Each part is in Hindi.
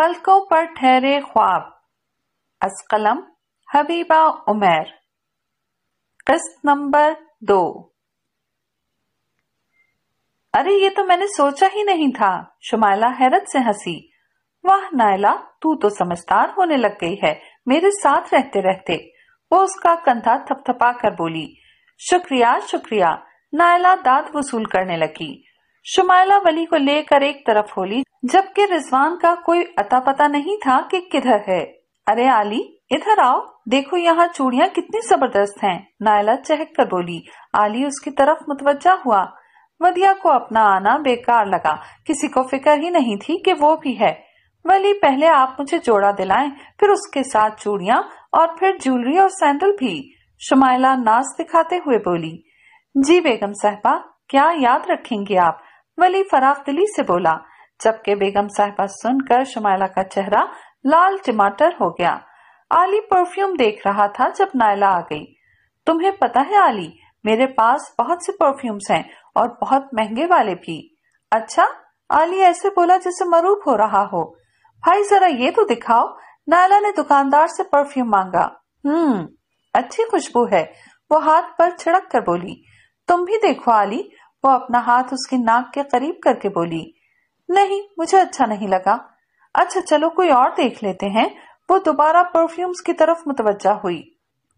पलकों पर ठहरे ख्वाब असकलम हबीबा उमेर किस्त नंबर दो अरे ये तो मैंने सोचा ही नहीं था शुमाला हैरत से हंसी वाह नायला तू तो समझदार होने लग गई है मेरे साथ रहते रहते वो उसका कंधा थपथपा कर बोली शुक्रिया शुक्रिया नायला दाद वसूल करने लगी शुमाइला वली को लेकर एक तरफ हो ली जबकि रिजवान का कोई अता पता नहीं था कि किधर है अरे आली इधर आओ देखो यहाँ चूड़ियाँ कितनी जबरदस्त हैं। नायला चहक कर बोली आली उसकी तरफ मुतवजा हुआ वदिया को अपना आना बेकार लगा किसी को फिक्र ही नहीं थी कि वो भी है वली पहले आप मुझे जोड़ा दिलाएं, फिर उसके साथ चूड़िया और फिर ज्वेलरी और सैंडल भी शुमाइला नाच दिखाते हुए बोली जी बेगम साहबा क्या याद रखेंगे आप वली फराख दिली से बोला जबकि बेगम साहबा सुनकर शुमाला का चेहरा लाल टमाटर हो गया आली परफ्यूम देख रहा था जब नायला आ गई तुम्हें पता है आली मेरे पास बहुत से परफ्यूम्स हैं और बहुत महंगे वाले भी अच्छा आली ऐसे बोला जैसे मरूफ हो रहा हो भाई जरा ये तो दिखाओ नायला ने दुकानदार से परफ्यूम मांगा हम्म अच्छी खुशबू है वो हाथ पर छिड़क कर बोली तुम भी देखो आली वो अपना हाथ उसकी नाक के करीब करके बोली नहीं मुझे अच्छा नहीं लगा अच्छा चलो कोई और देख लेते हैं वो दोबारा परफ्यूम्स की तरफ मुतवजा हुई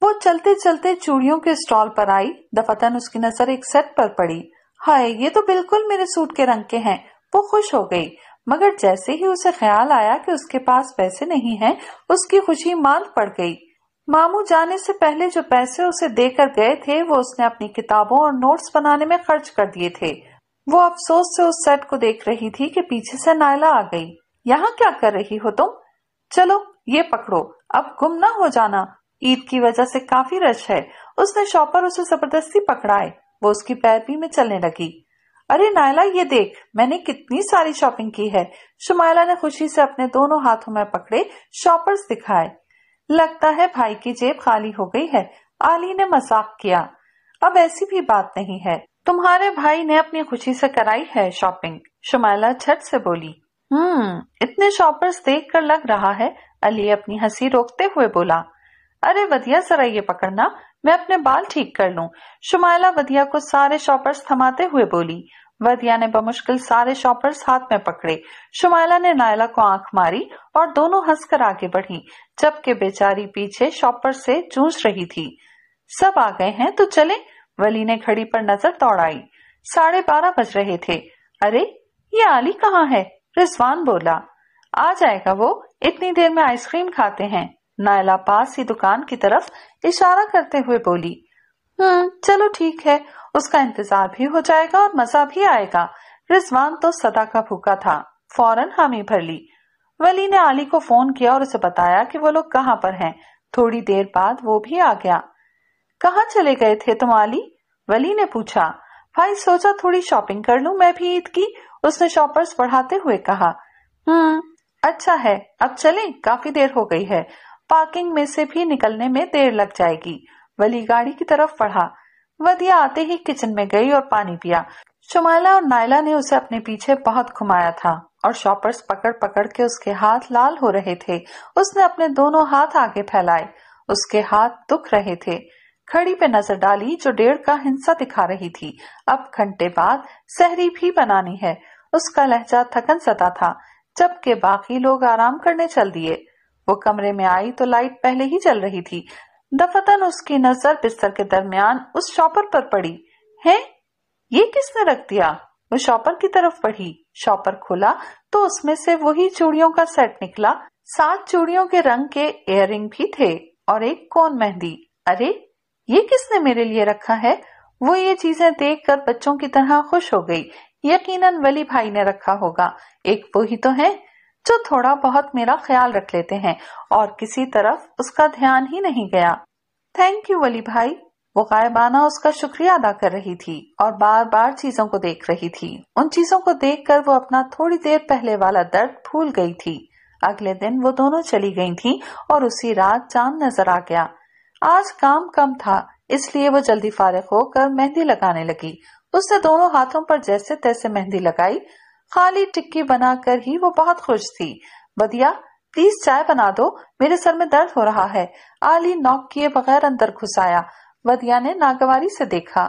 वो चलते चलते चूड़ियों के स्टॉल पर आई दफतन उसकी नजर एक सेट पर पड़ी हाय ये तो बिल्कुल मेरे सूट के रंग के हैं वो खुश हो गई मगर जैसे ही उसे ख्याल आया कि उसके पास पैसे नहीं हैं, उसकी खुशी मांद पड़ गई मामू जाने से पहले जो पैसे उसे देकर गए थे वो उसने अपनी किताबों और नोट्स बनाने में खर्च कर दिए थे वो अफसोस से उस सेट को देख रही थी कि पीछे से नायला आ गई यहाँ क्या कर रही हो तुम चलो ये पकड़ो अब गुम ना हो जाना ईद की वजह से काफी रश है उसने शॉपर उसे जबरदस्ती पकड़ाए वो उसकी पैरवी में चलने लगी अरे नायला ये देख मैंने कितनी सारी शॉपिंग की है शुमाला ने खुशी से अपने दोनों हाथों में पकड़े शॉपर्स दिखाए लगता है भाई की जेब खाली हो गई है आली ने मजाक किया अब ऐसी भी बात नहीं है तुम्हारे भाई ने अपनी खुशी से कराई है शॉपिंग शुमाला छठ से बोली हम्म इतने शॉपर्स देख कर लग रहा है अली अपनी हंसी रोकते हुए बोला अरे वधिया जरा ये पकड़ना मैं अपने बाल ठीक कर लूं। शुमाला वधिया को सारे शॉपर्स थमाते हुए बोली वदिया ने बमुश्किल सारे शॉपर्स हाथ में पकड़े शुमाइला ने नायला को आंख मारी और दोनों हंसकर आगे बढ़ी जबकि बेचारी पीछे शॉपर से जूझ रही थी सब आ गए हैं तो चले वली ने घड़ी पर नजर दौड़ाई साढ़े बारह बज रहे थे अरे ये आली कहाँ है रिजवान बोला आ जाएगा वो इतनी देर में आइसक्रीम खाते हैं नायला पास ही दुकान की तरफ इशारा करते हुए बोली हम्म, चलो ठीक है उसका इंतजार भी हो जाएगा और मजा भी आएगा रिजवान तो सदा का भूखा था फौरन हामी भर ली वली ने आली को फोन किया और उसे बताया कि वो लोग कहाँ पर हैं। थोड़ी देर बाद वो भी आ गया कहाँ चले गए थे तुम आली वली ने पूछा भाई सोचा थोड़ी शॉपिंग कर लू मैं भी ईद की उसने शॉपर्स बढ़ाते हुए कहा हम्म अच्छा है अब चलें काफी देर हो गई है पार्किंग में से भी निकलने में देर लग जाएगी वली गाड़ी की तरफ बढ़ा वदिया आते ही किचन में गई और पानी पिया शुमाला और नायला ने उसे अपने पीछे बहुत घुमाया था और शॉपर्स पकड़ पकड़ के उसके हाथ लाल हो रहे थे उसने अपने दोनों हाथ आगे फैलाए उसके हाथ दुख रहे थे खड़ी पे नजर डाली जो डेढ़ का हिंसा दिखा रही थी अब घंटे बाद सहरी भी बनानी है उसका लहजा थकन सता था जबकि बाकी लोग आराम करने चल दिए वो कमरे में आई तो लाइट पहले ही चल रही थी दफतन उसकी नजर बिस्तर के दरमियान उस शॉपर पर पड़ी है ये किसने रख दिया वो शॉपर की तरफ पढ़ी शॉपर खोला तो उसमें से वही चूड़ियों का सेट निकला सात चूड़ियों के रंग के इयर भी थे और एक कौन मेहंदी अरे ये किसने मेरे लिए रखा है वो ये चीजें देखकर बच्चों की तरह खुश हो गई यकीनन वली भाई ने रखा होगा एक वो ही तो है जो थोड़ा बहुत मेरा ख्याल रख लेते हैं और किसी तरफ उसका ध्यान ही नहीं गया थैंक यू वली भाई वो गायबाना उसका शुक्रिया अदा कर रही थी और बार बार चीजों को देख रही थी उन चीजों को देखकर वो अपना थोड़ी देर पहले वाला दर्द भूल गई थी अगले दिन वो दोनों चली गई थी और उसी रात चांद नजर आ गया आज काम कम था इसलिए वो जल्दी फारिग होकर मेहंदी लगाने लगी उसने दोनों हाथों पर जैसे तैसे मेहंदी लगाई खाली टिक्की बनाकर ही वो बहुत खुश थी बदिया प्लीज चाय बना दो मेरे सर में दर्द हो रहा है आली नॉक किए बगैर अंदर घुस आया बदिया ने नागवारी से देखा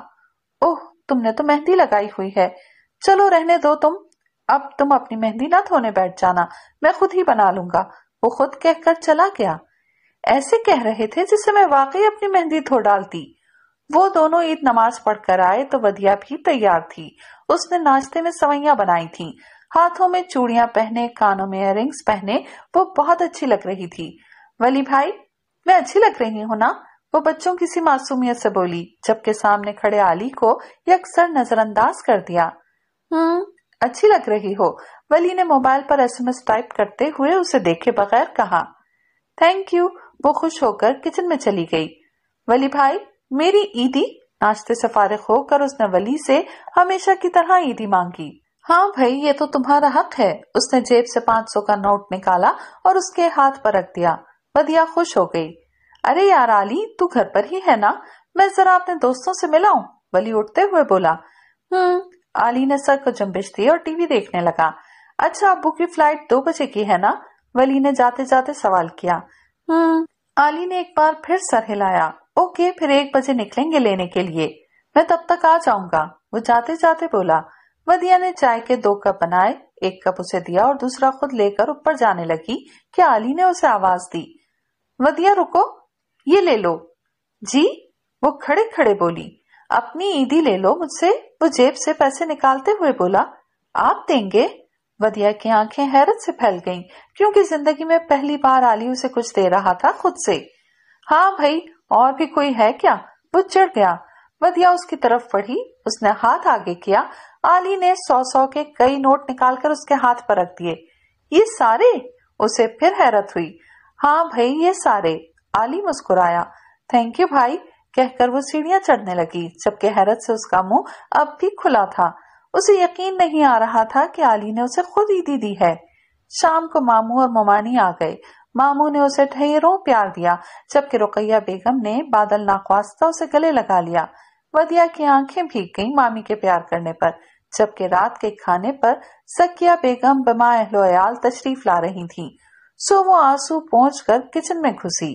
ओह तुमने तो मेहंदी लगाई हुई है चलो रहने दो तुम अब तुम अपनी मेहंदी ना धोने बैठ जाना मैं खुद ही बना लूंगा वो खुद कहकर चला गया ऐसे कह रहे थे जिससे मैं वाकई अपनी मेहंदी धो डालती वो दोनों ईद नमाज पढ़कर आए तो वदिया भी तैयार थी उसने नाश्ते में सवैया बनाई थी हाथों में चूड़ियां पहने कानों में इयर पहने वो बहुत अच्छी लग रही थी वली भाई मैं अच्छी लग रही हूँ ना वो बच्चों की सी मासूमियत से बोली जबकि सामने खड़े आली को यकसर नजरअंदाज कर दिया हम्म अच्छी लग रही हो वली ने मोबाइल पर एसएमएस टाइप करते हुए उसे देखे बगैर कहा थैंक यू वो खुश होकर किचन में चली गई वली भाई मेरी ईदी नाश्ते से फारिग होकर उसने वली से हमेशा की तरह ईदी मांगी हाँ भाई ये तो तुम्हारा हक है उसने जेब से पाँच सौ का नोट निकाला और उसके हाथ पर रख दिया बदिया खुश हो गई अरे यार आली तू घर पर ही है ना मैं जरा अपने दोस्तों से मिला हूँ वली उठते हुए बोला हम्म आली ने सर को जम्बिश दी और टीवी देखने लगा अच्छा अबू की फ्लाइट दो बजे की है ना वली ने जाते जाते सवाल किया हम्म आली ने एक बार फिर सर हिलाया ओके फिर एक बजे निकलेंगे लेने के लिए मैं तब तक आ जाऊंगा वो जाते जाते बोला वदिया ने चाय के दो कप बनाए एक कप उसे दिया और दूसरा खुद लेकर ऊपर जाने लगी कि आली ने उसे आवाज दी वदिया रुको ये ले लो जी वो खड़े खड़े बोली अपनी ईदी ले लो मुझसे वो जेब से पैसे निकालते हुए बोला आप देंगे वदिया की आंखें हैरत से फैल गईं क्योंकि जिंदगी में पहली बार आली उसे कुछ दे रहा था खुद से हाँ भाई और भी कोई है क्या वो चिड़ गया वधिया उसकी तरफ पढ़ी उसने हाथ आगे किया आली ने सौ सौ के कई नोट निकालकर उसके हाथ पर रख दिए ये सारे उसे फिर हैरत हुई हाँ भाई ये सारे आली मुस्कुराया थैंक यू भाई कहकर वो सीढ़ियां चढ़ने लगी जबकि हैरत से उसका मुंह अब भी खुला था उसे यकीन नहीं आ रहा था कि आली ने उसे खुद ही दी दी है शाम को मामू और ममानी आ गए मामू ने उसे ठहरों प्यार दिया जबकि रुकैया बेगम ने बादल नाख्वास्ता उसे गले लगा लिया वदिया की आंखें भीग गईं मामी के प्यार करने पर जबकि रात के खाने पर सकिया बेगम बमाए लोयाल तशरीफ ला रही थी सो वो आंसू पहुँच कर किचन में घुसी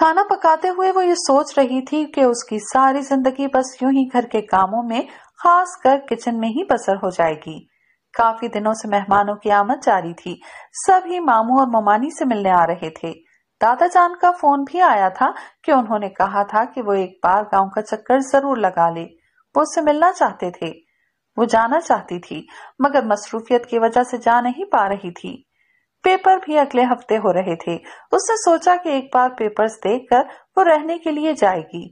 खाना पकाते हुए वो ये सोच रही थी कि उसकी सारी जिंदगी बस यूं ही घर के कामों में खास कर किचन में ही बसर हो जाएगी काफी दिनों से मेहमानों की आमद जारी थी सभी मामू और ममानी से मिलने आ रहे थे दादा जान का फोन भी आया था कि उन्होंने कहा था कि वो एक बार गांव का चक्कर जरूर लगा ले वो उससे मिलना चाहते थे वो जाना चाहती थी मगर मसरूफियत की वजह से जा नहीं पा रही थी पेपर भी अगले हफ्ते हो रहे थे उसने सोचा कि एक बार पेपर्स देखकर वो रहने के लिए जाएगी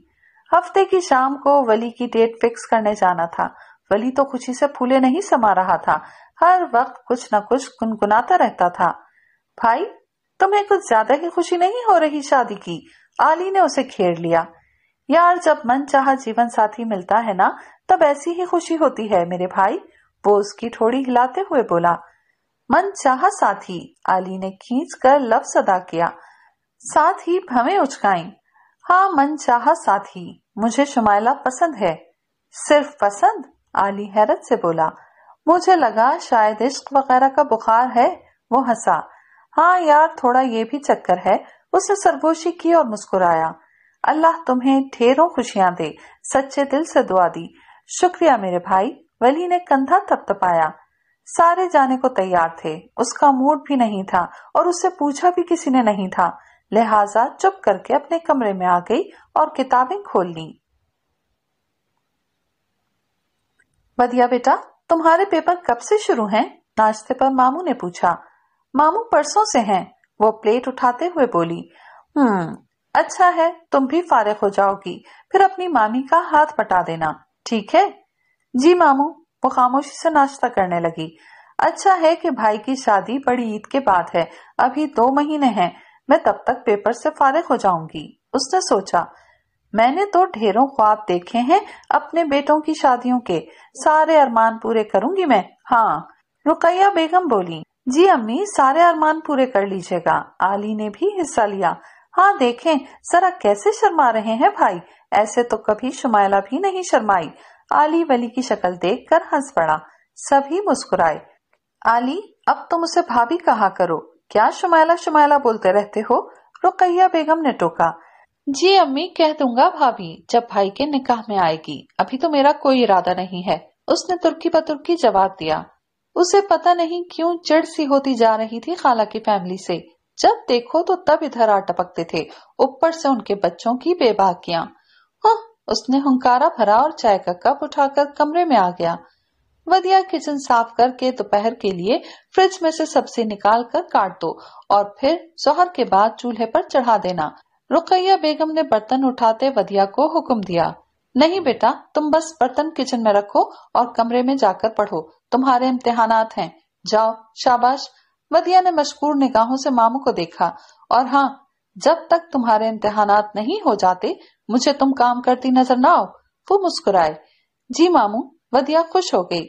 हफ्ते की शाम को वली की डेट फिक्स करने जाना था वली तो खुशी से फूले नहीं समा रहा था हर वक्त कुछ न कुछ गुनगुनाता रहता था भाई तुम्हें कुछ ज्यादा ही खुशी नहीं हो रही शादी की आली ने उसे घेर लिया यार जब मन चाह जीवन साथी मिलता है ना तब ऐसी ही खुशी होती है मेरे भाई वो उसकी ठोड़ी हिलाते हुए बोला मन चाह साथी आली ने खींच कर लफ्ज अदा किया साथ ही भवे उचकाई हाँ मन चाह साथी मुझे शुमाइला पसंद है सिर्फ पसंद आली हैरत से बोला मुझे लगा शायद इश्क वगैरह का बुखार है वो हंसा हाँ यार थोड़ा ये भी चक्कर है उसने सरगोशी की और मुस्कुराया अल्लाह तुम्हें ढेरों खुशियां दे सच्चे दिल से दुआ दी शुक्रिया मेरे भाई वली ने कंधा तपतपाया सारे जाने को तैयार थे उसका मूड भी नहीं था और उससे पूछा भी किसी ने नहीं था लिहाजा चुप करके अपने कमरे में आ गई और किताबें खोल ली बदिया बेटा तुम्हारे पेपर कब से शुरू हैं? नाश्ते पर मामू ने पूछा मामू परसों से हैं वो प्लेट उठाते हुए बोली हम्म अच्छा है तुम भी फारिग हो जाओगी फिर अपनी मामी का हाथ बटा देना ठीक है जी मामू वो खामोशी से नाश्ता करने लगी अच्छा है कि भाई की शादी बड़ी ईद के बाद है अभी दो महीने हैं मैं तब तक पेपर से फारिग हो जाऊंगी उसने सोचा मैंने तो ढेरों ख्वाब देखे हैं अपने बेटों की शादियों के सारे अरमान पूरे करूंगी मैं हाँ रुकैया बेगम बोली जी अम्मी सारे अरमान पूरे कर लीजिएगा आली ने भी हिस्सा लिया हाँ देखें जरा कैसे शर्मा रहे हैं भाई ऐसे तो कभी शुमाला भी नहीं शर्माई आली वली की शक्ल कर हंस पड़ा सभी मुस्कुराए आली अब तुम उसे भाभी कहा करो क्या शुमाला शुमाला बोलते रहते हो रुकैया बेगम ने टोका जी अम्मी कह दूंगा भाभी जब भाई के निकाह में आएगी अभी तो मेरा कोई इरादा नहीं है उसने तुर्की बतुर्की जवाब दिया उसे पता नहीं क्यों चिड़ सी होती जा रही थी खाला की फैमिली से जब देखो तो तब इधर आ टपकते थे ऊपर से उनके बच्चों की बेबाकिया हाँ उसने हंकारा भरा और चाय का कप उठाकर कमरे में आ गया वदिया किचन साफ करके दोपहर के लिए फ्रिज में से सब्जी निकाल कर काट दो और फिर जोहर के बाद चूल्हे पर चढ़ा देना रुकैया बेगम ने बर्तन उठाते वधिया को हुक्म दिया नहीं बेटा तुम बस बर्तन किचन में रखो और कमरे में जाकर पढ़ो तुम्हारे इम्तिहान हैं जाओ शाबाश वधिया ने मशकूर निगाहों से मामू को देखा और हाँ जब तक तुम्हारे इम्तिहान नहीं हो जाते मुझे तुम काम करती नजर ना आओ वो मुस्कुराए जी मामू वधिया खुश हो गई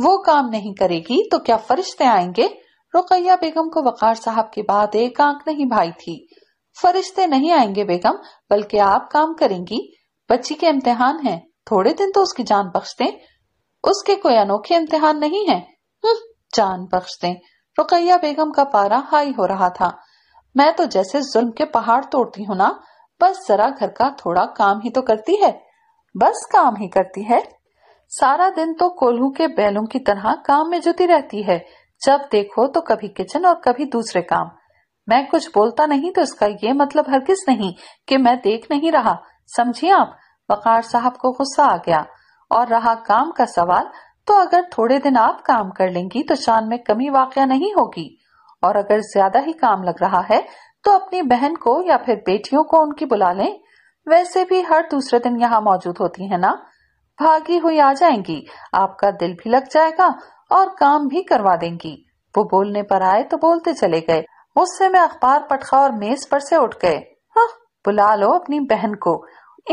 वो काम नहीं करेगी तो क्या फरिश्ते आएंगे रुकैया बेगम को वकार साहब की बात एक आंख नहीं भाई थी फरिश्ते नहीं आएंगे बेगम बल्कि आप काम करेंगी बच्ची के इम्तिहान है थोड़े दिन तो उसकी जान बख्श दे उसके कोई अनोखे इम्तिहान नहीं है हम्म, जान बख्श दे रुकैया बेगम का पारा हाई हो रहा था मैं तो जैसे जुल्म के पहाड़ तोड़ती हूँ ना बस जरा घर का थोड़ा काम ही तो करती है बस काम ही करती है सारा दिन तो कोल्हू के बैलों की तरह काम में जुटी रहती है जब देखो तो कभी किचन और कभी दूसरे काम मैं कुछ बोलता नहीं तो इसका ये मतलब हरगिज नहीं कि मैं देख नहीं रहा समझिए आप वकार साहब को गुस्सा आ गया और रहा काम का सवाल तो अगर थोड़े दिन आप काम कर लेंगी तो शान में कमी वाकया नहीं होगी और अगर ज्यादा ही काम लग रहा है तो अपनी बहन को या फिर बेटियों को उनकी बुला लें वैसे भी हर दूसरे दिन यहाँ मौजूद होती है ना भागी हुई आ जाएंगी आपका दिल भी लग जाएगा और काम भी करवा देंगी वो बोलने पर आए तो बोलते चले गए गुस्से में अखबार पटखा और मेज पर से उठ गए हाँ बुला लो अपनी बहन को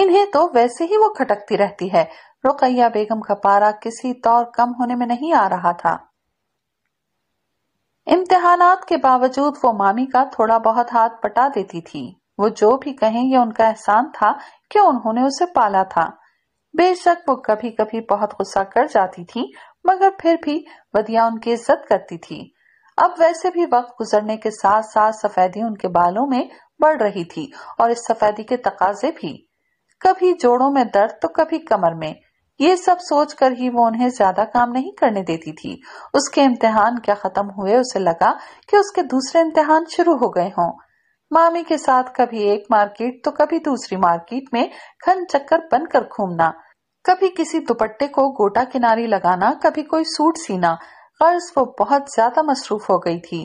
इन्हें तो वैसे ही वो खटकती रहती है रुकैया बेगम का पारा किसी तौर कम होने में नहीं आ रहा था इम्तिहानात के बावजूद वो मामी का थोड़ा बहुत हाथ पटा देती थी वो जो भी कहें ये उनका एहसान था कि उन्होंने उसे पाला था बेशक वो कभी कभी बहुत गुस्सा कर जाती थी मगर फिर भी वदिया उनकी इज्जत करती थी अब वैसे भी वक्त गुजरने के साथ साथ सफेदी उनके बालों में बढ़ रही थी और इस सफेदी के तकाजे भी कभी जोड़ों में दर्द तो कभी कमर में ये सब सोचकर ही वो उन्हें ज्यादा काम नहीं करने देती थी उसके इम्तिहान क्या खत्म हुए उसे लगा कि उसके दूसरे इम्तिहान शुरू हो गए हों मामी के साथ कभी एक मार्केट तो कभी दूसरी मार्केट में खन चक्कर बनकर घूमना कभी किसी दुपट्टे को गोटा किनारी लगाना कभी कोई सूट सीना गर्ज वो बहुत ज्यादा मसरूफ हो गई थी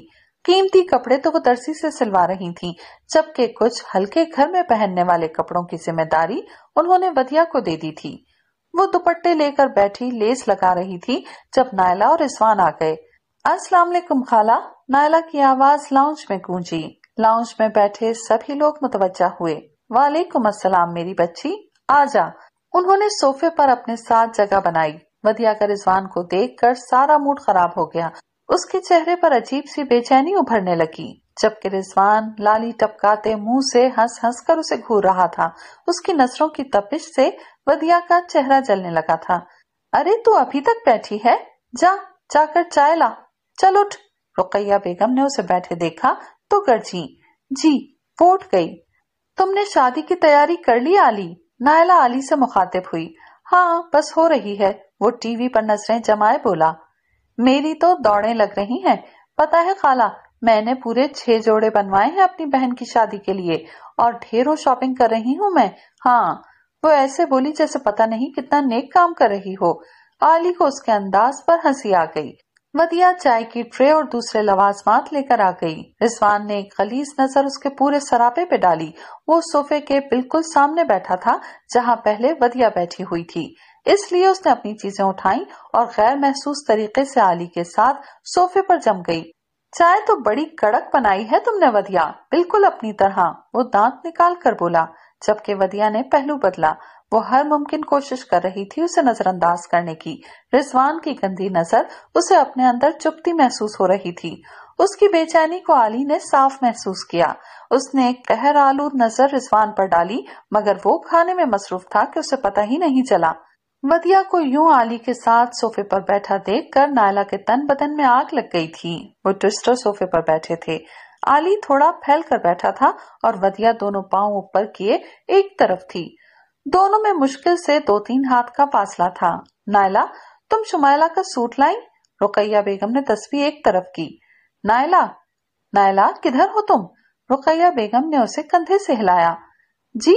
कीमती कपड़े तो वो दर्जी से सिलवा रही थी जबकि कुछ हल्के घर में पहनने वाले कपड़ों की जिम्मेदारी उन्होंने वधिया को दे दी थी वो दुपट्टे लेकर बैठी लेस लगा रही थी जब नायला और रिजवान आ गए अस्सलाम खाला नायला की आवाज लाउंज में गूंजी लाउंज में बैठे सभी लोग मुतवजा हुए वालेकुम असलाम मेरी बच्ची आ जा उन्होंने सोफे पर अपने साथ जगह बनाई बदिया का रिजवान को देखकर सारा मूड खराब हो गया उसके चेहरे पर अजीब सी बेचैनी उभरने लगी जबकि रिजवान लाली टपकाते मुंह से हंस हंस कर उसे घूर रहा था उसकी नसरों की तपिश से वदिया का चेहरा जलने लगा था अरे तू अभी तक बैठी है जा जाकर चाय ला चल उठ रुकैया बेगम ने उसे बैठे देखा तो गर्जी जी वो उठ गई तुमने शादी की तैयारी कर ली आली नायला आली से मुखातिब हुई हाँ बस हो रही है वो टीवी पर नजरें जमाए बोला मेरी तो दौड़े लग रही हैं पता है खाला मैंने पूरे छह जोड़े बनवाए हैं अपनी बहन की शादी के लिए और ढेरों शॉपिंग कर रही हूँ मैं हाँ वो ऐसे बोली जैसे पता नहीं कितना नेक काम कर रही हो आली को उसके अंदाज पर हंसी आ गई वदिया चाय की ट्रे और दूसरे लवाजमात लेकर आ गई रिजवान ने एक खलीस नजर उसके पूरे सरापे पे डाली वो सोफे के बिल्कुल सामने बैठा था जहाँ पहले वदिया बैठी हुई थी इसलिए उसने अपनी चीजें उठाई और गैर महसूस तरीके से आली के साथ सोफे पर जम गई चाय तो बड़ी कड़क बनाई है तुमने वधिया बिल्कुल अपनी तरह वो दांत निकाल कर बोला जबकि वदिया ने पहलू बदला वो हर मुमकिन कोशिश कर रही थी उसे नजरअंदाज करने की रिजवान की गंदी नजर उसे अपने अंदर चुपती महसूस हो रही थी उसकी बेचैनी को आली ने साफ महसूस किया उसने एक कहर आलू नजर रिजवान पर डाली मगर वो खाने में मसरूफ था कि उसे पता ही नहीं चला मदिया को यूं आली के साथ सोफे पर बैठा देखकर नायला के तन बदन में आग लग गई थी वो ट्विस्टर सोफे पर बैठे थे आली थोड़ा फैल कर बैठा था और वदिया दोनों पाओ ऊपर किए एक तरफ थी दोनों में मुश्किल से दो तीन हाथ का फासला था नायला तुम शुमाइला का सूट लाई रुकैया बेगम ने तस्वीर एक तरफ की नायला नायला किधर हो तुम रुकैया बेगम ने उसे कंधे से हिलाया जी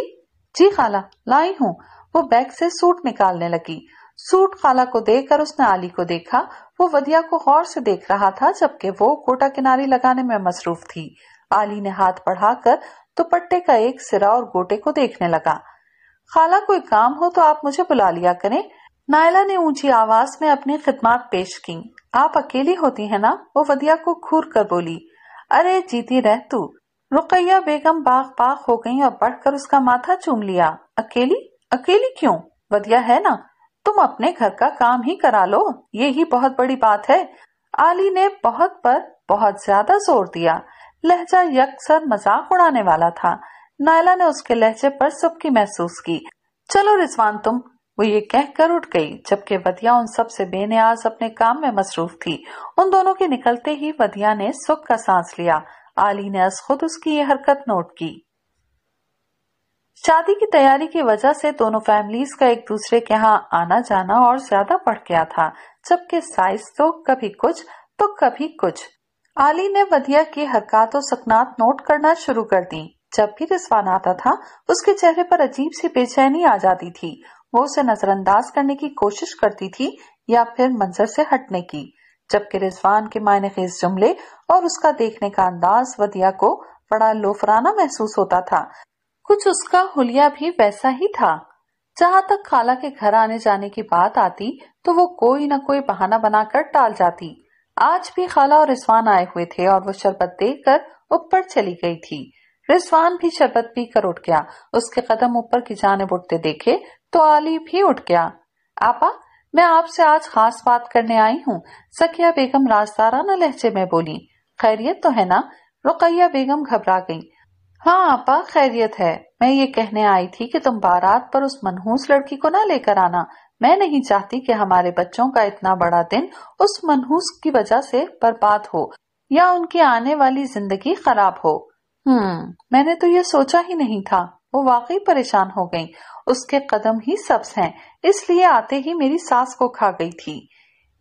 जी खाला लाई हूँ वो बैग से सूट निकालने लगी सूट खाला को देखकर उसने आली को देखा वो वदिया को गौर से देख रहा था जबकि वो कोटा किनारी लगाने में मसरूफ थी आली ने हाथ बढ़ाकर दुपट्टे तो का एक सिरा और गोटे को देखने लगा खाला कोई काम हो तो आप मुझे बुला लिया करें नायला ने ऊंची आवाज में अपनी खिदमात पेश की आप अकेली होती है ना वो वदिया को घूर कर बोली अरे जीती रह तू रुकैया बेगम बाग बाग हो गई और बढ़कर उसका माथा चूम लिया अकेली अकेली क्यों वधिया है ना तुम अपने घर का काम ही करा लो ये ही बहुत बड़ी बात है आली ने बहुत पर बहुत ज्यादा जोर दिया लहजा यकसर मजाक उड़ाने वाला था नायला ने उसके लहजे पर सबकी महसूस की चलो रिजवान तुम वो ये कहकर उठ गई जबकि वदिया उन सब से बेनियाज अपने काम में मसरूफ थी उन दोनों के निकलते ही वदिया ने सुख का सांस लिया आली ने अस खुद उसकी ये हरकत नोट की शादी की तैयारी की वजह से दोनों फैमिलीज का एक दूसरे के यहाँ आना जाना और ज्यादा बढ़ गया था जबकि साइज तो कभी कुछ तो कभी कुछ आली ने वधिया की हरकत और सकनात नोट करना शुरू कर दी जब भी रिस्वान आता था उसके चेहरे पर अजीब सी बेचैनी आ जाती थी वो उसे नजरअंदाज करने की कोशिश करती थी या फिर मंजर से हटने की जबकि रिजवान के मायने खेज जुमले और उसका देखने का अंदाज वदिया को बड़ा लोफराना महसूस होता था कुछ उसका हुलिया भी वैसा ही था जहां तक खाला के घर आने जाने की बात आती तो वो कोई ना कोई बहाना बनाकर टाल जाती आज भी खाला और रिस्वान आए हुए थे और वो शरबत देकर ऊपर चली गई थी रिस्वान भी शरबत पीकर उठ गया उसके कदम ऊपर की जाने उठते देखे तो आली भी उठ गया आपा मैं आपसे आज खास बात करने आई हूँ सकिया बेगम राजदाराना लहजे में बोली खैरियत तो है ना रुकैया बेगम घबरा गई हाँ आपा खैरियत है मैं ये कहने आई थी कि तुम बारात पर उस मनहूस लड़की को ना लेकर आना मैं नहीं चाहती कि हमारे बच्चों का इतना बड़ा दिन उस मनहूस की वजह से बर्बाद हो या उनकी आने वाली जिंदगी खराब हो हम्म मैंने तो ये सोचा ही नहीं था वो वाकई परेशान हो गई उसके कदम ही सब्स हैं इसलिए आते ही मेरी सास को खा गई थी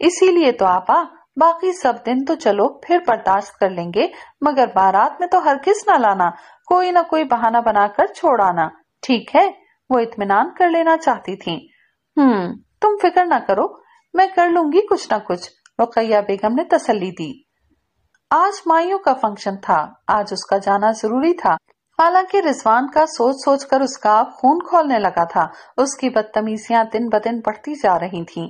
इसीलिए तो आपा बाकी सब दिन तो चलो फिर बर्दाश्त कर लेंगे मगर बारात में तो हर किस न लाना कोई ना कोई बहाना बनाकर छोड़ आना ठीक है वो इत्मीनान कर लेना चाहती थी हम्म तुम फिक्र ना करो मैं कर लूंगी कुछ ना कुछ रुकैया बेगम ने तसल्ली दी आज माइयों का फंक्शन था आज उसका जाना जरूरी था हालांकि रिजवान का सोच सोच कर उसका खून खोलने लगा था उसकी बदतमीजियां दिन ब दिन बढ़ती जा रही थीं।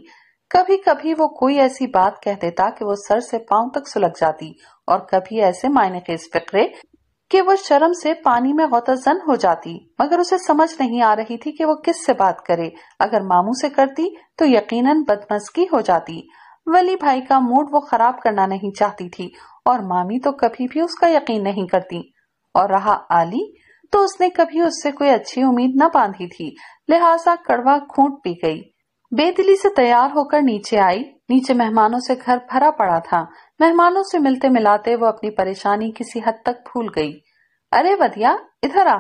कभी कभी वो कोई ऐसी बात कह देता कि वो सर से पांव तक सुलग जाती और कभी ऐसे मायने के इस कि वो शर्म से पानी में गौतजन हो जाती मगर उसे समझ नहीं आ रही थी कि वो किस से बात करे अगर मामू से करती तो यकीनन बदमस्की हो जाती वली भाई का मूड वो खराब करना नहीं चाहती थी और मामी तो कभी भी उसका यकीन नहीं करती और रहा आली तो उसने कभी उससे कोई अच्छी उम्मीद न बांधी थी लिहाजा कड़वा खूंट पी गई बेदिली से तैयार होकर नीचे आई नीचे मेहमानों से घर भरा पड़ा था मेहमानों से मिलते मिलाते वो अपनी परेशानी किसी हद तक भूल गई अरे वधिया इधर आ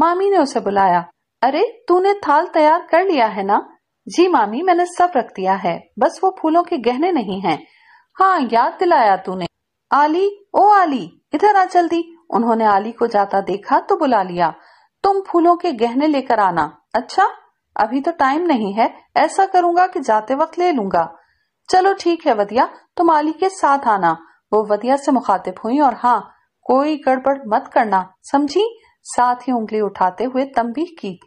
मामी ने उसे बुलाया अरे तूने थाल तैयार कर लिया है ना जी मामी मैंने सब रख दिया है बस वो फूलों के गहने नहीं हैं। हाँ याद दिलाया तूने आली ओ आली इधर आ जल्दी उन्होंने आली को जाता देखा तो बुला लिया तुम फूलों के गहने लेकर आना अच्छा अभी तो टाइम नहीं है ऐसा करूंगा कि जाते वक्त ले लूंगा चलो ठीक है वदिया तुम आली के साथ आना वो वदिया से मुखातिब हुई और हाँ कोई गड़बड़ मत करना समझी साथ ही उंगली उठाते हुए तंबीह की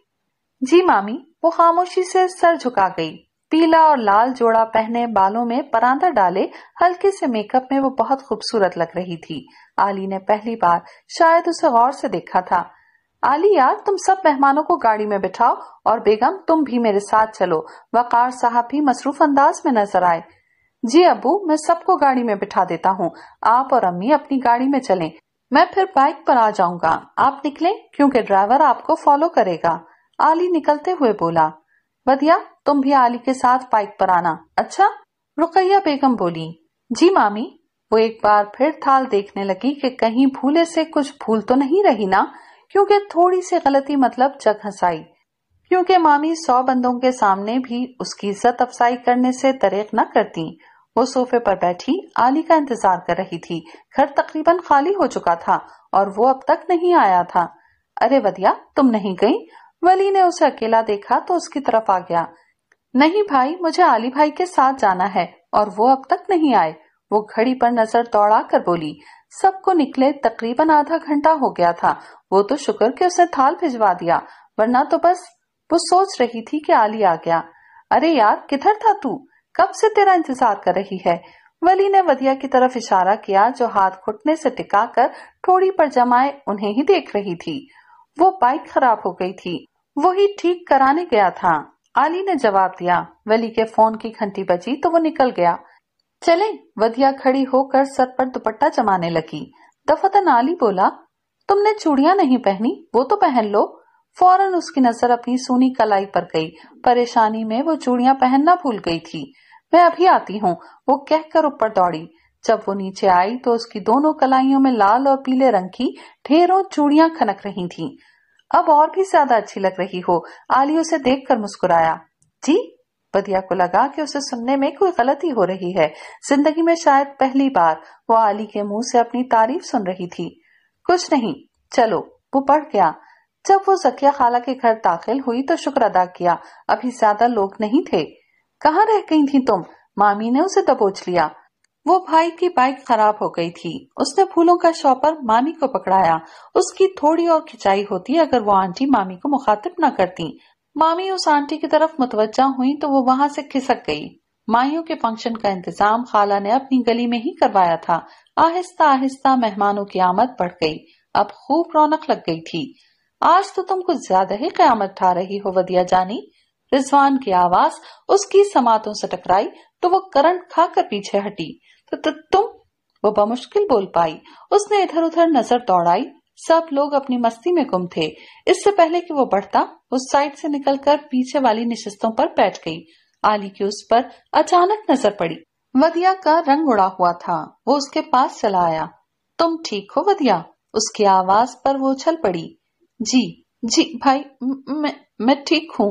जी मामी वो खामोशी से सर झुका गई पीला और लाल जोड़ा पहने बालों में परांदा डाले हल्के से मेकअप में वो बहुत खूबसूरत लग रही थी आली ने पहली बार शायद उसे गौर से देखा था आलिया तुम सब मेहमानों को गाड़ी में बिठाओ और बेगम तुम भी मेरे साथ चलो वकार साहब भी मसरूफ अंदाज में नजर आए जी अबू मैं सबको गाड़ी में बिठा देता हूँ आप और अम्मी अपनी गाड़ी में चलें मैं फिर बाइक पर आ जाऊंगा आप निकलें क्योंकि ड्राइवर आपको फॉलो करेगा आली निकलते हुए बोला बदिया तुम भी आली के साथ बाइक पर आना अच्छा रुकैया बेगम बोली जी मामी वो एक बार फिर थाल देखने लगी कि कहीं भूले से कुछ भूल तो नहीं रही ना क्योंकि थोड़ी सी गलती मतलब जग हंसाई क्योंकि मामी सौ बंदों के सामने भी उसकी इज्जत अफसाई करने से तरेक न करती वो सोफे पर बैठी आली का इंतजार कर रही थी घर तकरीबन खाली हो चुका था और वो अब तक नहीं आया था अरे वदिया तुम नहीं गई वली ने उसे अकेला देखा तो उसकी तरफ आ गया नहीं भाई मुझे आली भाई के साथ जाना है और वो अब तक नहीं आए वो घड़ी पर नजर दौड़ा कर बोली सबको निकले तकरीबन आधा घंटा हो गया था वो तो शुक्र के उसने थाल भिजवा दिया वरना तो बस वो सोच रही थी कि आली आ गया अरे यार किधर था तू कब से तेरा इंतजार कर रही है वली ने वदिया की तरफ इशारा किया जो हाथ घुटने से टिका कर ठोड़ी पर जमाए उन्हें ही देख रही थी वो बाइक खराब हो गई थी वो ही ठीक कराने गया था आली ने जवाब दिया वली के फोन की घंटी बजी तो वो निकल गया चले वधिया खड़ी होकर सर पर दुपट्टा जमाने लगी दफतन आली बोला तुमने चूड़िया नहीं पहनी वो तो पहन लो फौरन उसकी नजर अपनी सोनी कलाई पर गई परेशानी में वो चूड़िया पहनना भूल गई थी मैं अभी आती हूँ वो कहकर ऊपर दौड़ी जब वो नीचे आई तो उसकी दोनों कलाइयों में लाल और पीले रंग की ढेरों चूड़िया खनक रही थी अब और भी ज्यादा अच्छी लग रही हो आली उसे देखकर मुस्कुराया जी बदिया को लगा कि उसे सुनने में कोई गलती हो रही है जिंदगी में शायद पहली बार वो आली के मुंह से अपनी तारीफ सुन रही थी कुछ नहीं चलो वो पढ़ गया जब वो जकिया खाला के घर दाखिल हुई तो शुक्र अदा किया अभी ज्यादा लोग नहीं थे कहाँ रह गई थी तुम मामी ने उसे दबोच लिया वो भाई की बाइक खराब हो गई थी उसने फूलों का शॉपर मामी को पकड़ाया उसकी थोड़ी और खिंचाई होती अगर वो आंटी मामी को मुखातिब न करती मामी उस आंटी की तरफ मुतवजा हुई तो वो वहां से खिसक गई माइयों के फंक्शन का इंतजाम खाला ने अपनी गली में ही करवाया था आहिस्ता आहिस्ता मेहमानों की आमद बढ़ गई अब खूब रौनक लग गई थी आज तो तुम कुछ ज्यादा ही क्यामत ठा रही हो वदिया जानी रिजवान की आवाज उसकी समातों से टकराई तो वो करंट खाकर पीछे हटी तो, तो तुम वो बमुश्किल बोल पाई उसने इधर उधर नजर दौड़ाई सब लोग अपनी मस्ती में गुम थे इससे पहले कि वो बढ़ता उस साइड से निकलकर पीछे वाली निशस्तों पर बैठ गई आली की उस पर अचानक नजर पड़ी वदिया का रंग उड़ा हुआ था वो उसके पास चला आया तुम ठीक हो वदिया उसकी आवाज पर वो उछल पड़ी जी जी भाई मैं मैं ठीक हूँ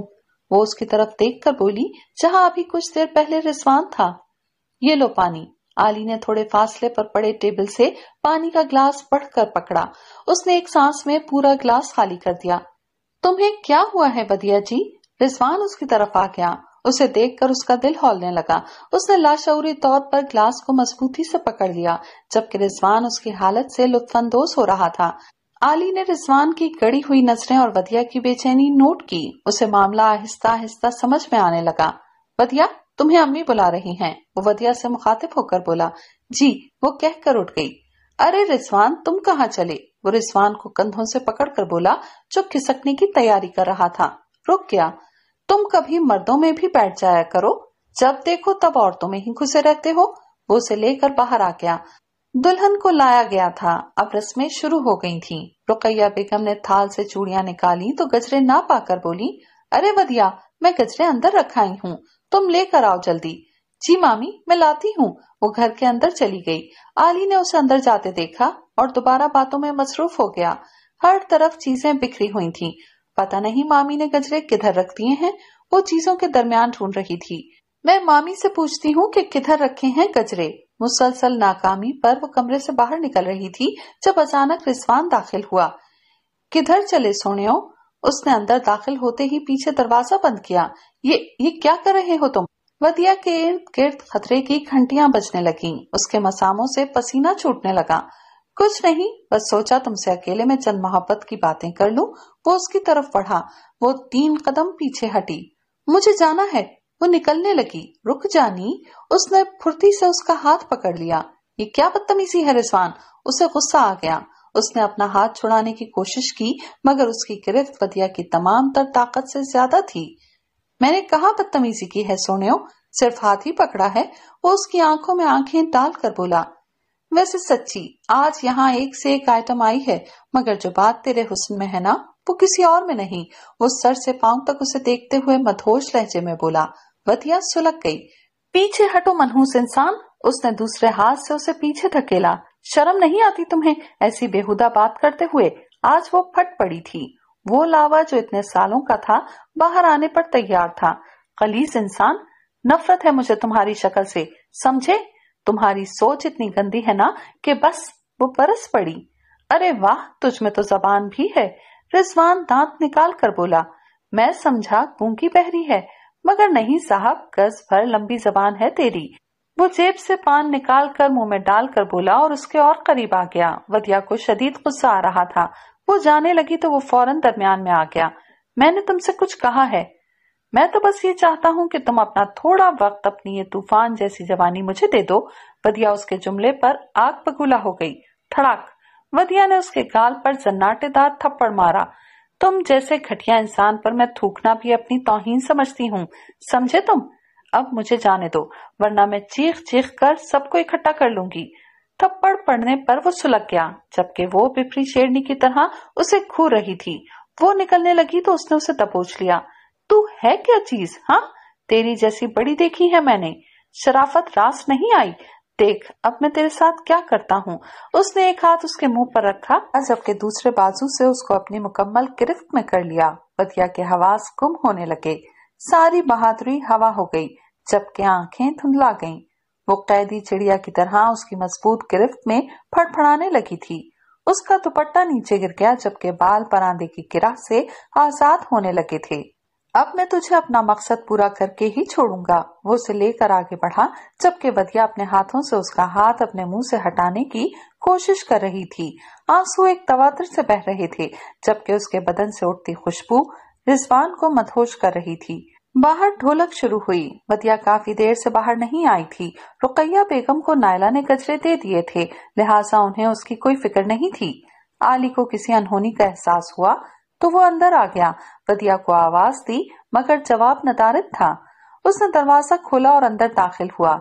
वो उसकी तरफ देखकर बोली जहाँ अभी कुछ देर पहले रिजवान था ये लो पानी आली ने थोड़े फासले पर पड़े टेबल से पानी का ग्लास बढ़कर पकड़ा उसने एक सांस में पूरा ग्लास खाली कर दिया तुम्हें क्या हुआ है बदिया जी रिजवान उसकी तरफ आ गया उसे देखकर उसका दिल हौलने लगा उसने लाशौरी तौर पर ग्लास को मजबूती से पकड़ लिया जबकि रिजवान उसकी हालत से अंदोज हो रहा था आली ने रिजवान की गड़ी हुई नजरें और बदिया की बेचैनी नोट की उसे मामला आहिस्ता आहिस्ता समझ में आने लगा बदिया तुम्हें अम्मी बुला रही हैं वो वदिया से मुखातिब होकर बोला जी वो कहकर उठ गई अरे रिजवान तुम कहाँ चले वो रिजवान को कंधों से पकड़कर बोला जो खिसकने की तैयारी कर रहा था रुक गया तुम कभी मर्दों में भी बैठ जाया करो जब देखो तब औरतों में ही घुसे रहते हो वो उसे लेकर बाहर आ गया दुल्हन को लाया गया था अब रस्में शुरू हो गई थीं। रुकैया बेगम ने थाल से चूड़ियां निकाली तो गजरे ना पाकर बोली अरे वदिया मैं गजरे अंदर रखाई हूँ तुम लेकर आओ जल्दी जी मामी मैं लाती हूँ वो घर के अंदर चली गई आली ने उसे अंदर जाते देखा और दोबारा बातों में मसरूफ हो गया हर तरफ चीजें बिखरी हुई थीं। पता नहीं मामी ने गजरे किधर रख दिए हैं वो चीजों के दरमियान ढूंढ रही थी मैं मामी से पूछती हूँ कि किधर रखे हैं गजरे मुसलसल नाकामी पर वो कमरे से बाहर निकल रही थी जब अचानक रिजवान दाखिल हुआ किधर चले सोने उसने अंदर दाखिल होते ही पीछे दरवाजा बंद किया ये ये क्या कर रहे हो तुम वदिया के इर्द गिर्द खतरे की घंटिया बजने लगी उसके मसामों से पसीना छूटने लगा कुछ नहीं बस सोचा तुमसे अकेले में चंद मोहब्बत की बातें कर लूं वो उसकी तरफ बढ़ा वो तीन कदम पीछे हटी मुझे जाना है वो निकलने लगी रुक जानी उसने फुर्ती से उसका हाथ पकड़ लिया ये क्या बदतमीजी है रिजवान उसे गुस्सा आ गया उसने अपना हाथ छुड़ाने की कोशिश की मगर उसकी गिरफ्त वदिया की तमाम तर ताकत से ज्यादा थी मैंने कहा बदतमीजी की है सोने सिर्फ हाथ ही पकड़ा है वो उसकी आंखों में आंखें डालकर बोला वैसे सच्ची आज यहाँ एक से एक आइटम आई है मगर जो बात तेरे हुस्न में है ना वो किसी और में नहीं वो सर से पांव तक उसे देखते हुए मधोश लहजे में बोला वतिया सुलग गई पीछे हटो मनहूस इंसान उसने दूसरे हाथ से उसे पीछे धकेला शर्म नहीं आती तुम्हें ऐसी बेहुदा बात करते हुए आज वो फट पड़ी थी वो लावा जो इतने सालों का था बाहर आने पर तैयार था कलीस इंसान नफरत है मुझे तुम्हारी शक्ल से समझे तुम्हारी सोच इतनी गंदी है ना कि बस वो बरस पड़ी अरे वाह तुझ में तो जबान भी है रिजवान दांत निकाल कर बोला मैं समझा गूंगी बहरी है मगर नहीं साहब गज भर लंबी जबान है तेरी वो जेब से पान निकाल कर मुंह में डाल कर बोला और उसके और करीब आ गया वदिया को शदीद गुस्सा आ रहा था वो जाने लगी तो वो फौरन दरमियान में आ गया मैंने तुमसे कुछ कहा है मैं तो बस ये चाहता हूँ कि तुम अपना थोड़ा वक्त अपनी ये तूफान जैसी जवानी मुझे दे दो वदिया उसके जुमले पर आग बगुला हो गई थड़ाक वदिया ने उसके गाल पर जन्नाटेदार थप्पड़ मारा तुम जैसे घटिया इंसान पर मैं थूकना भी अपनी तोहिन समझती हूँ समझे तुम अब मुझे जाने दो वरना मैं चीख चीख कर सबको इकट्ठा कर लूंगी थप्पड़ पड़ने पर वो सुलग गया जबकि वो पिपरी शेरनी की तरह उसे घूर रही थी वो निकलने लगी तो उसने उसे दबोच लिया तू है क्या चीज हाँ तेरी जैसी बड़ी देखी है मैंने शराफत रास नहीं आई देख अब मैं तेरे साथ क्या करता हूँ उसने एक हाथ उसके मुंह पर रखा जबकि दूसरे बाजू से उसको अपनी मुकम्मल गिरफ्त में कर लिया बतिया के हवास गुम होने लगे सारी बहादुरी हवा हो गई जबकि आंखें धुंधला गईं। मुक्तायदी चिड़िया की तरह उसकी मजबूत गिरफ्त में फड़फड़ाने लगी थी उसका दुपट्टा नीचे गिर गया जबकि बाल परांदे की गिरा से आजाद होने लगे थे अब मैं तुझे अपना मकसद पूरा करके ही छोड़ूंगा वो उसे लेकर आगे बढ़ा जबकि वधिया अपने हाथों से उसका हाथ अपने मुंह से हटाने की कोशिश कर रही थी आंसू एक तवातर से बह रहे थे जबकि उसके बदन से उठती खुशबू रिजवान को मधोश कर रही थी बाहर ढोलक शुरू हुई बतिया काफी देर से बाहर नहीं आई थी रुकैया बेगम को नायला ने गजरे दे दिए थे लिहाजा उन्हें उसकी कोई फिक्र नहीं थी आली को किसी अनहोनी का एहसास हुआ तो वो अंदर आ गया बतिया को आवाज दी मगर जवाब नदारित था उसने दरवाजा खोला और अंदर दाखिल हुआ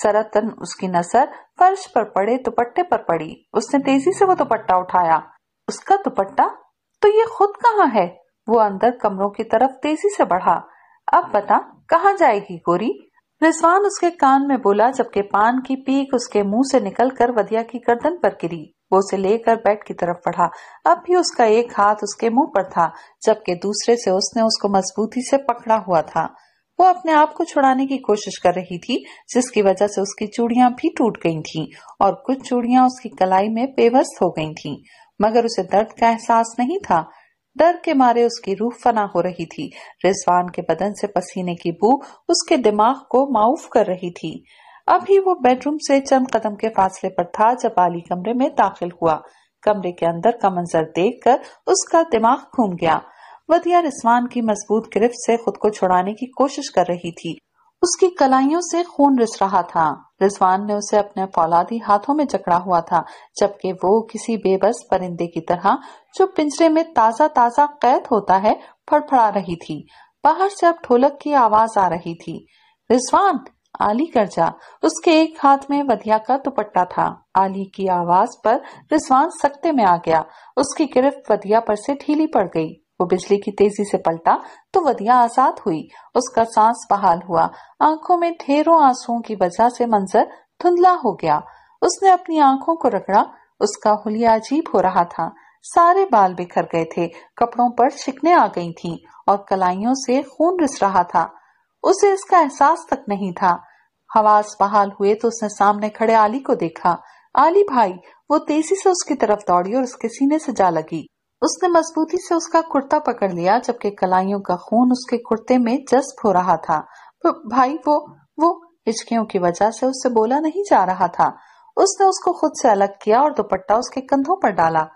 सरतन उसकी नजर फर्श पर पड़े दुपट्टे पर पड़ी उसने तेजी से वो दुपट्टा उठाया उसका दुपट्टा तो ये खुद कहाँ है वो अंदर कमरों की तरफ तेजी से बढ़ा अब बता कहाँ जाएगी गोरी रिजवान उसके कान में बोला जबकि पान की पीक उसके मुंह से निकल कर वदिया की गर्दन पर गिरी वो उसे लेकर बेड की तरफ बढ़ा अब भी उसका एक हाथ उसके मुंह पर था जबकि दूसरे से उसने उसको मजबूती से पकड़ा हुआ था वो अपने आप को छुड़ाने की कोशिश कर रही थी जिसकी वजह से उसकी चूड़ियां भी टूट गई थीं और कुछ चूड़ियां उसकी कलाई में बेवस हो गई थीं मगर उसे दर्द का एहसास नहीं था डर के मारे उसकी रूह फना हो रही थी रिजवान के बदन से पसीने की बू उसके दिमाग को माउफ कर रही थी अभी वो बेडरूम से चंद कदम के फासले पर था जब आली कमरे में दाखिल हुआ कमरे के अंदर का मंजर देखकर उसका दिमाग घूम गया वदिया रिस्वान की मजबूत गिरफ्त से खुद को छुड़ाने की कोशिश कर रही थी उसकी कलाइयों से खून रिस रहा था रिजवान ने उसे अपने फौलादी हाथों में जकड़ा हुआ था जबकि वो किसी बेबस परिंदे की तरह जो पिंजरे में ताजा ताजा कैद होता है फड़फड़ा रही थी बाहर से अब ढोलक की आवाज आ रही थी रिजवान आली कर जा उसके एक हाथ में वधिया का दुपट्टा था आली की आवाज पर रिजवान सख्ते में आ गया उसकी गिरफ्त वधिया पर से ढीली पड़ गई वो बिजली की तेजी से पलटा तो वदिया आजाद हुई उसका सांस बहाल हुआ आंखों में ढेरों आंसुओं की वजह से मंजर धुंधला हो गया उसने अपनी आंखों को रगड़ा उसका हुलिया अजीब हो रहा था सारे बाल बिखर गए थे कपड़ों पर छिकने आ गई थी और कलाइयों से खून रिस रहा था उसे इसका एहसास तक नहीं था हवास बहाल हुए तो उसने सामने खड़े आली को देखा आली भाई वो तेजी से उसकी तरफ दौड़ी और उसके सीने से जा लगी उसने मजबूती से उसका कुर्ता पकड़ लिया जबकि कलाइयों का खून उसके कुर्ते में जज्ब हो रहा था भाई वो वो हिचकियों की वजह से उससे बोला नहीं जा रहा था उसने उसको खुद से अलग किया और दुपट्टा उसके कंधों पर डाला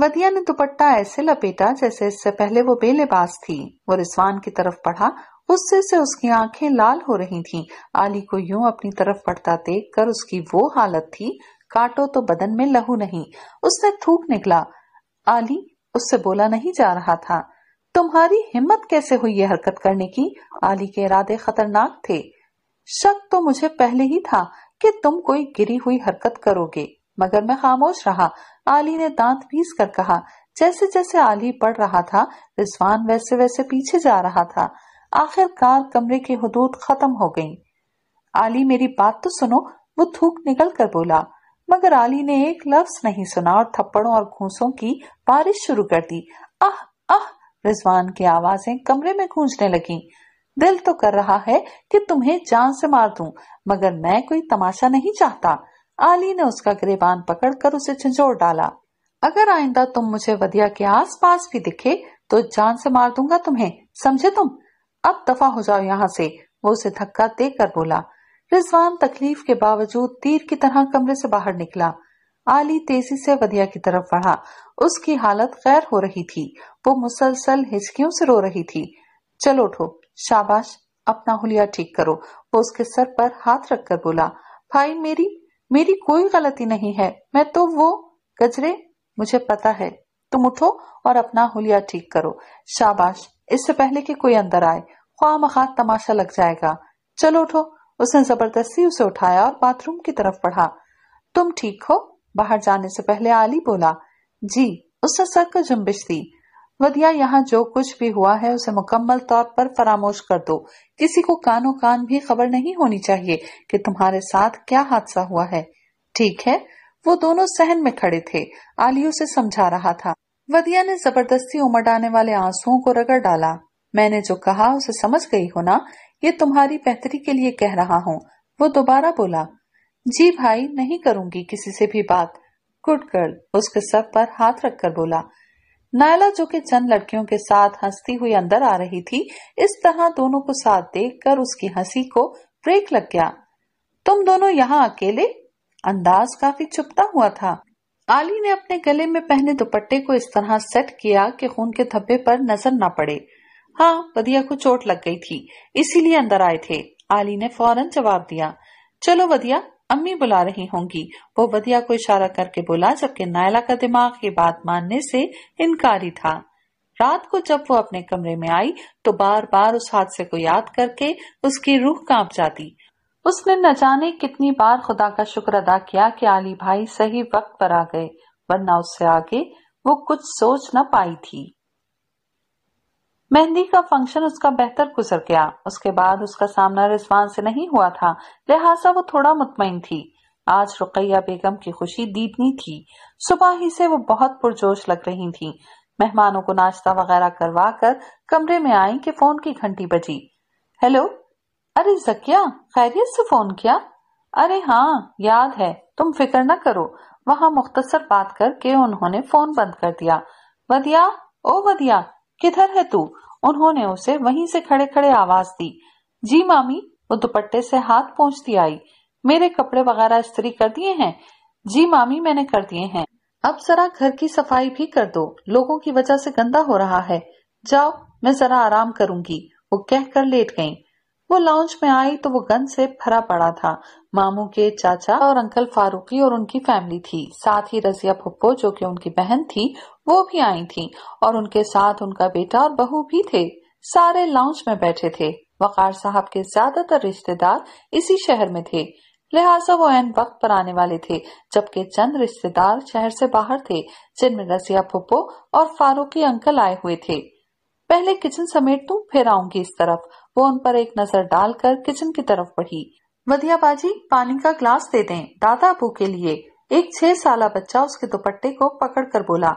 वदिया ने दुपट्टा ऐसे लपेटा जैसे इससे पहले वो बेलिबास थी वो रिस्वान की तरफ पढ़ा उससे से उसकी आंखें लाल हो रही थीं। आली को यूं अपनी तरफ पढ़ता देख कर उसकी वो हालत थी काटो तो बदन में लहू नहीं उसने थूक निकला आली उससे बोला नहीं जा रहा था तुम्हारी हिम्मत कैसे हुई ये हरकत करने की आली के इरादे खतरनाक थे शक तो मुझे पहले ही था कि तुम कोई गिरी हुई हरकत करोगे मगर मैं खामोश रहा आली ने दांत पीस कर कहा जैसे जैसे आली पढ़ रहा था रिजवान वैसे वैसे पीछे जा रहा था आखिरकार कमरे की हदूद खत्म हो गई आली मेरी बात तो सुनो वो थूक निकल कर बोला मगर आली ने एक लफ्ज नहीं सुना और थप्पड़ों और घूसों की बारिश शुरू कर दी आह आह रिजवान की आवाजें कमरे में गूंजने लगी दिल तो कर रहा है कि तुम्हें जान से मार दूं, मगर मैं कोई तमाशा नहीं चाहता आली ने उसका गिरेबान पकड़कर उसे झंझोर डाला अगर आइंदा तुम मुझे वदिया के आस पास भी दिखे तो जान से मार दूंगा तुम्हें समझे तुम अब दफा हो जाओ यहाँ से वो उसे धक्का देकर बोला रिजवान तकलीफ के बावजूद तीर की तरह कमरे से बाहर निकला आली तेजी से वधिया की तरफ बढ़ा उसकी हालत गैर हो रही थी वो मुसलसल हिचकियों से रो रही थी चलो उठो शाबाश अपना हुलिया ठीक करो वो उसके सर पर हाथ रखकर बोला भाई मेरी मेरी कोई गलती नहीं है मैं तो वो गजरे मुझे पता है तुम उठो और अपना हुलिया ठीक करो शाबाश इससे पहले कि कोई अंदर आए ख्वा मखा तमाशा लग जाएगा चलो उठो उसने जबरदस्ती उसे उठाया और बाथरूम की तरफ बढ़ा तुम ठीक हो बाहर जाने से पहले आली बोला जी उसने सर को जुम्बिश दी वदिया यहाँ जो कुछ भी हुआ है उसे मुकम्मल तौर पर फरामोश कर दो किसी को कानो कान भी खबर नहीं होनी चाहिए कि तुम्हारे साथ क्या हादसा हुआ है ठीक है वो दोनों सहन में खड़े थे आली उसे समझा रहा था वदिया ने जबरदस्ती उमड़ आने वाले आंसुओं को रगड़ डाला मैंने जो कहा उसे समझ गई हो ना ये तुम्हारी बेहतरी के लिए कह रहा हूँ वो दोबारा बोला जी भाई नहीं करूंगी किसी से भी बात गुड गर्ल उसके सर पर हाथ रखकर बोला नायला जो कि चंद लड़कियों के साथ हंसती हुई अंदर आ रही थी इस तरह दोनों को साथ देखकर उसकी हंसी को ब्रेक लग गया तुम दोनों यहाँ अकेले अंदाज काफी चुपता हुआ था आली ने अपने गले में पहने दुपट्टे को इस तरह सेट किया कि खून के धब्बे पर नजर न पड़े हाँ वधिया को चोट लग गई थी इसीलिए अंदर आए थे आली ने फौरन जवाब दिया चलो वधिया अम्मी बुला रही होंगी वो वधिया को इशारा करके बोला जबकि नायला का दिमाग ये बात मानने से इनकारी था रात को जब वो अपने कमरे में आई तो बार बार उस हादसे को याद करके उसकी रूह कांप जाती उसने न जाने कितनी बार खुदा का शुक्र अदा किया कि आली भाई सही वक्त पर आ गए वरना उससे आगे वो कुछ सोच न पाई थी मेहंदी का फंक्शन उसका बेहतर गुजर गया उसके बाद उसका सामना रिजवान से नहीं हुआ था लिहाजा वो थोड़ा मुतमिन थी आज रुकैया बेगम की खुशी दीदनी थी सुबह ही से वो बहुत पुरजोश लग रही थी मेहमानों को नाश्ता वगैरह करवा कर कमरे में आई कि फोन की घंटी बजी हेलो अरे जकिया खैरियत से फोन किया अरे हाँ याद है तुम फिक्र न करो वहाँ मुख्तसर बात करके उन्होंने फोन बंद कर दिया वदिया ओ वदिया किधर है तू उन्होंने उसे वहीं से खड़े खड़े आवाज दी जी मामी वो दुपट्टे से हाथ पहुंचती आई मेरे कपड़े वगैरह इस्त्री कर दिए हैं जी मामी मैंने कर दिए हैं अब जरा घर की सफाई भी कर दो लोगों की वजह से गंदा हो रहा है जाओ मैं जरा आराम करूंगी वो कहकर लेट गई वो लाउंज में आई तो वो गंद से भरा पड़ा था मामू के चाचा और अंकल फारूकी और उनकी फैमिली थी साथ ही रजिया फुप्पो जो कि उनकी बहन थी वो भी आई थी और उनके साथ उनका बेटा और बहू भी थे सारे लाउंज में बैठे थे वकार साहब के ज्यादातर रिश्तेदार इसी शहर में थे लिहाजा वो एन वक्त पर आने वाले थे जबकि चंद रिश्तेदार शहर से बाहर थे जिनमें रसिया पुप्पो और फारूकी अंकल आए हुए थे पहले किचन समेट तू फिर आऊंगी इस तरफ वो उन पर एक नजर डालकर किचन की तरफ बढ़ी वधिया बाजी पानी का ग्लास दे दें दादा अबू के लिए एक छह साल बच्चा उसके दुपट्टे को पकड़कर बोला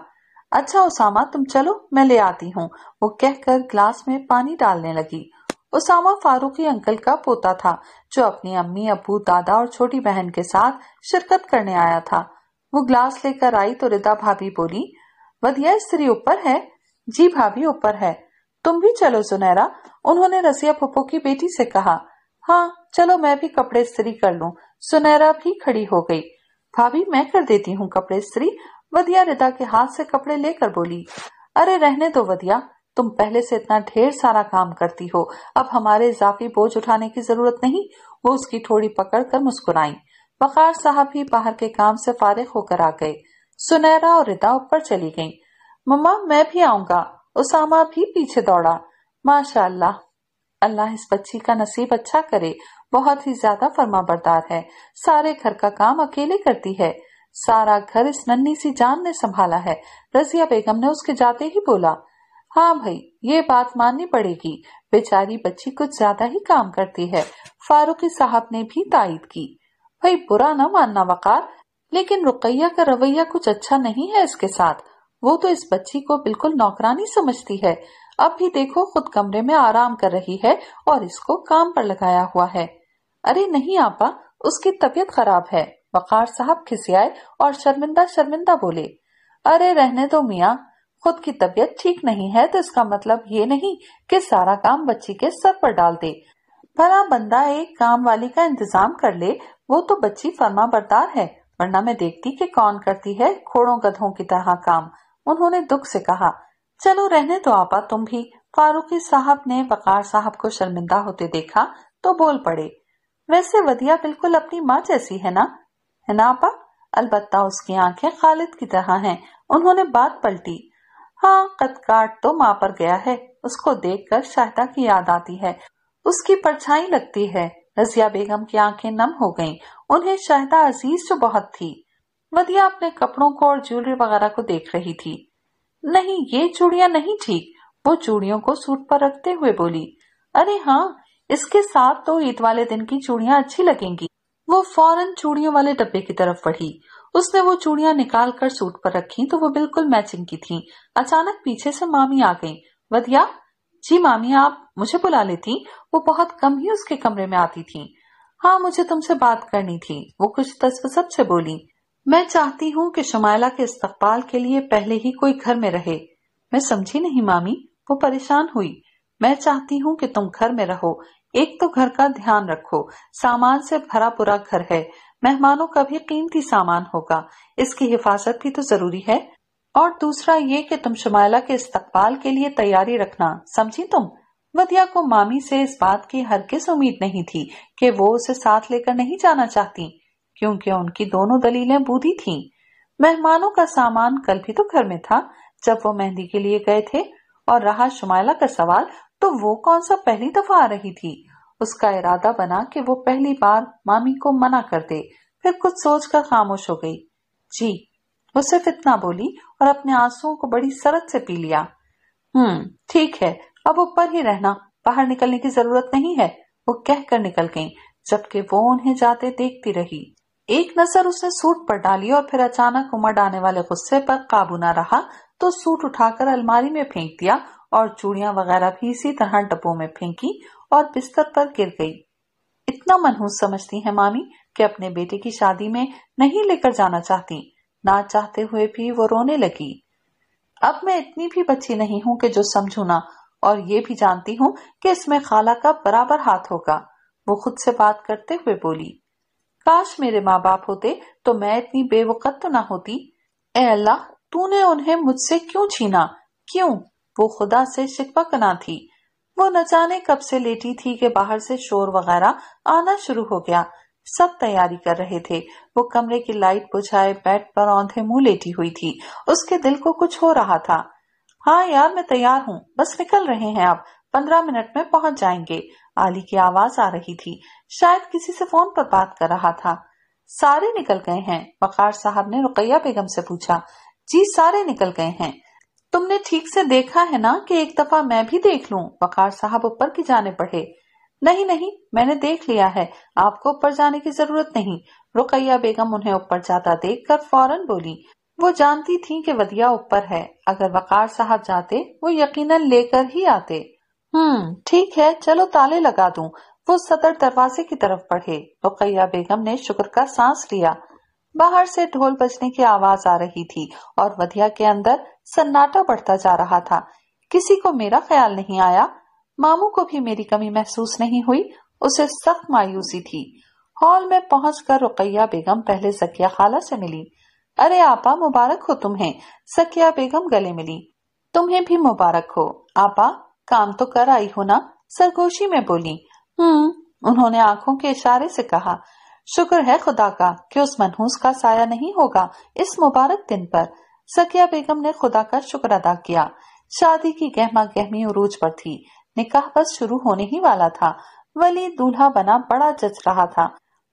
अच्छा उसामा तुम चलो मैं ले आती हूँ वो कहकर ग्लास में पानी डालने लगी उसामा फारूकी अंकल का पोता था जो अपनी अम्मी अबू दादा और छोटी बहन के साथ शिरकत करने आया था वो ग्लास लेकर आई तो रिदा भाभी बोली वधिया स्त्री ऊपर है जी भाभी ऊपर है तुम भी चलो सुनहरा उन्होंने रसिया पप्पो की बेटी से कहा हाँ चलो मैं भी कपड़े स्त्री कर लू सुनहरा भी खड़ी हो गई भाभी मैं कर देती हूँ कपड़े स्त्री वधिया रिदा के हाथ से कपड़े लेकर बोली अरे रहने दो वधिया तुम पहले से इतना ढेर सारा काम करती हो अब हमारे इजाफी बोझ उठाने की जरूरत नहीं वो उसकी थोड़ी पकड़ कर मुस्कुराई बकार साहब भी बाहर के काम से फारिग होकर आ गए सुनहरा और रिदा ऊपर चली गईं। मम्मा मैं भी आऊंगा उसामा भी पीछे दौड़ा माशाल्लाह अल्लाह इस बच्ची का नसीब अच्छा करे बहुत ही ज्यादा फर्मा बरदार है सारे घर का काम अकेले करती है सारा घर इस नन्ही सी जान ने संभाला है रजिया बेगम ने उसके जाते ही बोला हाँ भाई ये बात माननी पड़ेगी बेचारी बच्ची कुछ ज्यादा ही काम करती है फारूकी साहब ने भी तायद की भाई बुरा न मानना वकार लेकिन रुकैया का रवैया कुछ अच्छा नहीं है इसके साथ वो तो इस बच्ची को बिल्कुल नौकरानी समझती है अब भी देखो खुद कमरे में आराम कर रही है और इसको काम पर लगाया हुआ है अरे नहीं आपा उसकी तबीयत खराब है वकार साहब खिसियाए और शर्मिंदा शर्मिंदा बोले अरे रहने दो मिया खुद की तबीयत ठीक नहीं है तो इसका मतलब ये नहीं कि सारा काम बच्ची के सर पर डाल दे भला बंदा एक काम वाली का इंतजाम कर ले वो तो बच्ची फर्मा बरदार है वरना मैं देखती कि कौन करती है घोड़ों गधों की तरह काम उन्होंने दुख से कहा चलो रहने दो आपा तुम भी फारूकी साहब ने वकार साहब को शर्मिंदा होते देखा तो बोल पड़े वैसे वदिया बिल्कुल अपनी माँ जैसी है ना है ना आपा अलबत्ता उसकी आंखें खालिद की तरह हैं उन्होंने बात पलटी हाँ काट तो माँ पर गया है उसको देखकर शाहिदा की याद आती है उसकी परछाई लगती है रजिया बेगम की आंखें नम हो गईं। उन्हें शाहिदा अजीज जो बहुत थी वदिया अपने कपड़ों को और ज्वेलरी वगैरह को देख रही थी नहीं ये चूड़िया नहीं ठीक वो चूड़ियों को सूट पर रखते हुए बोली अरे हाँ इसके साथ तो ईद वाले दिन की चूड़िया अच्छी लगेंगी वो फौरन चूड़ियों वाले डब्बे की तरफ बढ़ी उसने वो चूड़िया निकाल कर सूट पर रखी तो वो बिल्कुल मैचिंग की थी अचानक पीछे से मामी आ गई वधिया जी मामी आप मुझे बुला लेती वो बहुत कम ही उसके कमरे में आती थी हाँ मुझे तुमसे बात करनी थी वो कुछ तस्वसत से बोली मैं चाहती हूँ कि शुमाइला के इस्तकबाल के लिए पहले ही कोई घर में रहे मैं समझी नहीं मामी वो परेशान हुई मैं चाहती हूँ कि तुम घर में रहो एक तो घर का ध्यान रखो सामान से भरा पूरा घर है मेहमानों का भी कीमती सामान होगा इसकी हिफाजत भी तो जरूरी है और दूसरा ये कि तुम शुमाला के इस्तकबाल के लिए तैयारी रखना समझी तुम वदिया को मामी से इस बात की हर किस उम्मीद नहीं थी कि वो उसे साथ लेकर नहीं जाना चाहती क्योंकि उनकी दोनों दलीलें बूदी थीं। मेहमानों का सामान कल भी तो घर में था जब वो मेहंदी के लिए गए थे और रहा शुमाला का सवाल तो वो कौन सा पहली दफा आ रही थी उसका इरादा बना कि वो पहली बार मामी को मना कर दे फिर कुछ सोच कर खामोश हो गई जी वो सिर्फ इतना बोली और अपने आंसुओं को बड़ी सरद से पी लिया हम्म ठीक है अब ऊपर ही रहना बाहर निकलने की जरूरत नहीं है वो कहकर निकल गई जबकि वो उन्हें जाते देखती रही एक नजर उसने सूट पर डाली और फिर अचानक उमड़ आने वाले गुस्से पर काबू न रहा तो सूट उठाकर अलमारी में फेंक दिया और चूड़ियां वगैरह भी इसी तरह डब्बों में फेंकी और बिस्तर पर गिर गई इतना मनहूस समझती है मामी कि अपने बेटे की शादी में नहीं लेकर जाना चाहती ना चाहते हुए भी वो रोने लगी अब मैं इतनी भी बच्ची नहीं हूँ कि जो समझू ना और ये भी जानती हूँ कि इसमें खाला का बराबर हाथ होगा वो खुद से बात करते हुए बोली काश मेरे माँ बाप होते तो मैं इतनी बेवकत तो ना होती ए अल्लाह तूने उन्हें मुझसे क्यों छीना क्यों वो खुदा से कना थी वो न जाने कब से लेटी थी कि बाहर से शोर वगैरह आना शुरू हो गया सब तैयारी कर रहे थे वो कमरे की लाइट बुझाए बेड पर औंधे मुंह लेटी हुई थी उसके दिल को कुछ हो रहा था हाँ यार मैं तैयार हूँ बस निकल रहे हैं आप पंद्रह मिनट में पहुंच जाएंगे आली की आवाज आ रही थी शायद किसी से फोन पर बात कर रहा था सारे निकल गए हैं वकार साहब ने रुकैया बेगम से पूछा जी सारे निकल गए हैं तुमने ठीक से देखा है ना कि एक दफा मैं भी देख लूं बकार साहब ऊपर की जाने पढ़े नहीं नहीं मैंने देख लिया है आपको ऊपर जाने की जरूरत नहीं रुकैया बेगम उन्हें ऊपर जाता देखकर फौरन बोली वो जानती थी कि वदिया ऊपर है अगर वकार साहब जाते वो यकीनन लेकर ही आते हम्म ठीक है चलो ताले लगा दूं वो सदर दरवाजे की तरफ बढ़े रुकैया बेगम ने शुक्र का सांस लिया बाहर से ढोल बजने की आवाज आ रही थी और वधिया के अंदर सन्नाटा बढ़ता जा रहा था किसी को मेरा ख्याल नहीं आया मामू को भी मेरी कमी महसूस नहीं हुई उसे सख्त मायूसी थी हॉल में पहुंचकर रुकैया बेगम पहले सकिया खाला से मिली अरे आपा मुबारक हो तुम्हें सकिया बेगम गले मिली तुम्हें भी मुबारक हो आपा काम तो कर आई हो ना सरगोशी में बोली हम्म उन्होंने आंखों के इशारे से कहा शुक्र है खुदा का कि उस मनहूस का साया नहीं होगा इस मुबारक दिन पर सकिया बेगम ने खुदा का शुक्र अदा किया शादी की गहमा गहमी उरूज पर थी निकाह बस शुरू होने ही वाला था वली दूल्हा बना बड़ा जच रहा था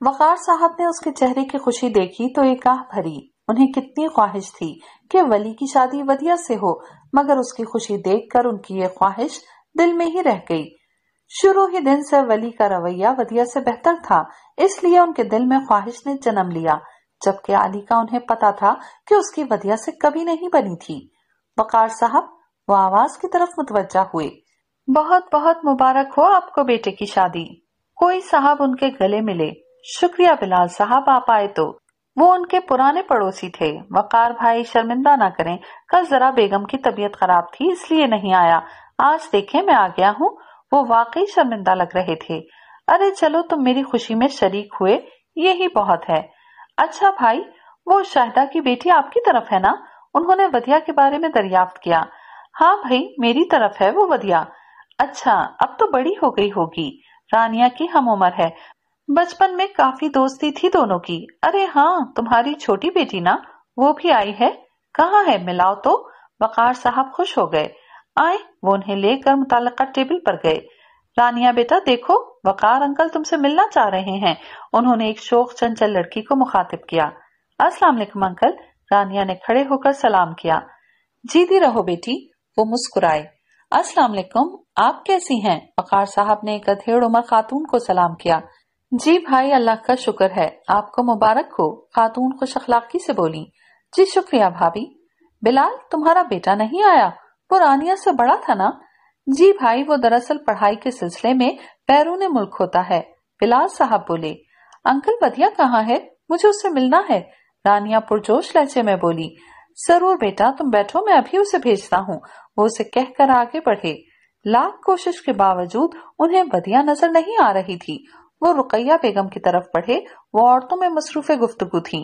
वकार साहब ने उसके चेहरे की खुशी देखी तो एक आह भरी उन्हें कितनी ख्वाहिश थी कि वली की शादी वदिया से हो मगर उसकी खुशी देखकर उनकी ये ख्वाहिश दिल में ही रह गई शुरू ही दिन से वली का रवैया वदिया से बेहतर था इसलिए उनके दिल में ख्वाहिश ने जन्म लिया जबकि आली का उन्हें पता था कि उसकी वदिया से कभी नहीं बनी थी वकार साहब वो आवाज की तरफ मुतवजा हुए बहुत बहुत मुबारक हो आपको बेटे की शादी कोई साहब उनके गले मिले शुक्रिया बिलाल साहब आप आए तो वो उनके पुराने पड़ोसी थे वकार भाई शर्मिंदा ना करें कल जरा बेगम की तबीयत खराब थी इसलिए नहीं आया आज देखें मैं आ गया हूँ वो वाकई शर्मिंदा लग रहे थे अरे चलो तुम मेरी खुशी में शरीक हुए ये ही बहुत है अच्छा भाई वो शाहिदा की बेटी आपकी तरफ है ना उन्होंने वधिया के बारे में दरियाफ्त किया हाँ भाई मेरी तरफ है वो वधिया अच्छा अब तो बड़ी हो गई होगी रानिया की हम उम्र है बचपन में काफी दोस्ती थी दोनों की अरे हाँ तुम्हारी छोटी बेटी ना वो भी आई है कहाँ है मिलाओ तो वकार साहब खुश हो गए आए वो उन्हें लेकर मुताल टेबल पर गए रानिया बेटा देखो वकार अंकल तुमसे मिलना चाह रहे हैं उन्होंने एक शोक चंचल लड़की को मुखातिब किया अस्सलाम अंकल रानिया ने खड़े होकर सलाम किया जीती रहो बेटी वो मुस्कुराए अस्सलाम आप कैसी हैं वकार साहब ने एक अधेड़ उमर खातून को सलाम किया जी भाई अल्लाह का शुक्र है आपको मुबारक हो खातून खुश अखलाकी से बोली जी शुक्रिया भाभी बिलाल तुम्हारा बेटा नहीं आया पुरानिया से बड़ा था ना जी भाई वो दरअसल पढ़ाई के सिलसिले में बैरून मुल्क होता है बिलाल साहब बोले अंकल बधिया कहाँ है मुझे उससे मिलना है रानिया पुरजोश लहजे में बोली जरूर बेटा तुम बैठो मैं अभी उसे भेजता हूँ वो उसे कहकर आगे बढ़े लाख कोशिश के बावजूद उन्हें बधिया नजर नहीं आ रही थी वो रुकैया बेगम की तरफ बढ़े वो औरतों में मसरूफ गुफ्तगु थी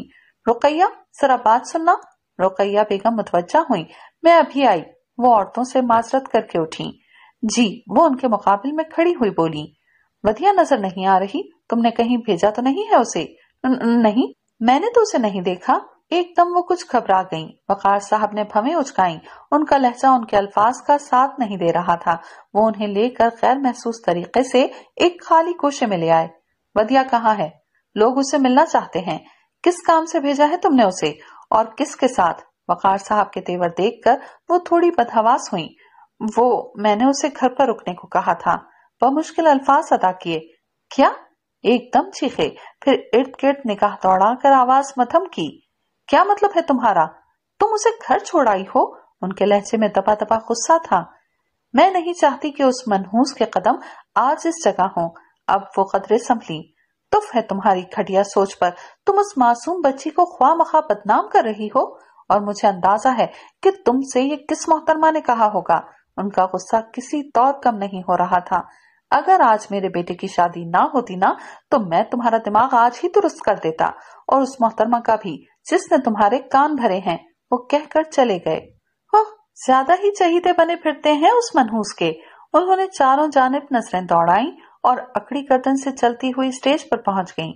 रुकैया जरा बात सुनना रुकैया बेगम मुतवजा हुई मैं अभी आई वो औरतों से माजरत करके उठी जी वो उनके मुकाबले में खड़ी हुई बोली वधिया नजर नहीं आ रही तुमने कहीं भेजा तो नहीं है उसे न, नहीं मैंने तो उसे नहीं देखा एकदम वो कुछ घबरा गईं। वकार साहब ने भवे उचकाई उनका लहजा उनके अल्फाज का साथ नहीं दे रहा था वो उन्हें लेकर गैर महसूस तरीके से एक खाली कोशे में ले आए वधिया कहाँ है लोग उसे मिलना चाहते हैं किस काम से भेजा है तुमने उसे और किसके साथ वकार साहब के तेवर देखकर वो थोड़ी बदहवास हुई वो मैंने उसे घर पर रुकने को कहा था वह मुश्किल अल्फाज अदा किए क्या एकदम चीखे फिर इर्द गिर्द निकाह दौड़ाकर आवाज मथम की क्या मतलब है तुम्हारा तुम उसे घर छोड़ आई हो उनके लहजे में दबा दबा गुस्सा था मैं नहीं चाहती कि उस मनहूस के कदम आज इस जगह हो अब वो कदरे संभली तुफ है तुम्हारी खटिया सोच पर तुम उस मासूम बच्ची को ख्वा मखा बदनाम कर रही हो और मुझे अंदाजा है कि तुमसे ये किस मोहतरमा ने कहा होगा उनका गुस्सा किसी तौर कम नहीं हो रहा था अगर आज मेरे बेटे की शादी ना होती ना तो मैं तुम्हारा दिमाग आज ही दुरुस्त कर देता और उस मोहतरमा का भी जिसने तुम्हारे कान भरे हैं वो कहकर चले गए ज्यादा ही चहीते बने फिरते हैं उस मनहूस के उन्होंने चारों जानब नजरें दौड़ाई और अकड़ी गर्दन से चलती हुई स्टेज पर पहुंच गईं।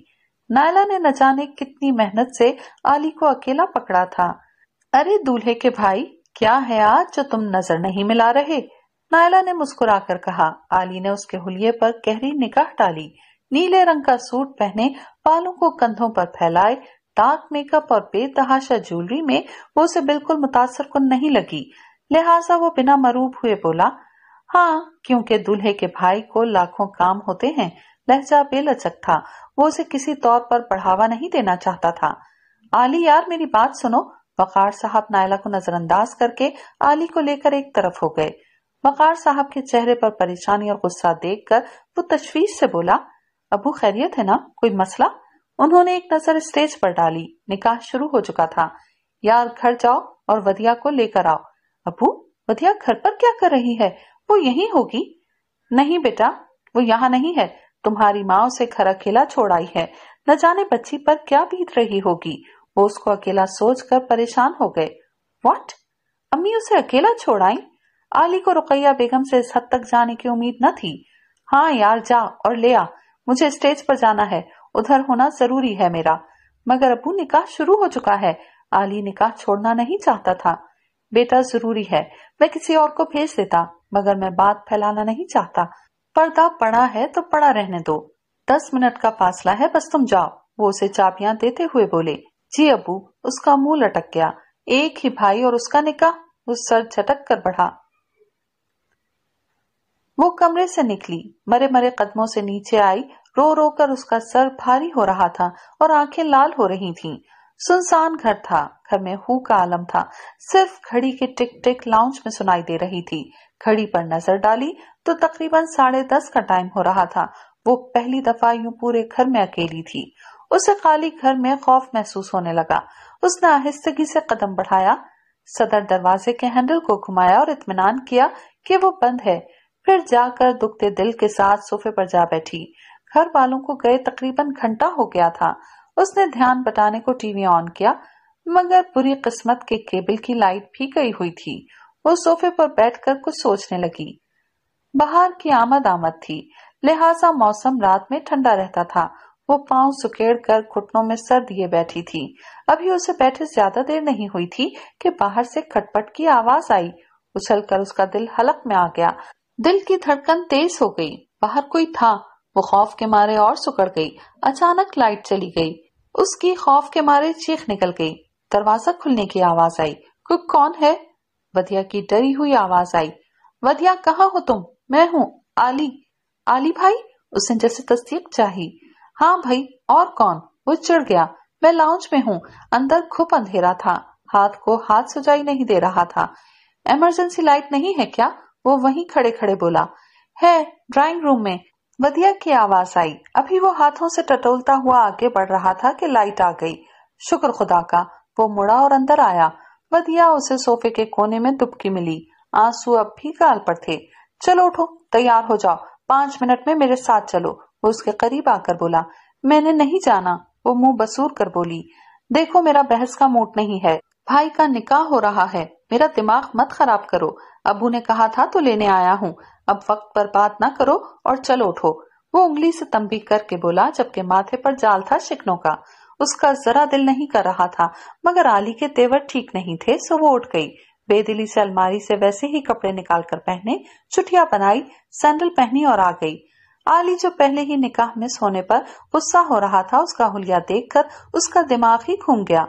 नायला ने न जाने कितनी मेहनत से आली को अकेला पकड़ा था अरे दूल्हे के भाई क्या है आज जो तुम नजर नहीं मिला रहे नायला ने मुस्कुराकर कहा आली ने उसके हुलिये पर गहरी निकाह डाली नीले रंग का सूट पहने बालों को कंधों पर फैलाए ताक मेकअप और बेतहाशा ज्वेलरी में वो उसे बिल्कुल मुतासर को नहीं लगी लिहाजा वो बिना मरूब हुए बोला हाँ क्योंकि दूल्हे के भाई को लाखों काम होते हैं लहजा बेलचक था वो उसे किसी तौर पर बढ़ावा नहीं देना चाहता था आली यार मेरी बात सुनो वकार साहब नायला को नजरअंदाज करके आली को लेकर एक तरफ हो गए वकार साहब के चेहरे पर परेशानी और गुस्सा देखकर वो तशवीश से बोला अबू खैरियत है ना कोई मसला उन्होंने एक नजर स्टेज पर डाली निकाह शुरू हो चुका था यार घर जाओ और वधिया को लेकर आओ अबू वधिया घर पर क्या कर रही है वो यही होगी नहीं बेटा वो यहाँ नहीं है तुम्हारी माँ उसे खरा खेला छोड़ आई है न जाने बच्ची पर क्या बीत रही होगी वो उसको अकेला सोचकर परेशान हो गए वॉट अम्मी उसे अकेला छोड़ आई आली को रुकैया बेगम से इस हद तक जाने की उम्मीद न थी हाँ यार जा और ले आ मुझे स्टेज पर जाना है उधर होना जरूरी है मेरा मगर अबू निकाह शुरू हो चुका है आली निकाह छोड़ना नहीं चाहता था बेटा जरूरी है मैं किसी और को भेज देता मगर मैं बात फैलाना नहीं चाहता पर्दा पड़ा है तो पड़ा रहने दो दस मिनट का फासला है बस तुम जाओ वो उसे चाबियां देते हुए बोले जी अबू उसका मुंह लटक गया एक ही भाई और उसका निकाह वो सर झटक कर बढ़ा वो कमरे से निकली मरे मरे कदमों से नीचे आई रो रो कर उसका सर भारी हो रहा था और आंखें लाल हो रही थीं। सुनसान घर था घर में हु का आलम था सिर्फ घड़ी के टिक टिक लाउंज में सुनाई दे रही थी घड़ी पर नजर डाली तो तकरीबन साढ़े दस का टाइम हो रहा था वो पहली दफा यूं पूरे घर में अकेली थी उसे खाली घर में खौफ महसूस होने लगा उसने आहिस्तगी से कदम बढ़ाया सदर दरवाजे के हैंडल को घुमाया और इतमान किया कि वो बंद है फिर जाकर दुखते दिल के साथ सोफे पर जा बैठी घर वालों को गए तकरीबन घंटा हो गया था उसने ध्यान बटाने को टीवी ऑन किया मगर बुरी किस्मत के केबल की लाइट भी गई हुई थी वो सोफे पर बैठकर कुछ सोचने लगी बाहर की आमद आमद थी लिहाजा मौसम रात में ठंडा रहता था वो पांव कर घुटनों में सर दिए बैठी थी अभी उसे बैठे ज्यादा देर नहीं हुई थी कि बाहर से खटपट की आवाज आई उछल कर उसका दिल हलक में आ गया दिल की धड़कन तेज हो गई बाहर कोई था वो खौफ के मारे और सुकड़ गई अचानक लाइट चली गई उसकी खौफ के मारे चीख निकल गई दरवाजा खुलने की आवाज आई कोई कौन है वधिया की डरी हुई आवाज आई वधिया कहाँ हो तुम मैं हूँ आली आली भाई उसने जैसे तस्दीक चाहिए हाँ भाई और कौन वो चिड़ गया मैं लाउंज में हूँ अंदर खूब अंधेरा था हाथ को हाथ सजाई नहीं दे रहा था इमरजेंसी लाइट नहीं है क्या वो वहीं खड़े खड़े बोला है ड्राइंग रूम में वधिया की आवाज आई अभी वो हाथों से टटोलता हुआ आगे बढ़ रहा था कि लाइट आ गई शुक्र खुदा का वो मुड़ा और अंदर आया वधिया उसे सोफे के कोने में दुबकी मिली आंसू अब भी गाल पर थे चलो उठो तैयार हो जाओ पांच मिनट में मेरे साथ चलो वो उसके करीब आकर बोला मैंने नहीं जाना वो मुंह बसूर कर बोली देखो मेरा बहस का मूड नहीं है भाई का निकाह हो रहा है मेरा दिमाग मत खराब करो अबू ने कहा था तो लेने आया हूँ अब वक्त पर बात न करो और चलो उठो वो उंगली से तंबी करके बोला जबकि माथे पर जाल था शिकनों का उसका जरा दिल नहीं कर रहा था मगर आली के तेवर ठीक नहीं थे सो वो उठ गई बेदिली से अलमारी से वैसे ही कपड़े निकाल कर पहने चुटिया बनाई सैंडल पहनी और आ गई आली जो पहले ही निकाह मिस होने पर गुस्सा हो रहा था उसका हुलिया देखकर उसका दिमाग ही घूम गया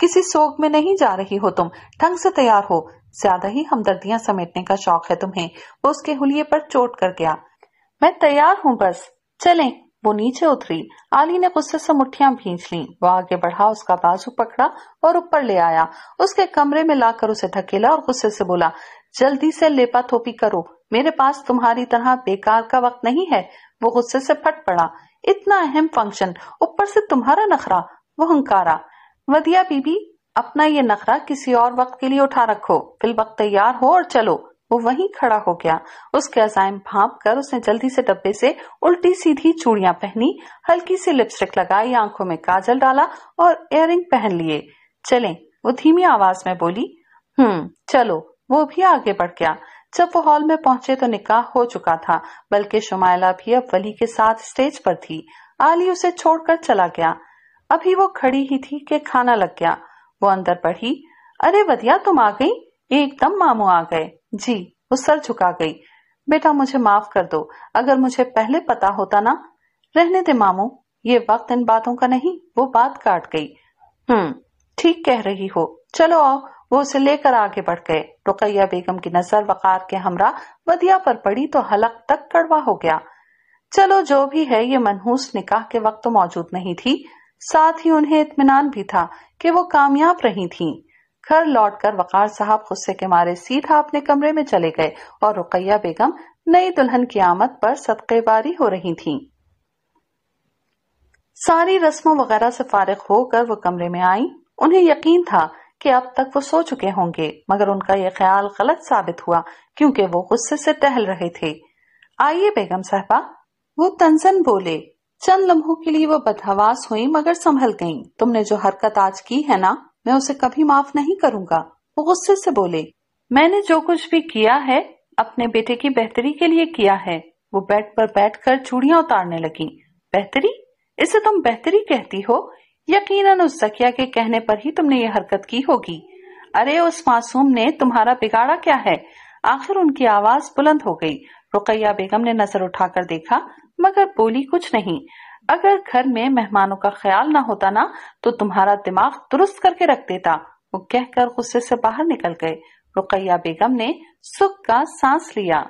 किसी सोग में नहीं जा रही हो तुम ढंग से तैयार हो ज्यादा ही हमदर्दियां समेटने का शौक है तुम्हें वो उसके हुलिये पर चोट कर गया मैं तैयार हूँ बस चलें वो नीचे उतरी आली ने गुस्से से मुठ्ठियां भींच ली वो आगे बढ़ा उसका बाजू पकड़ा और ऊपर ले आया उसके कमरे में लाकर उसे ढकेला और गुस्से से बोला जल्दी से लेपा थोपी करो मेरे पास तुम्हारी तरह बेकार का वक्त नहीं है वो गुस्से से फट पड़ा इतना अहम फंक्शन ऊपर से तुम्हारा नखरा वो हंकारा वदिया बीबी अपना ये नखरा किसी और वक्त के लिए उठा रखो फिल वक्त तैयार हो और चलो वो वहीं खड़ा हो गया उसके अजायम भाप कर उसने जल्दी से डब्बे से उल्टी सीधी चूड़िया पहनी हल्की सी लिपस्टिक लगाई आंखों में काजल डाला और इयर पहन लिए चले वो धीमी आवाज में बोली हम्म चलो वो भी आगे बढ़ गया जब वो हॉल में पहुंचे तो निकाह हो चुका था बल्कि शुमाइला भी अब वली के साथ स्टेज पर थी आली उसे छोड़कर चला गया अभी वो खड़ी ही थी कि खाना लग गया वो अंदर पढ़ी अरे वदिया तुम आ गई एकदम मामू आ गए जी वो सर झुका गई बेटा मुझे माफ कर दो अगर मुझे पहले पता होता ना रहने दे मामू ये वक्त इन बातों का नहीं वो बात काट गई हम्म ठीक कह रही हो चलो आओ वो उसे लेकर आगे बढ़ गए रुकैया बेगम की नजर वकार के हमरा वदिया पर पड़ी तो हलक तक कड़वा हो गया चलो जो भी है ये मनहूस निकाह के वक्त तो मौजूद नहीं थी साथ ही उन्हें इतमान भी था कि वो कामयाब रही थीं। घर लौटकर वकार साहब गुस्से के मारे सीधा अपने कमरे में चले गए और रुकैया बेगम नई दुल्हन की आमद पर सदकेबारी हो रही थी सारी रस्मों वगैरह से फारिग होकर वो कमरे में आई उन्हें यकीन था कि अब तक वो सो चुके होंगे मगर उनका यह ख्याल गलत साबित हुआ क्योंकि वो गुस्से से टहल रहे थे आइए बेगम साहबा वो तंजन बोले चंद लम्हों के लिए वो बदहवास हुई मगर संभल गईं। तुमने जो हरकत आज की है ना मैं उसे कभी माफ नहीं करूंगा वो गुस्से से बोले मैंने जो कुछ भी किया है अपने बेटे की बेहतरी के लिए किया है वो बेड पर बैठकर चूड़ियां उतारने लगी बेहतरी इसे तुम बेहतरी कहती हो यकीनन उस जकिया के कहने पर ही तुमने ये हरकत की होगी अरे उस मासूम ने तुम्हारा बिगाड़ा क्या है आखिर उनकी आवाज बुलंद हो गई रुकैया बेगम ने नजर उठाकर देखा मगर बोली कुछ नहीं अगर घर में मेहमानों का ख्याल ना होता ना तो तुम्हारा दिमाग दुरुस्त करके रख देता वो कहकर गुस्से से बाहर निकल गए रुकैया बेगम ने सुख का सांस लिया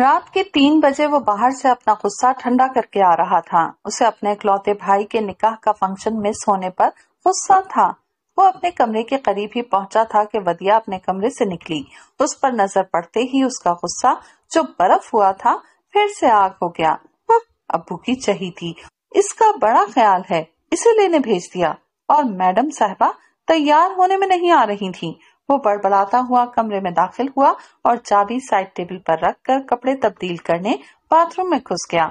रात के तीन बजे वो बाहर से अपना गुस्सा ठंडा करके आ रहा था उसे अपने इकलौते भाई के निकाह का फंक्शन मिस होने पर गुस्सा था वो अपने कमरे के करीब ही पहुंचा था कि वदिया अपने कमरे से निकली उस पर नजर पड़ते ही उसका गुस्सा जो बर्फ हुआ था फिर से आग हो गया अबू की चही थी इसका बड़ा ख्याल है इसे लेने भेज दिया और मैडम साहबा तैयार होने में नहीं आ रही थी वो बड़बड़ाता हुआ कमरे में दाखिल हुआ और चाबी साइड टेबल पर रखकर कपड़े तब्दील करने बाथरूम में घुस गया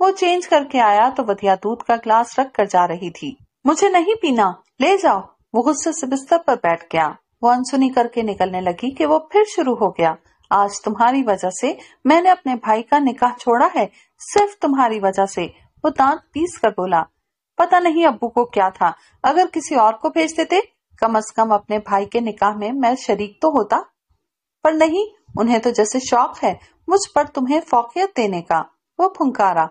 वो चेंज करके आया तो वधिया दूध का ग्लास रख कर जा रही थी मुझे नहीं पीना ले जाओ वो गुस्से से बिस्तर पर बैठ गया वो अनसुनी करके निकलने लगी कि वो फिर शुरू हो गया आज तुम्हारी वजह से मैंने अपने भाई का निकाह छोड़ा है सिर्फ तुम्हारी वजह से वो दांत पीस कर बोला पता नहीं अब्बू को क्या था अगर किसी और को भेज देते कम अज कम अपने भाई के निकाह में मैं शरीक तो होता पर नहीं उन्हें तो जैसे शौक है मुझ पर तुम्हें फौकियत देने का वो फुंकारा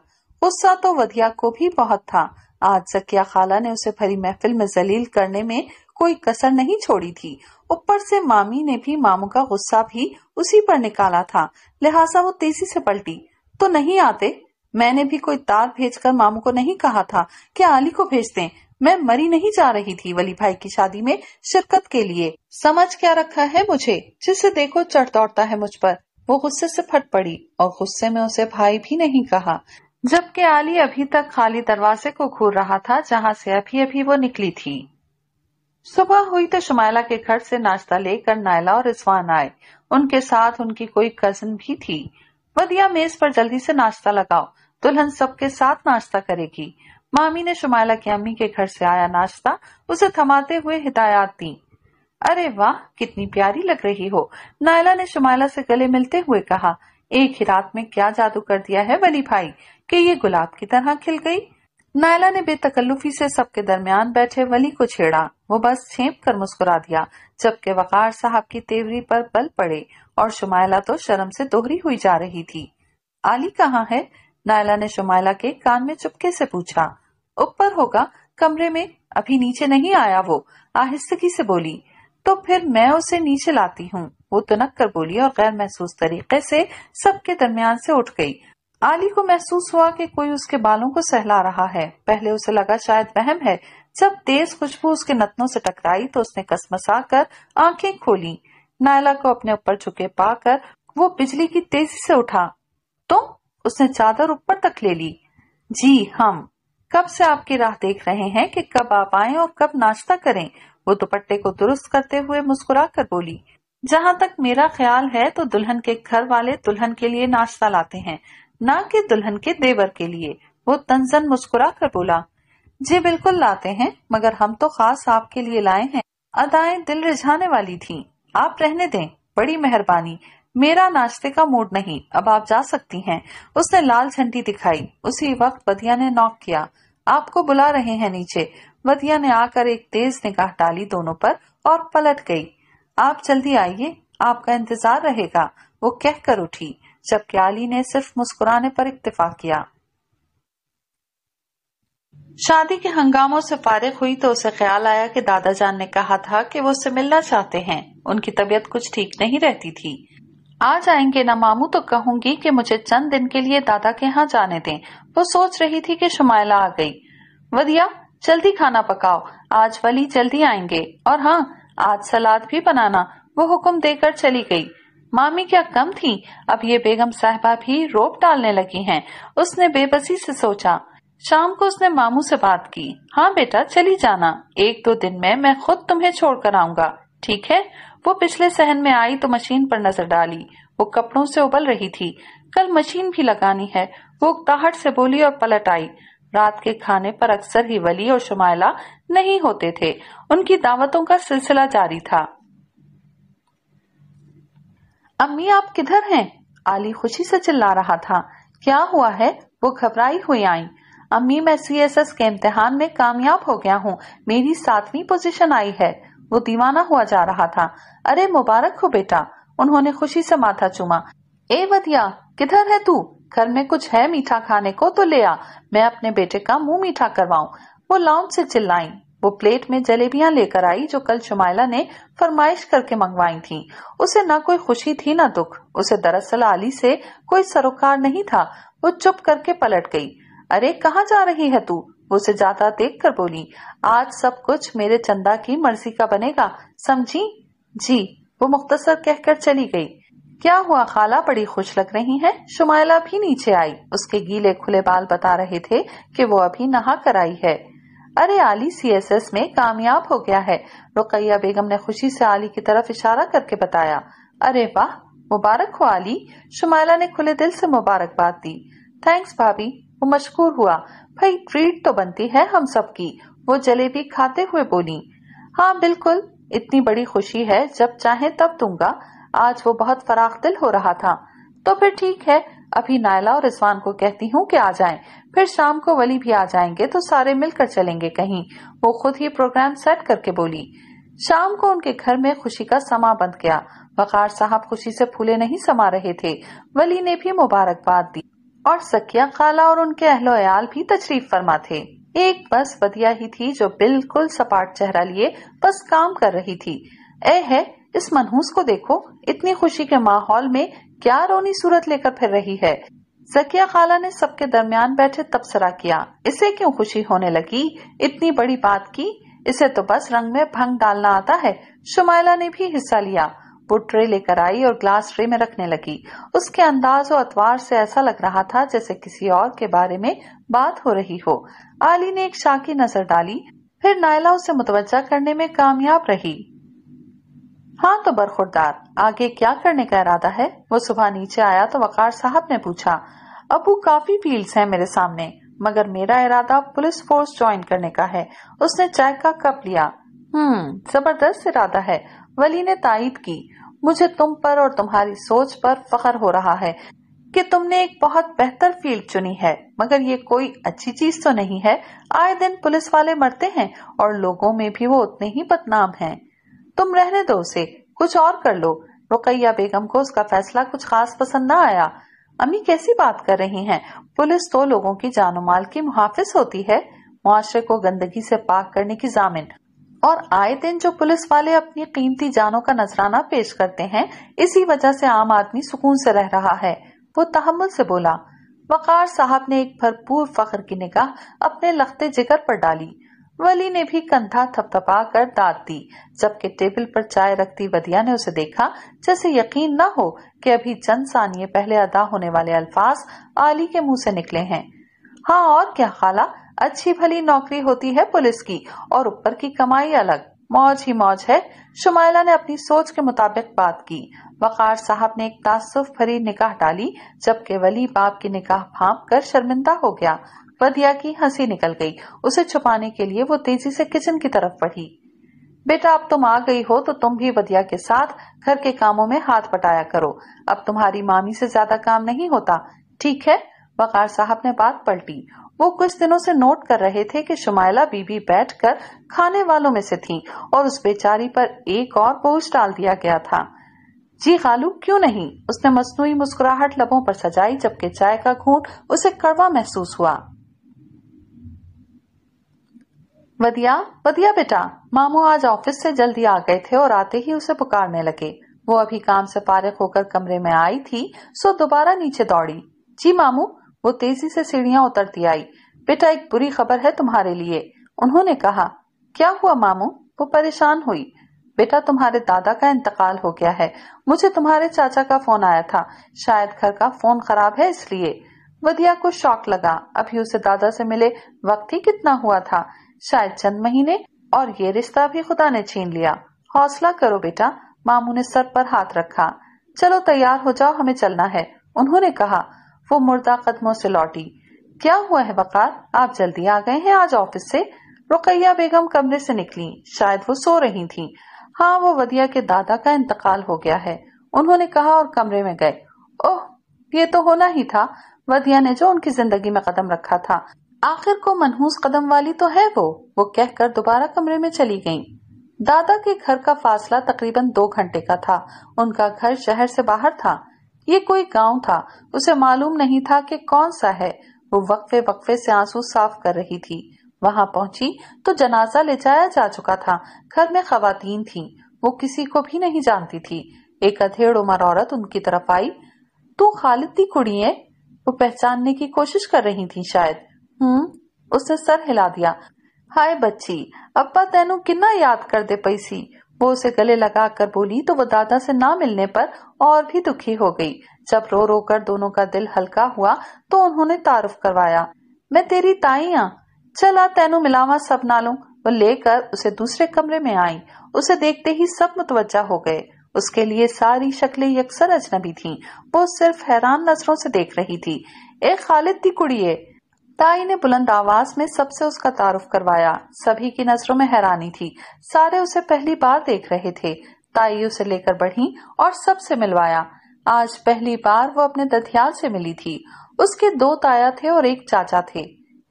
गुस्सा तो वधिया को भी बहुत था आज सकिया खाला ने उसे भरी महफिल में जलील करने में कोई कसर नहीं छोड़ी थी ऊपर से मामी ने भी मामू का गुस्सा भी उसी पर निकाला था लिहाजा वो तेजी से पलटी तो नहीं आते मैंने भी कोई तार भेजकर मामू को नहीं कहा था कि आली को भेजते मैं मरी नहीं जा रही थी वली भाई की शादी में शिरकत के लिए समझ क्या रखा है मुझे जिसे देखो चढ़ दौड़ता है मुझ पर वो गुस्से से फट पड़ी और गुस्से में उसे भाई भी नहीं कहा जबकि आली अभी तक खाली दरवाजे को घूर रहा था जहाँ से अभी अभी वो निकली थी सुबह हुई तो शुमाला के घर से नाश्ता लेकर नायला और रिजवान आए उनके साथ उनकी कोई कजन भी थी वह मेज पर जल्दी से नाश्ता लगाओ दुल्हन सबके साथ नाश्ता करेगी मामी ने शुमाला की अम्मी के घर से आया नाश्ता उसे थमाते हुए हिदायत दी अरे वाह कितनी प्यारी लग रही हो नायला ने शुमाला से गले मिलते हुए कहा एक ही रात में क्या जादू कर दिया है वली भाई कि ये गुलाब की तरह खिल गई नायला ने बेतकल्लुफी से सबके दरमियान बैठे वली को छेड़ा वो बस छेप कर मुस्कुरा दिया जबकि वकार साहब की तेवरी पर बल पड़े और शुमाइला तो शर्म से दोहरी हुई जा रही थी आली कहाँ है नायला ने शुमाइला के कान में चुपके से पूछा ऊपर होगा कमरे में अभी नीचे नहीं आया वो आहिस्तगी से बोली तो फिर मैं उसे नीचे लाती हूँ वो तनक कर बोली और गैर महसूस तरीके से सबके दरमियान से उठ गई आली को महसूस हुआ कि कोई उसके बालों को सहला रहा है पहले उसे लगा शायद वहम है जब तेज खुशबू उसके नतनों से टकराई तो उसने कसमसा कर आंखें खोली नायला को अपने ऊपर झुके पाकर वो बिजली की तेजी से उठा तुम तो उसने चादर ऊपर तक ले ली जी हम कब से आपकी राह देख रहे हैं कि कब आप आए और कब नाश्ता करें वो दुपट्टे को दुरुस्त करते हुए मुस्कुरा कर बोली जहाँ तक मेरा ख्याल है तो दुल्हन के घर वाले दुल्हन के लिए नाश्ता लाते हैं न कि दुल्हन के देवर के लिए वो तंजन मुस्कुरा कर बोला जी बिल्कुल लाते हैं मगर हम तो खास आपके लिए लाए हैं अदाए दिल रिझाने वाली थी आप रहने दें बड़ी मेहरबानी मेरा नाश्ते का मूड नहीं अब आप जा सकती हैं उसने लाल झंडी दिखाई उसी वक्त बदिया ने नॉक किया आपको बुला रहे हैं नीचे वधिया ने आकर एक तेज निगाह डाली दोनों पर और पलट गई आप जल्दी आइए आपका इंतजार रहेगा वो कहकर उठी जबकि आली ने सिर्फ मुस्कुराने पर इतफा किया शादी के हंगामों से फारिग हुई तो उसे ख्याल आया कि दादाजान ने कहा था कि वो उससे मिलना चाहते हैं उनकी तबीयत कुछ ठीक नहीं रहती थी आ जाएंगे ना मामू तो कहूंगी कि मुझे चंद दिन के लिए दादा के यहाँ जाने दें वो सोच रही थी कि शुमाइला आ गई वदिया जल्दी खाना पकाओ आज वली जल्दी आएंगे और हाँ आज सलाद भी बनाना वो हुक्म देकर चली गई मामी क्या कम थी अब ये बेगम साहबा भी रोप डालने लगी हैं। उसने बेबसी से सोचा शाम को उसने मामू से बात की हाँ बेटा चली जाना एक दो दिन में मैं खुद तुम्हें छोड़ कर आऊंगा ठीक है वो पिछले सहन में आई तो मशीन पर नजर डाली वो कपड़ों से उबल रही थी कल मशीन भी लगानी है वो उकताहट से बोली और पलट आई रात के खाने पर अक्सर ही वली और शुमाइला नहीं होते थे उनकी दावतों का सिलसिला जारी था अम्मी आप किधर हैं? आली खुशी से चिल्ला रहा था क्या हुआ है वो घबराई हुई आई अम्मी मैं सी एस एस के इम्तिहान में कामयाब हो गया हूँ मेरी सातवीं पोजीशन आई है वो दीवाना हुआ जा रहा था अरे मुबारक हो बेटा उन्होंने खुशी से माथा चूमा ए वदिया किधर है तू घर में कुछ है मीठा खाने को तो ले आ मैं अपने बेटे का मुंह मीठा करवाऊं वो लाउंज से चिल्लाई वो प्लेट में जलेबियां लेकर आई जो कल शुमाइला ने फरमाइश करके मंगवाई थी उसे ना कोई खुशी थी ना दुख उसे दरअसल आली से कोई सरोकार नहीं था वो चुप करके पलट गई अरे कहाँ जा रही है तू उसे ज्यादा देख कर बोली आज सब कुछ मेरे चंदा की मर्जी का बनेगा समझी जी वो मुख्तसर कहकर चली गई क्या हुआ खाला बड़ी खुश लग रही हैं? शुमाइला भी नीचे आई उसके गीले खुले बाल बता रहे थे कि वो अभी नहा कर आई है अरे आली सीएसएस में कामयाब हो गया है रुकैया बेगम ने खुशी से आली की तरफ इशारा करके बताया अरे वाह मुबारक हो आली शुमाइला ने खुले दिल से मुबारकबाद दी थैंक्स भाभी वो मशकूर हुआ भाई ट्रीट तो बनती है हम सबकी वो जलेबी खाते हुए बोली हाँ बिल्कुल इतनी बड़ी खुशी है जब चाहे तब दूंगा आज वो बहुत फराख दिल हो रहा था तो फिर ठीक है अभी नायला और रिजवान को कहती हूँ कि आ जाएं। फिर शाम को वली भी आ जाएंगे तो सारे मिलकर चलेंगे कहीं वो खुद ही प्रोग्राम सेट करके बोली शाम को उनके घर में खुशी का समा बंद गया वकार साहब खुशी से फूले नहीं समा रहे थे वली ने भी मुबारकबाद दी और सकिया खाला और उनके अहलोयाल भी तशरीफ फरमा थे एक बस बदिया ही थी जो बिल्कुल सपाट चेहरा लिए बस काम कर रही थी ए है इस मनहूस को देखो इतनी खुशी के माहौल में क्या रोनी सूरत लेकर फिर रही है जकिया खाला ने सबके दरमियान बैठे तबसरा किया इसे क्यों खुशी होने लगी इतनी बड़ी बात की इसे तो बस रंग में भंग डालना आता है शुमाइला ने भी हिस्सा लिया वो ट्रे लेकर आई और ग्लास ट्रे में रखने लगी उसके अंदाज और अतवार से ऐसा लग रहा था जैसे किसी और के बारे में बात हो रही हो आली ने एक शाकी नजर डाली फिर नायला उसे मुतवजा करने में कामयाब रही हाँ तो बरखुरदार आगे क्या करने का इरादा है वो सुबह नीचे आया तो वकार साहब ने पूछा अबू काफी फील्ड्स हैं मेरे सामने मगर मेरा इरादा पुलिस फोर्स ज्वाइन करने का है उसने चाय का कप लिया हम्म जबरदस्त इरादा है वली ने तायद की मुझे तुम पर और तुम्हारी सोच पर फखर हो रहा है कि तुमने एक बहुत बेहतर फील्ड चुनी है मगर ये कोई अच्छी चीज तो नहीं है आए दिन पुलिस वाले मरते हैं और लोगों में भी वो उतने ही बदनाम हैं। तुम रहने दो उसे कुछ और कर लो रुकैया बेगम को उसका फैसला कुछ खास पसंद न आया अम्मी कैसी बात कर रही हैं? पुलिस तो लोगों की जानो माल की मुहाफिज होती है मुआरे को गंदगी से पाक करने की जामिन और आए दिन जो पुलिस वाले अपनी कीमती जानों का नजराना पेश करते हैं इसी वजह से आम आदमी सुकून से रह रहा है वो तहमुल से बोला वकार साहब ने एक भरपूर फख्र की निगाह अपने लखते जिगर पर डाली वली ने भी कंधा थपथपा कर दाद दी जबकि टेबल पर चाय रखती वदिया ने उसे देखा जैसे यकीन न हो कि अभी चंद सानिये पहले अदा होने वाले अल्फाज आली के मुंह से निकले हैं हाँ और क्या खाला अच्छी भली नौकरी होती है पुलिस की और ऊपर की कमाई अलग मौज ही मौज है शुमाइला ने अपनी सोच के मुताबिक बात की वकार साहब ने एक तासुफ भरी निकाह डाली जबकि वली बाप की निकाह भाप कर शर्मिंदा हो गया वदिया की हंसी निकल गई उसे छुपाने के लिए वो तेजी से किचन की तरफ बढ़ी बेटा अब तुम आ गई हो तो तुम भी वदिया के साथ घर के कामों में हाथ बटाया करो अब तुम्हारी मामी से ज्यादा काम नहीं होता ठीक है वकार साहब ने बात पलटी वो कुछ दिनों से नोट कर रहे थे कि शुमाइला बीबी बैठकर खाने वालों में से थी और उस बेचारी पर एक और बोझ डाल दिया गया था जी गालू क्यों नहीं उसने मसनू मुस्कुराहट लबों पर सजाई जबकि चाय का घूट उसे कड़वा महसूस हुआ वदिया वदिया बेटा मामू आज ऑफिस से जल्दी आ गए थे और आते ही उसे पुकारने लगे वो अभी काम से फारिग होकर कमरे में आई थी सो दोबारा नीचे दौड़ी जी मामू वो तेजी से सीढ़ियां उतरती आई बेटा एक बुरी खबर है तुम्हारे लिए उन्होंने कहा क्या हुआ मामू वो परेशान हुई बेटा तुम्हारे दादा का इंतकाल हो गया है मुझे तुम्हारे चाचा का फोन आया था शायद घर का फोन खराब है इसलिए वदिया को शौक लगा अभी उसे दादा से मिले वक्त ही कितना हुआ था शायद चंद महीने और ये रिश्ता भी खुदा ने छीन लिया हौसला करो बेटा मामू ने सर पर हाथ रखा चलो तैयार हो जाओ हमें चलना है उन्होंने कहा वो मुर्दा कदमों से लौटी क्या हुआ है वकार आप जल्दी आ गए हैं आज ऑफिस से रुकैया बेगम कमरे से निकली शायद वो सो रही थी हाँ वो वदिया के दादा का इंतकाल हो गया है उन्होंने कहा और कमरे में गए ओह ये तो होना ही था वदिया ने जो उनकी जिंदगी में कदम रखा था आखिर को मनहूस कदम वाली तो है वो वो कहकर दोबारा कमरे में चली गईं। दादा के घर का फासला तकरीबन दो घंटे का था उनका घर शहर से बाहर था ये कोई गांव था उसे मालूम नहीं था कि कौन सा है वो वक्फे वक्फे से आंसू साफ कर रही थी वहां पहुंची तो जनाजा ले जाया जा चुका था घर में खातन थी वो किसी को भी नहीं जानती थी एक अधेड़ उम्र औरत उनकी तरफ आई तू खालिद कुड़ी है वो पहचानने की कोशिश कर रही थी शायद हम्म उसने सर हिला दिया हाय बच्ची अब्बा तेनू किन्ना याद कर दे पैसी वो उसे गले लगाकर बोली तो वो दादा से ना मिलने पर और भी दुखी हो गई जब रो रो कर दोनों का दिल हल्का हुआ तो उन्होंने तारुफ करवाया मैं तेरी ताई हाँ चला तेनु मिलावा सब नालों वो लेकर उसे दूसरे कमरे में आई उसे देखते ही सब मुतवजा हो गए उसके लिए सारी शक्लें यकसर अजनबी थीं। वो सिर्फ हैरान नजरों से देख रही थी एक खालिद की कुड़ी है ताई ने बुलंद आवाज में सबसे उसका तारुफ करवाया सभी की नजरों में हैरानी थी सारे उसे पहली बार देख रहे थे ताई उसे लेकर बढ़ी और सबसे मिलवाया आज पहली बार वो अपने दथियाल से मिली थी उसके दो ताया थे और एक चाचा थे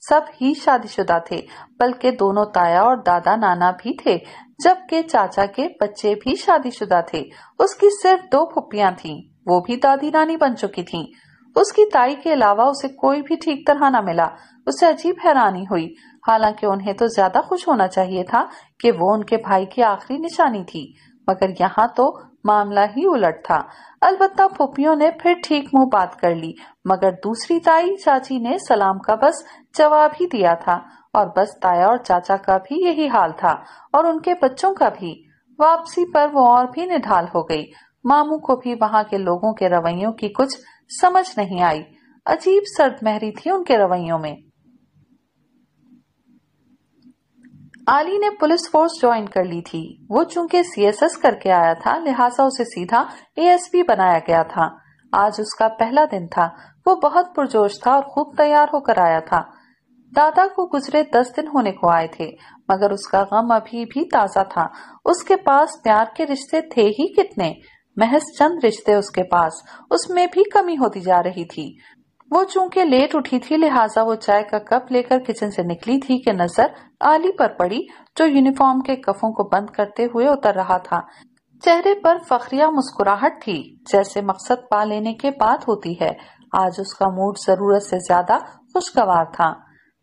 सब ही शादीशुदा थे बल्कि दोनों ताया और दादा नाना भी थे जबकि चाचा के बच्चे भी शादीशुदा थे उसकी सिर्फ दो फुपिया थीं, वो भी दादी नानी बन चुकी थीं। उसकी ताई के अलावा उसे कोई भी ठीक तरह न मिला उसे अजीब हैरानी हुई हालांकि उन्हें तो ज्यादा खुश होना चाहिए था कि वो उनके भाई की आखिरी निशानी थी मगर यहाँ तो मामला ही उलट था अलबत्ता फुपियों ने फिर ठीक मुंह बात कर ली मगर दूसरी ताई चाची ने सलाम का बस जवाब ही दिया था और बस ताया और चाचा का भी यही हाल था और उनके बच्चों का भी वापसी पर वो और भी निढाल हो गई मामू को भी वहाँ के लोगों के रवैयों की कुछ समझ नहीं आई अजीब सर्द महरी थी उनके रवैयों में आली ने पुलिस फोर्स ज्वाइन कर ली थी वो चूंकि सीएसएस करके आया था लिहाजा उसे सीधा एएसपी बनाया गया था आज उसका पहला दिन था वो बहुत पुरजोश था और खूब तैयार होकर आया था दादा को गुजरे दस दिन होने को आए थे मगर उसका गम अभी भी ताजा था उसके पास प्यार के रिश्ते थे ही कितने महज चंद रिश्ते उसके पास उसमें भी कमी होती जा रही थी वो चूंकि लेट उठी थी लिहाजा वो चाय का कप लेकर किचन से निकली थी कि नजर आली पर पड़ी जो यूनिफॉर्म के कफों को बंद करते हुए उतर रहा था चेहरे पर फखरिया मुस्कुराहट थी जैसे मकसद पा लेने के बाद होती है आज उसका मूड जरूरत से ज्यादा खुशगवार था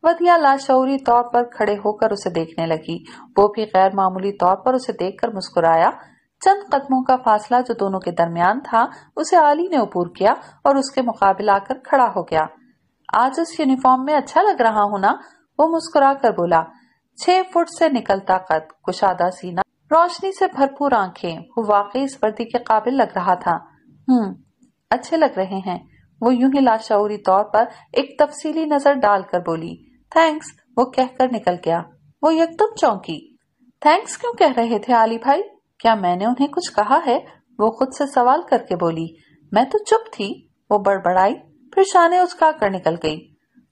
वदिया लाशौरी तौर पर खड़े होकर उसे देखने लगी वो भी गैर मामूली तौर पर उसे देखकर मुस्कुराया चंद कदमों का फासला जो दोनों के दरमियान था उसे आली ने उपूर किया और उसके मुकाबले आकर खड़ा हो गया आज उस यूनिफॉर्म में अच्छा लग रहा हूँ ना वो मुस्कुरा कर बोला छह फुट से निकलता कद कुशादा सीना रोशनी से भरपूर आंखें वो वाकई इस वर्दी के काबिल लग रहा था हम्म अच्छे लग रहे हैं वो यूं ही लाशाऊरी तौर पर एक तफसीली नजर डालकर बोली थैंक्स वो कहकर निकल गया वो यकदम चौंकी थैंक्स क्यों कह रहे थे आली भाई क्या मैंने उन्हें कुछ कहा है वो खुद से सवाल करके बोली मैं तो चुप थी वो बड़बड़ाई फिर शाने उसका कर निकल गई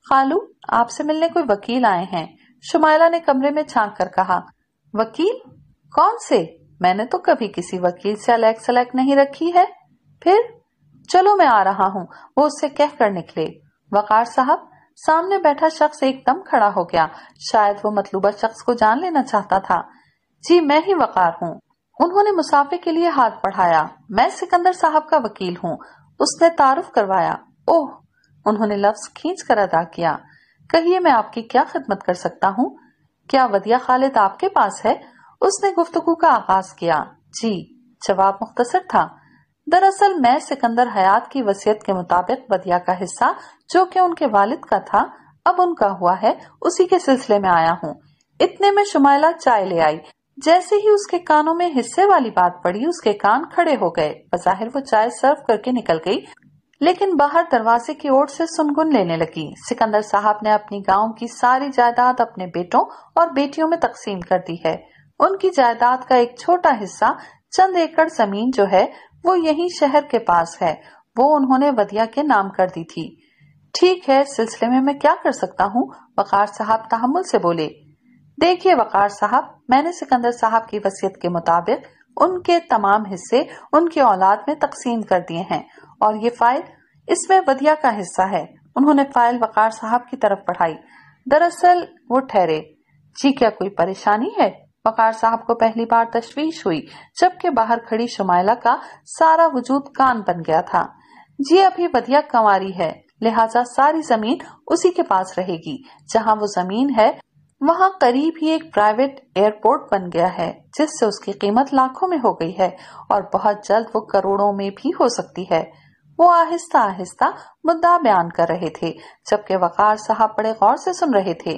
खालू आपसे मिलने कोई वकील आए हैं शुमाइला ने कमरे में छाक कर कहा वकील कौन से मैंने तो कभी किसी वकील से अलग सलग नहीं रखी है फिर चलो मैं आ रहा हूँ वो उससे कह कर निकले वकार साहब सामने बैठा शख्स एकदम खड़ा हो गया शायद वो मतलूबा शख्स को जान लेना चाहता था जी मैं ही वकार हूँ उन्होंने मुसाफिर के लिए हाथ बढ़ाया मैं सिकंदर साहब का वकील हूँ उसने तारुफ करवाया ओह उन्होंने लफ्ज खींच कर अदा किया कहिए मैं आपकी क्या खिदमत कर सकता हूँ क्या वदिया खालिद आपके पास है उसने गुफ्तगु का आगाज किया जी जवाब मुख्तसर था दरअसल मैं सिकंदर हयात की वसीयत के मुताबिक वदिया का हिस्सा जो कि उनके वालिद का था अब उनका हुआ है उसी के सिलसिले में आया हूँ इतने में शुमाला चाय ले आई जैसे ही उसके कानों में हिस्से वाली बात पड़ी उसके कान खड़े हो गए बजाहिर वो चाय सर्व करके निकल गई लेकिन बाहर दरवाजे की ओर से सुनगुन लेने लगी सिकंदर साहब ने अपनी गांव की सारी जायदाद अपने बेटों और बेटियों में तकसीम कर दी है उनकी जायदाद का एक छोटा हिस्सा चंद एकड़ जमीन जो है वो यही शहर के पास है वो उन्होंने वदिया के नाम कर दी थी ठीक है सिलसिले में मैं क्या कर सकता हूँ वकार साहब तहमुल से बोले देखिए वकार साहब मैंने सिकंदर साहब की वसीयत के मुताबिक उनके तमाम हिस्से उनके औलाद में तकसीम कर दिए हैं और ये फाइल इसमें वदिया का हिस्सा है उन्होंने फाइल वकार साहब की तरफ पढ़ाई दरअसल वो ठहरे जी क्या कोई परेशानी है वकार साहब को पहली बार तशवीश हुई जबकि बाहर खड़ी शुमाइला का सारा वजूद कान बन गया था जी अभी बधिया कंवारी है लिहाजा सारी जमीन उसी के पास रहेगी जहाँ वो जमीन है वहाँ करीब ही एक प्राइवेट एयरपोर्ट बन गया है जिससे उसकी कीमत लाखों में हो गई है और बहुत जल्द वो करोड़ों में भी हो सकती है वो आहिस्ता आहिस्ता मुद्दा बयान कर रहे थे जबकि वकार साहब बड़े गौर से सुन रहे थे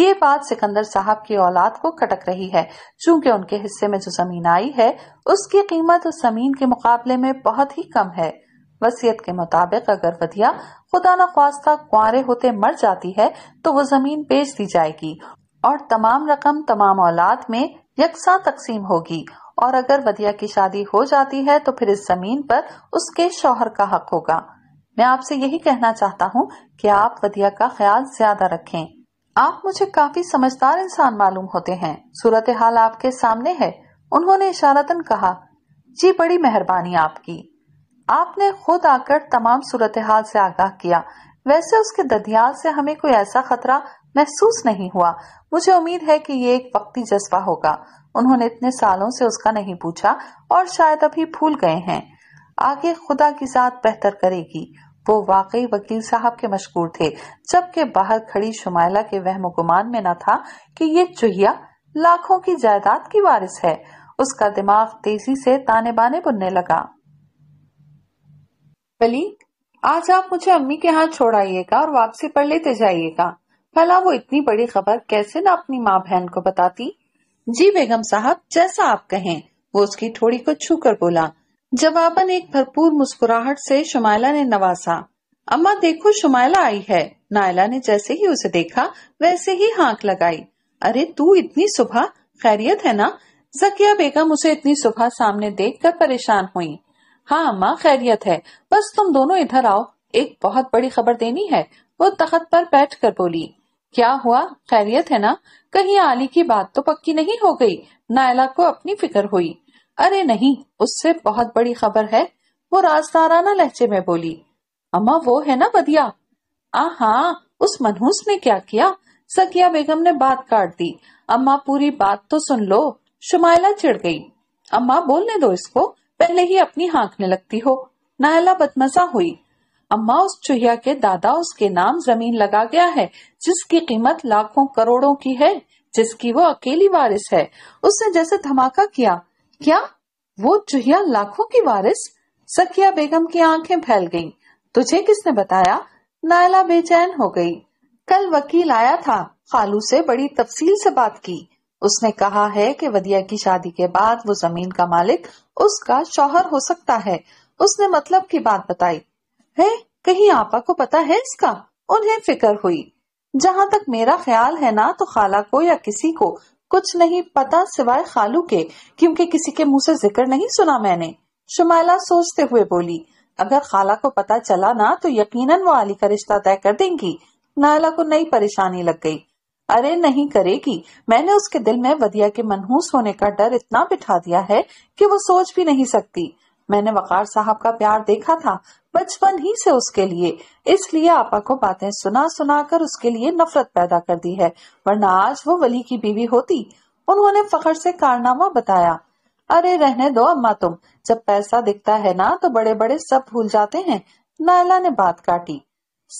ये बात सिकंदर साहब की औलाद को खटक रही है क्योंकि उनके हिस्से में जो जमीन आई है उसकी कीमत उस जमीन के मुकाबले में बहुत ही कम है वसीयत के मुताबिक अगर वधिया खुदा न खास्ता कुआरे होते मर जाती है तो वो जमीन बेच दी जाएगी और तमाम रकम तमाम औलाद में यकसा तकसीम होगी और अगर वधिया की शादी हो जाती है तो फिर इस जमीन पर उसके शोहर का हक होगा मैं आपसे यही कहना चाहता हूँ कि आप वधिया का ख्याल ज्यादा रखें आप मुझे काफी समझदार इंसान मालूम होते हैं सूरत हाल आपके सामने है उन्होंने इशारतन कहा जी बड़ी मेहरबानी आपकी आपने खुद आकर तमाम सूरत हाल से आगाह किया वैसे उसके दधियाल से हमें कोई ऐसा खतरा महसूस नहीं हुआ मुझे उम्मीद है कि ये एक वक्ती जज्बा होगा उन्होंने इतने सालों से उसका नहीं पूछा और शायद अभी भूल गए हैं आगे खुदा की जात बेहतर करेगी वो वाकई वकील साहब के मशहूर थे जबकि बाहर खड़ी शुमाइला के वहम गुमान में न था कि ये चुहिया लाखों की जायदाद की वारिस है उसका दिमाग तेजी से ताने बाने बुनने लगा मलिक आज आप मुझे अम्मी के हाथ छोड़ आइएगा और वापसी पर लेते जाइएगा भला वो इतनी बड़ी खबर कैसे ना अपनी माँ बहन को बताती जी बेगम साहब जैसा आप कहें वो उसकी ठोड़ी को छू कर बोला जवाबन एक भरपूर मुस्कुराहट से शुमाइला ने नवासा अम्मा देखो शुमाइला आई है नायला ने जैसे ही उसे देखा वैसे ही हाँक लगाई अरे तू इतनी सुबह खैरियत है ना जकिया बेगम उसे इतनी सुबह सामने देखकर परेशान हुई हाँ अम्मा खैरियत है बस तुम दोनों इधर आओ एक बहुत बड़ी खबर देनी है वो तखत पर बैठ कर बोली क्या हुआ खैरियत है ना कहीं आली की बात तो पक्की नहीं हो गई नायला को अपनी फिक्र हुई अरे नहीं उससे बहुत बड़ी खबर है वो राजदाराना लहजे में बोली अम्मा वो है ना बदिया आ हाँ उस मनहूस ने क्या किया सकिया बेगम ने बात काट दी अम्मा पूरी बात तो सुन लो शुमाइला चिड़ गई अम्मा बोलने दो इसको पहले ही अपनी हाँकने लगती हो नायला बदमजा हुई अम्मा उस चूहिया के दादा उसके नाम जमीन लगा गया है जिसकी कीमत लाखों करोड़ों की है जिसकी वो अकेली वारिस है उसने जैसे धमाका किया क्या वो चूहिया लाखों की वारिस सकिया बेगम की आंखें फैल गईं। तुझे किसने बताया नायला बेचैन हो गई कल वकील आया था खालू से बड़ी तफसील से बात की उसने कहा है कि वदिया की शादी के बाद वो जमीन का मालिक उसका शौहर हो सकता है उसने मतलब की बात बताई है कहीं आपा को पता है इसका उन्हें फिक्र हुई जहाँ तक मेरा ख्याल है ना तो खाला को या किसी को कुछ नहीं पता सिवाय खालू के क्योंकि किसी के मुंह से जिक्र नहीं सुना मैंने शुमाला सोचते हुए बोली अगर खाला को पता चला ना तो यकीनन वो अली का रिश्ता तय कर देंगी नायला को नई परेशानी लग गई अरे नहीं करेगी मैंने उसके दिल में वदिया के मनहूस होने का डर इतना बिठा दिया है कि वो सोच भी नहीं सकती मैंने वकार साहब का प्यार देखा था बचपन ही से उसके लिए इसलिए आपा को बातें सुना सुना कर उसके लिए नफरत पैदा कर दी है वरना आज वो वली की बीवी होती उन्होंने फखर से कारनामा बताया अरे रहने दो अम्मा तुम जब पैसा दिखता है ना तो बड़े बड़े सब भूल जाते हैं नायला ने बात काटी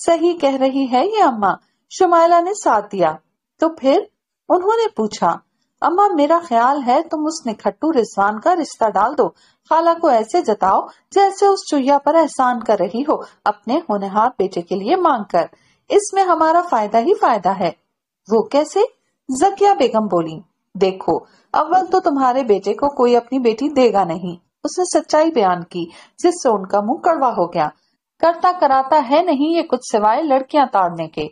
सही कह रही है ये अम्मा शुमाइला ने साथ दिया तो फिर उन्होंने पूछा अम्मा मेरा ख्याल है तुम उस निखट्टू रिजवान का रिश्ता डाल दो खाला को ऐसे जताओ जैसे उस चुहिया पर एहसान कर रही हो अपने होनहार बेटे के लिए मांग कर इसमें हमारा फायदा ही फायदा है वो कैसे जकिया बेगम बोली देखो अव्वल तो तुम्हारे बेटे को कोई अपनी बेटी देगा नहीं उसने सच्चाई बयान की जिससे उनका मुँह कड़वा हो गया करता कराता है नहीं ये कुछ सिवाय लड़कियाँ ताड़ने के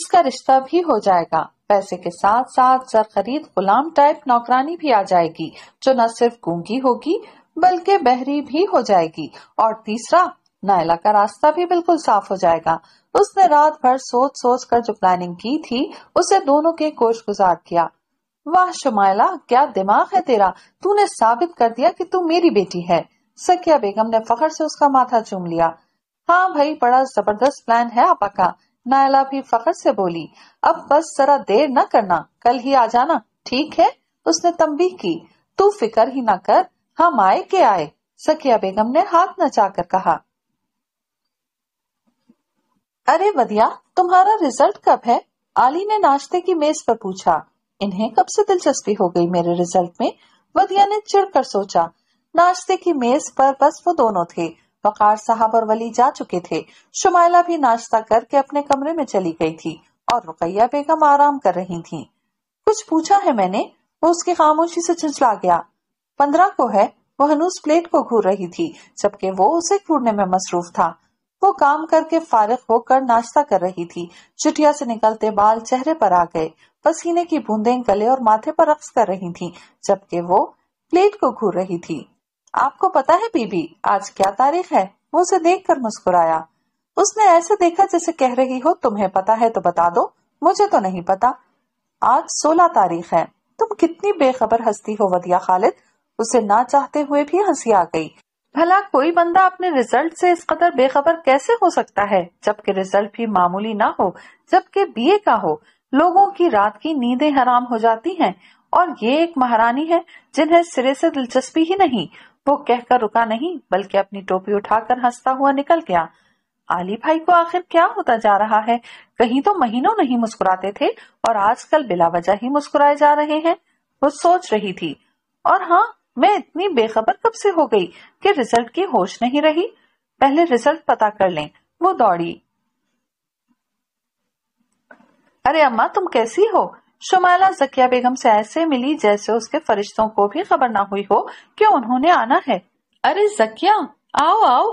इसका रिश्ता भी हो जाएगा पैसे के साथ साथ सरखरीद गुलाम टाइप नौकरानी भी आ जाएगी जो न सिर्फ गूंगी होगी बल्कि बहरी भी हो जाएगी और तीसरा नायला का रास्ता भी बिल्कुल साफ हो जाएगा उसने रात भर सोच सोच कर जो प्लानिंग की थी उसे दोनों के कोच गुजार किया वाह शुमाइला क्या दिमाग है तेरा तूने साबित कर दिया कि तू मेरी बेटी है सकिया बेगम ने फखर से उसका माथा चूम लिया हाँ भाई बड़ा जबरदस्त प्लान है आपा का नायला भी फखर से बोली अब बस जरा देर न करना कल ही आ जाना ठीक है उसने तम्बी की तू फिकर ही ना कर हम आए के आए सकिया बेगम ने हाथ नचाकर कहा अरे वदिया तुम्हारा रिजल्ट कब है आली ने नाश्ते की मेज पर पूछा इन्हें कब से दिलचस्पी हो गई मेरे रिजल्ट में वदिया ने चिड़कर सोचा नाश्ते की मेज पर बस वो दोनों थे वकार साहब और वली जा चुके थे शुमाइला भी नाश्ता करके अपने कमरे में चली गई थी और रुकैया बेगम आराम कर रही थी कुछ पूछा है मैंने वो उसकी खामोशी से झुंझला गया पंद्रह को है वो हनुस प्लेट को घूर रही थी जबकि वो उसे घूरने में मसरूफ था वो काम करके फारिग होकर नाश्ता कर रही थी चुटिया से निकलते बाल चेहरे पर आ गए पसीने की बूंदें गले और माथे पर रक्स कर रही थी जबकि वो प्लेट को घूर रही थी आपको पता है बीबी आज क्या तारीख है वो उसे देख कर मुस्कुराया उसने ऐसे देखा जैसे कह रही हो तुम्हें पता है तो बता दो मुझे तो नहीं पता आज सोलह तारीख है तुम कितनी बेखबर हंसती हो वदिया खालिद उसे ना चाहते हुए भी हंसी आ गई भला कोई बंदा अपने रिजल्ट से इस कदर बेखबर कैसे हो सकता है जबकि रिजल्ट भी मामूली ना हो जबकि बीए का हो लोगों की रात की नींदें हराम हो जाती हैं और ये एक महारानी है जिन्हें सिरे से दिलचस्पी ही नहीं वो कहकर रुका नहीं बल्कि अपनी टोपी उठाकर हंसता हुआ निकल गया आली भाई को आखिर क्या होता जा रहा है कहीं तो महीनों नहीं मुस्कुराते थे और आजकल बिलावजह ही मुस्कुराए जा रहे हैं वो सोच रही थी और हाँ मैं इतनी बेखबर कब से हो गई कि रिजल्ट की होश नहीं रही पहले रिजल्ट पता कर लें वो दौड़ी अरे अम्मा तुम कैसी हो शुमाला जकिया बेगम से ऐसे मिली जैसे उसके फरिश्तों को भी खबर ना हुई हो कि उन्होंने आना है अरे जकिया आओ आओ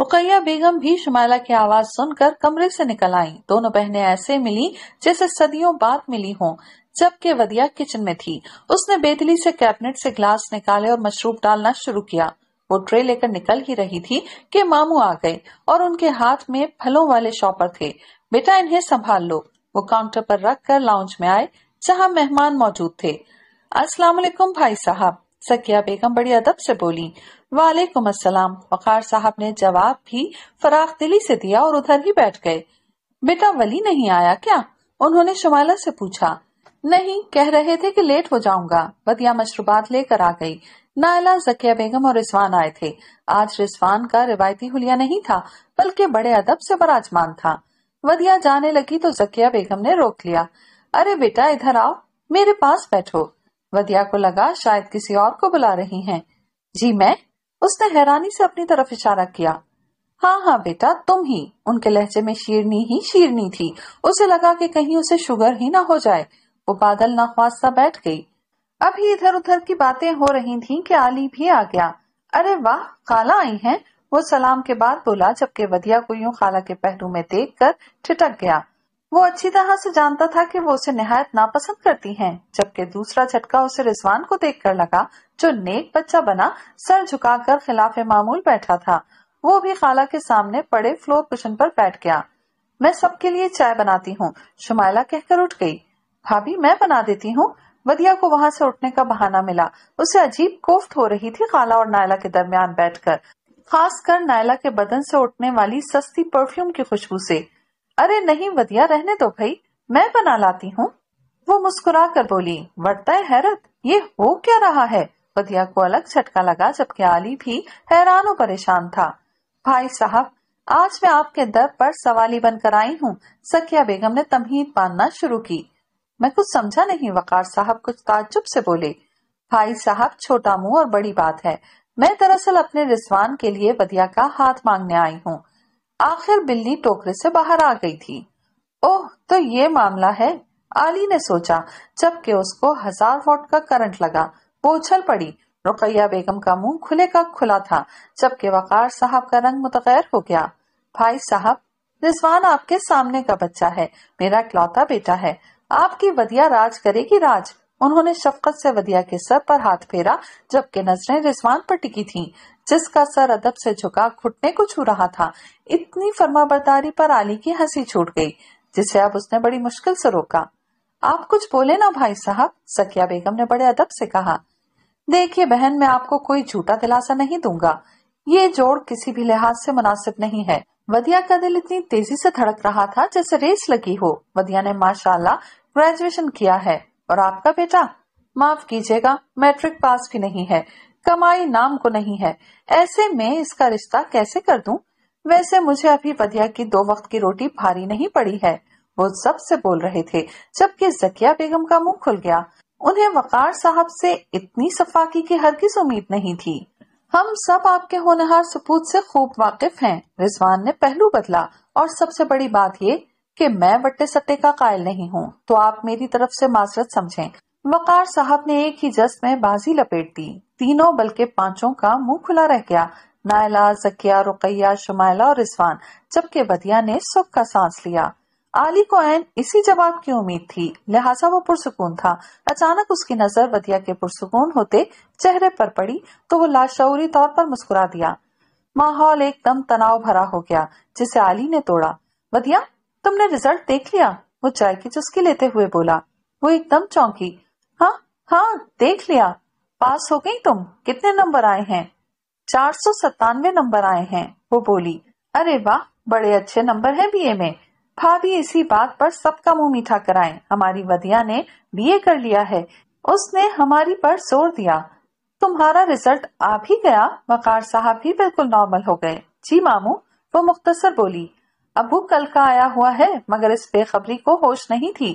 रुकैया बेगम भी शुमाला की आवाज सुनकर कमरे से निकल आई दोनों बहनें ऐसे मिली जैसे सदियों बाद मिली हों जबकि वदिया किचन में थी उसने बेतली से कैबिनेट से ग्लास निकाले और मशरूब डालना शुरू किया वो ट्रे लेकर निकल ही रही थी कि मामू आ गए और उनके हाथ में फलों वाले शॉपर थे बेटा इन्हें संभाल लो वो काउंटर पर रख कर लाउंज में आए जहाँ मेहमान मौजूद थे अस्सलाम वालेकुम भाई साहब सकिया बेगम बड़ी अदब से बोली वालेकुम अस्सलाम वकार साहब ने जवाब भी फराख दिली से दिया और उधर ही बैठ गए बेटा वली नहीं आया क्या उन्होंने शुमाला से पूछा नहीं कह रहे थे कि लेट हो जाऊंगा बदिया मशरूबात लेकर आ गई नायला जकिया बेगम और रिजवान आए थे आज रिजवान का रिवायती हुलिया नहीं था बल्कि बड़े अदब से बराजमान था वदिया जाने लगी तो जकिया बेगम ने रोक लिया अरे बेटा इधर आओ मेरे पास बैठो वदिया को लगा शायद किसी और को बुला रही हैं। जी मैं उसने हैरानी से अपनी तरफ इशारा किया हाँ हाँ बेटा तुम ही उनके लहजे में शीरनी ही शीरनी थी उसे लगा कि कहीं उसे शुगर ही ना हो जाए वो बादल नाख्वास्ता बैठ गई अभी इधर उधर की बातें हो रही थीं कि आली भी आ गया अरे वाह खाला आई हैं वो सलाम के बाद बोला जबकि वदिया को यूं खाला के पहलू में देख कर ठिटक गया वो अच्छी तरह से जानता था कि वो उसे नहायत नापसंद करती हैं, जबकि दूसरा झटका उसे रिजवान को देखकर लगा जो नेक बच्चा बना सर झुकाकर खिलाफ मामूल बैठा था वो भी खाला के सामने पड़े फ्लोर कुशन पर बैठ गया मैं सबके लिए चाय बनाती हूँ शुमाइला कहकर उठ गई भाभी मैं बना देती हूँ वदिया को वहां से उठने का बहाना मिला उसे अजीब कोफ्त हो रही थी खाला और नायला के दरमियान बैठकर खासकर नायला के बदन से उठने वाली सस्ती परफ्यूम की खुशबू से अरे नहीं वधिया रहने दो भाई मैं बना लाती हूँ वो मुस्कुरा कर बोली बढ़ता है हैरत ये हो क्या रहा है वधिया को अलग झटका लगा जबकि आली भी हैरान और परेशान था भाई साहब आज मैं आपके दर पर सवाली बनकर आई हूँ सकिया बेगम ने तमहीद बांधना शुरू की मैं कुछ समझा नहीं वकार साहब कुछ ताजुब से बोले भाई साहब छोटा मुंह और बड़ी बात है मैं दरअसल अपने रिजवान के लिए वधिया का हाथ मांगने आई हूँ आखिर बिल्ली टोकरे से बाहर आ गई थी ओह तो ये मामला है आली ने सोचा जबकि उसको हजार वोट का करंट लगा वो उछल पड़ी रुकैया बेगम का मुंह खुले का खुला था जबकि वकार साहब का रंग मुतगैर हो गया भाई साहब रिजवान आपके सामने का बच्चा है मेरा इकलौता बेटा है आपकी वदिया राज करेगी राज उन्होंने शफकत से वदिया के सर पर हाथ फेरा जबकि नजरें रिजवान पर टिकी थीं। जिसका सर अदब से झुका घुटने को छू रहा था इतनी फर्माबरदारी पर आली की हंसी छूट गई जिसे अब उसने बड़ी मुश्किल से रोका आप कुछ बोले ना भाई साहब सकिया बेगम ने बड़े अदब से कहा देखिए बहन मैं आपको कोई झूठा दिलासा नहीं दूंगा ये जोड़ किसी भी लिहाज से मुनासिब नहीं है वधिया का दिल इतनी तेजी से धड़क रहा था जैसे रेस लगी हो वधिया ने माशाला ग्रेजुएशन किया है और आपका बेटा माफ कीजिएगा मैट्रिक पास भी नहीं है कमाई नाम को नहीं है ऐसे में इसका रिश्ता कैसे कर दूं? वैसे मुझे अभी बदिया की दो वक्त की रोटी भारी नहीं पड़ी है वो सबसे बोल रहे थे जबकि जकिया बेगम का मुंह खुल गया उन्हें वकार साहब से इतनी सफाकी की हर किस उम्मीद नहीं थी हम सब आपके होनहार सपूत से खूब वाकिफ हैं। रिजवान ने पहलू बदला और सबसे बड़ी बात ये कि मैं बट्टे सट्टे का कायल नहीं हूँ तो आप मेरी तरफ से माजरत समझें वकार साहब ने एक ही जस में बाजी लपेट दी तीनों बल्कि पांचों का मुंह खुला रह गया नायला जकिया रुकैया शुमाइला और रिजवान जबकि बदिया ने सुख का सांस लिया आली को एन इसी जवाब की उम्मीद थी लिहाजा वो पुरसकून था अचानक उसकी नजर बदिया के पुरसकून होते चेहरे पर पड़ी तो वो लाशौरी तौर पर मुस्कुरा दिया माहौल एकदम तनाव भरा हो गया जिसे आली ने तोड़ा बदिया तुमने रिजल्ट देख लिया वो चाय की चुस्की लेते हुए बोला वो एकदम चौंकी हाँ हाँ देख लिया पास हो गई तुम कितने नंबर आए हैं चार सौ सत्तानवे नंबर आए हैं वो बोली अरे वाह बड़े अच्छे नंबर हैं बीए में भाभी इसी बात पर सबका मुंह मीठा कराए हमारी वधिया ने बीए कर लिया है उसने हमारी पर जोर दिया तुम्हारा रिजल्ट आ भी गया वकार साहब भी बिल्कुल नॉर्मल हो गए जी मामू वो मुख्तसर बोली अबू कल का आया हुआ है मगर इस बेखबरी को होश नहीं थी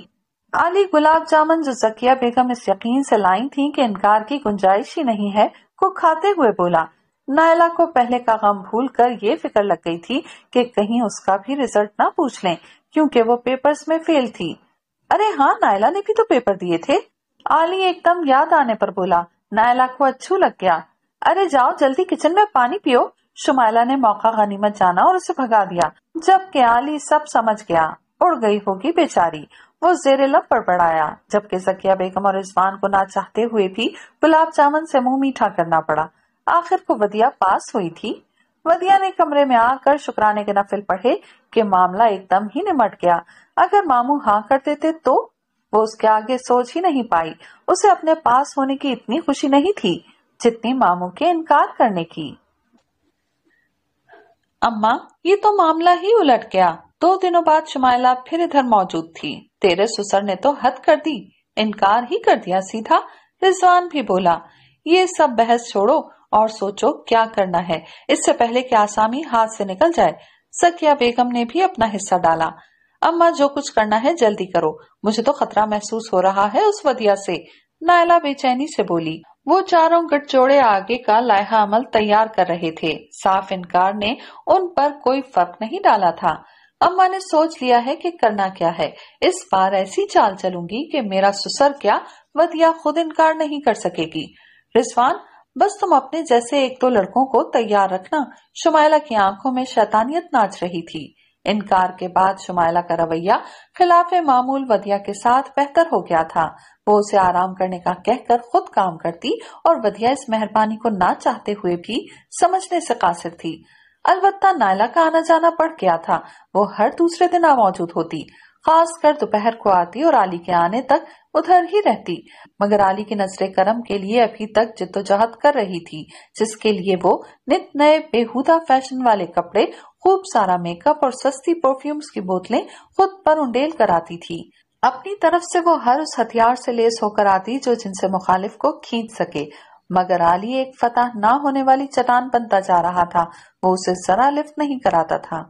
अली गुलाब जामुन जो जकिया बेगम इस यकीन से लाई थी कि इनकार की गुंजाइश ही नहीं है को खाते हुए बोला नायला को पहले का गम भूल कर ये फिक्र लग गई थी कि कहीं उसका भी रिजल्ट ना पूछ लें क्योंकि वो पेपर्स में फेल थी अरे हाँ नायला ने भी तो पेपर दिए थे आली एकदम याद आने पर बोला नायला को अच्छू लग गया अरे जाओ जल्दी किचन में पानी पियो शुमाला ने मौका गनीमत जाना और उसे भगा दिया जबकि आली सब समझ गया उड़ गई होगी बेचारी वो जेरे लब पड़ाया जबकि सकिया बेगम और रिजवान को ना चाहते हुए भी गुलाब जामुन से मुंह मीठा करना पड़ा आखिर को वदिया पास हुई थी वदिया ने कमरे में आकर शुक्राने के नफिल पढ़े कि मामला एकदम ही निमट गया अगर मामू हाँ कर देते तो वो उसके आगे सोच ही नहीं पाई उसे अपने पास होने की इतनी खुशी नहीं थी जितनी मामू के इनकार करने की अम्मा ये तो मामला ही उलट गया दो दिनों बाद शुमाइला फिर इधर मौजूद थी तेरे ससुर ने तो हद कर दी इनकार ही कर दिया सीधा रिजवान भी बोला ये सब बहस छोड़ो और सोचो क्या करना है इससे पहले कि आसामी हाथ से निकल जाए सकिया बेगम ने भी अपना हिस्सा डाला अम्मा जो कुछ करना है जल्दी करो मुझे तो खतरा महसूस हो रहा है उस वदिया से नायला बेचैनी से बोली वो चारों गठजोड़े आगे का लाहा अमल तैयार कर रहे थे साफ इनकार ने उन पर कोई फर्क नहीं डाला था अब मैंने सोच लिया है कि करना क्या है इस बार ऐसी चाल चलूंगी कि मेरा सुसर क्या वदिया खुद इनकार नहीं कर सकेगी रिजवान बस तुम अपने जैसे एक दो लड़कों को तैयार रखना शुमाइला की आंखों में शैतानियत नाच रही थी इनकार के बाद शुमाइला का रवैया खिलाफ मामूल वदिया के साथ बेहतर हो गया था वो उसे आराम करने का कहकर खुद काम करती और वदिया इस मेहरबानी को ना चाहते हुए भी समझने से कासिर थी अलबत्ता नायला का आना जाना पड़ गया था वो हर दूसरे दिन मौजूद होती खास कर दोपहर को आती और आली के आने तक उधर ही रहती मगर आली की नजर करम के लिए अभी तक जिद्दोजहद कर रही थी जिसके लिए वो नित नए बेहुदा फैशन वाले कपड़े खूब सारा मेकअप और सस्ती परफ्यूम्स की बोतलें खुद पर उंडेल कर आती थी अपनी तरफ से वो हर उस हथियार से लेस होकर आती जो जिनसे मुखालिफ को खींच सके मगर आली एक फतह ना होने वाली चटान बनता जा रहा था वो उसे जरा लिफ्ट नहीं कराता था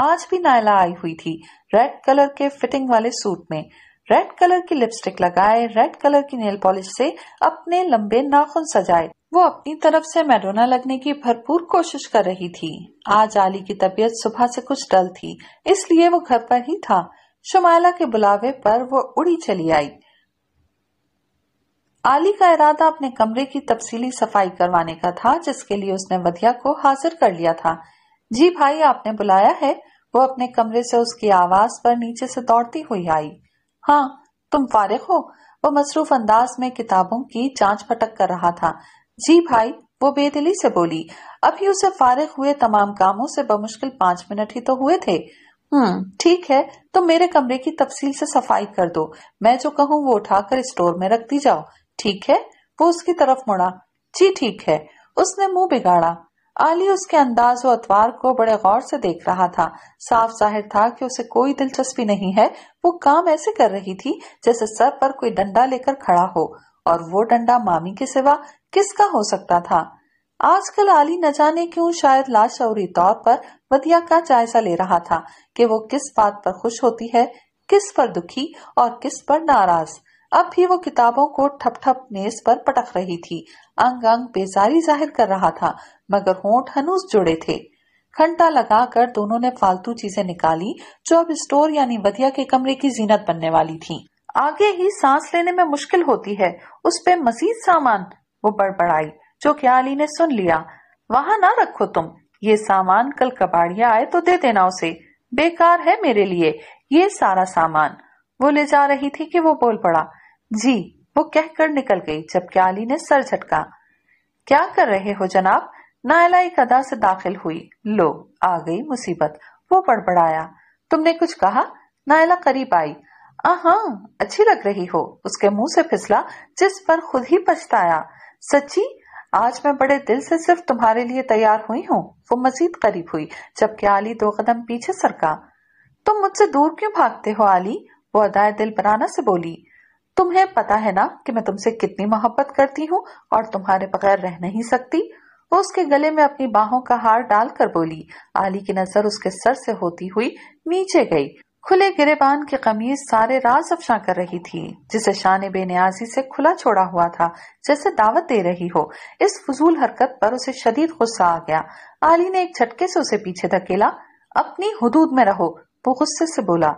आज भी नायला आई हुई थी रेड कलर के फिटिंग वाले सूट में रेड कलर की लिपस्टिक लगाए रेड कलर की नेल पॉलिश से अपने लंबे नाखून सजाए वो अपनी तरफ से मैडोना लगने की भरपूर कोशिश कर रही थी आज आली की तबीयत सुबह से कुछ डल थी इसलिए वो घर पर ही था शुमाला के बुलावे पर वो उड़ी चली आई आली का इरादा अपने कमरे की तफसीली सफाई करवाने का था जिसके लिए उसने वधिया को हाजिर कर लिया था जी भाई आपने बुलाया है वो अपने कमरे से उसकी आवाज पर नीचे से दौड़ती हुई आई हाँ तुम फारिग हो वो मसरूफ अंदाज में किताबों की जांच पटक कर रहा था जी भाई वो बेदिली से बोली अभी उसे फारिग हुए तमाम कामों से बमुश्किल पांच मिनट ही तो हुए थे हम्म ठीक है तुम मेरे कमरे की तफसील से सफाई कर दो मैं जो कहूँ वो उठाकर स्टोर में रख दी जाओ ठीक है वो उसकी तरफ मुड़ा जी ठीक है उसने मुंह बिगाड़ा आली उसके अंदाज व अतवार को बड़े गौर से देख रहा था साफ जाहिर था कि उसे कोई दिलचस्पी नहीं है वो काम ऐसे कर रही थी जैसे सर पर कोई डंडा लेकर खड़ा हो और वो डंडा मामी के सिवा किसका हो सकता था आजकल आली न जाने क्यों शायद लाशौरी तौर पर वदिया का जायजा ले रहा था कि वो किस बात पर खुश होती है किस पर दुखी और किस पर नाराज अब भी वो किताबों को ठप ठप मेज पर पटक रही थी अंग अंग बेजारी जाहिर कर रहा था मगर होंठ हनुस जुड़े थे घंटा लगाकर दोनों ने फालतू चीजें निकाली जो अब स्टोर यानी वदिया के कमरे की जीनत बनने वाली थी आगे ही सांस लेने में मुश्किल होती है उस पे मजीद सामान वो बड़बड़ाई जो क्या अली ने सुन लिया वहाँ ना रखो तुम ये सामान कल कबाड़िया आए तो दे देना उसे बेकार है मेरे लिए ये सारा सामान वो ले जा रही थी कि वो बोल पड़ा जी वो कहकर निकल गई जबकि आली ने सर झटका क्या कर रहे हो जनाब नायलाई कदा से दाखिल हुई लो आ गई मुसीबत वो बड़बड़ाया तुमने कुछ कहा नायला करीब आई आहा अच्छी लग रही हो उसके मुंह से फिसला जिस पर खुद ही पछताया सच्ची आज मैं बड़े दिल से सिर्फ तुम्हारे लिए तैयार हुई हूँ वो मजीद करीब हुई जबकि आली दो कदम पीछे सरका तुम मुझसे दूर क्यों भागते हो आली वो अदाय दिल बनाना से बोली तुम्हें पता है ना कि मैं तुमसे कितनी मोहब्बत करती हूँ और तुम्हारे बगैर रह नहीं सकती वो उसके गले में अपनी बाहों का हार डालकर बोली आली की नजर उसके सर से होती हुई नीचे गई खुले गिरेबान की कमीज सारे राज अफशा कर रही थी जिसे शाह ने बेनियाजी से खुला छोड़ा हुआ था जैसे दावत दे रही हो इस फजूल हरकत पर उसे शदीद गुस्सा आ गया आली ने एक झटके से उसे पीछे धकेला अपनी हदूद में रहो वो गुस्से से बोला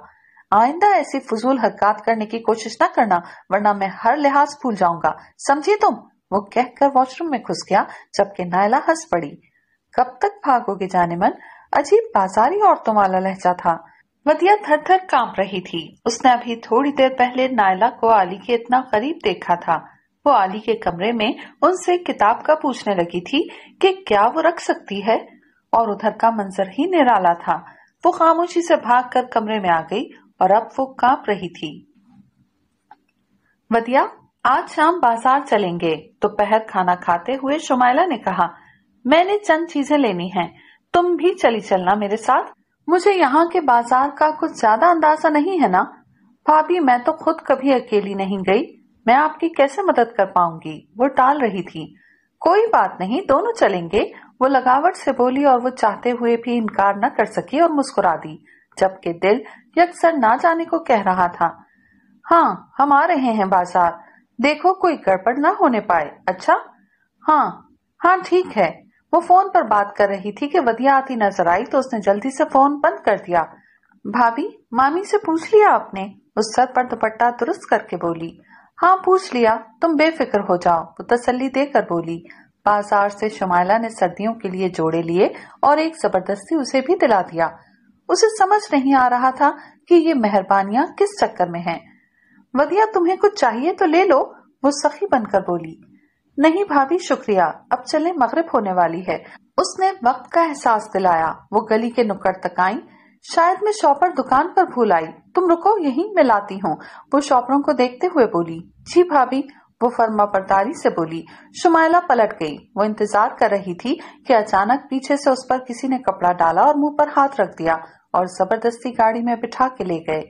आइंदा ऐसी फजूल हरकत करने की कोशिश न करना वरना मैं हर लिहाज भूल जाऊंगा समझे तुम वो कहकर वॉशरूम में घुस गया जबकि नायला हंस पड़ी कब तक भागोगे जाने मन अजीब बाजारी औरतों वाला लहजा था वदिया थर थर काम रही थी उसने अभी थोड़ी देर पहले नायला को आली के इतना करीब देखा था वो आली के कमरे में उनसे किताब का पूछने लगी थी कि क्या वो रख सकती है और उधर का मंजर ही निराला था वो खामोशी से भागकर कमरे में आ गई और अब वो कांप रही थी वदिया आज शाम बाजार चलेंगे दोपहर तो खाना खाते हुए शुमाइला ने कहा मैंने चंद चीजें लेनी हैं तुम भी चली चलना मेरे साथ मुझे यहाँ के बाजार का कुछ ज्यादा अंदाजा नहीं है ना भाभी मैं तो खुद कभी अकेली नहीं गई मैं आपकी कैसे मदद कर पाऊंगी वो टाल रही थी कोई बात नहीं दोनों चलेंगे वो लगावट से बोली और वो चाहते हुए भी इनकार न कर सकी और मुस्कुरा दी जबकि दिल यकसर ना जाने को कह रहा था हाँ हम आ रहे हैं बाजार देखो कोई गड़बड़ ना होने पाए अच्छा हाँ हाँ ठीक है वो फोन पर बात कर रही थी कि वदिया आती नजर आई तो उसने जल्दी से फोन बंद कर दिया भाभी मामी से पूछ लिया आपने उस सर पर दुपट्टा दुरुस्त करके बोली हाँ पूछ लिया तुम बेफिक्र हो जाओ वो तसल्ली देकर बोली बाजार से शुमाला ने सर्दियों के लिए जोड़े लिए और एक जबरदस्ती उसे भी दिला दिया उसे समझ नहीं आ रहा था कि ये मेहरबानियां किस चक्कर में हैं। वदिया तुम्हें कुछ चाहिए तो ले लो वो सखी बनकर बोली नहीं भाभी शुक्रिया अब चले मगरब होने वाली है उसने वक्त का एहसास दिलाया वो गली के नुक्कड़ तक आई शायद मैं शॉपर दुकान पर भूल आई तुम रुको यहीं मिलाती हूँ वो शॉपरों को देखते हुए बोली जी भाभी वो फर्मा बरदारी से बोली शुमाइला पलट गई वो इंतजार कर रही थी कि अचानक पीछे से उस पर किसी ने कपड़ा डाला और मुंह पर हाथ रख दिया और जबरदस्ती गाड़ी में बिठा के ले गए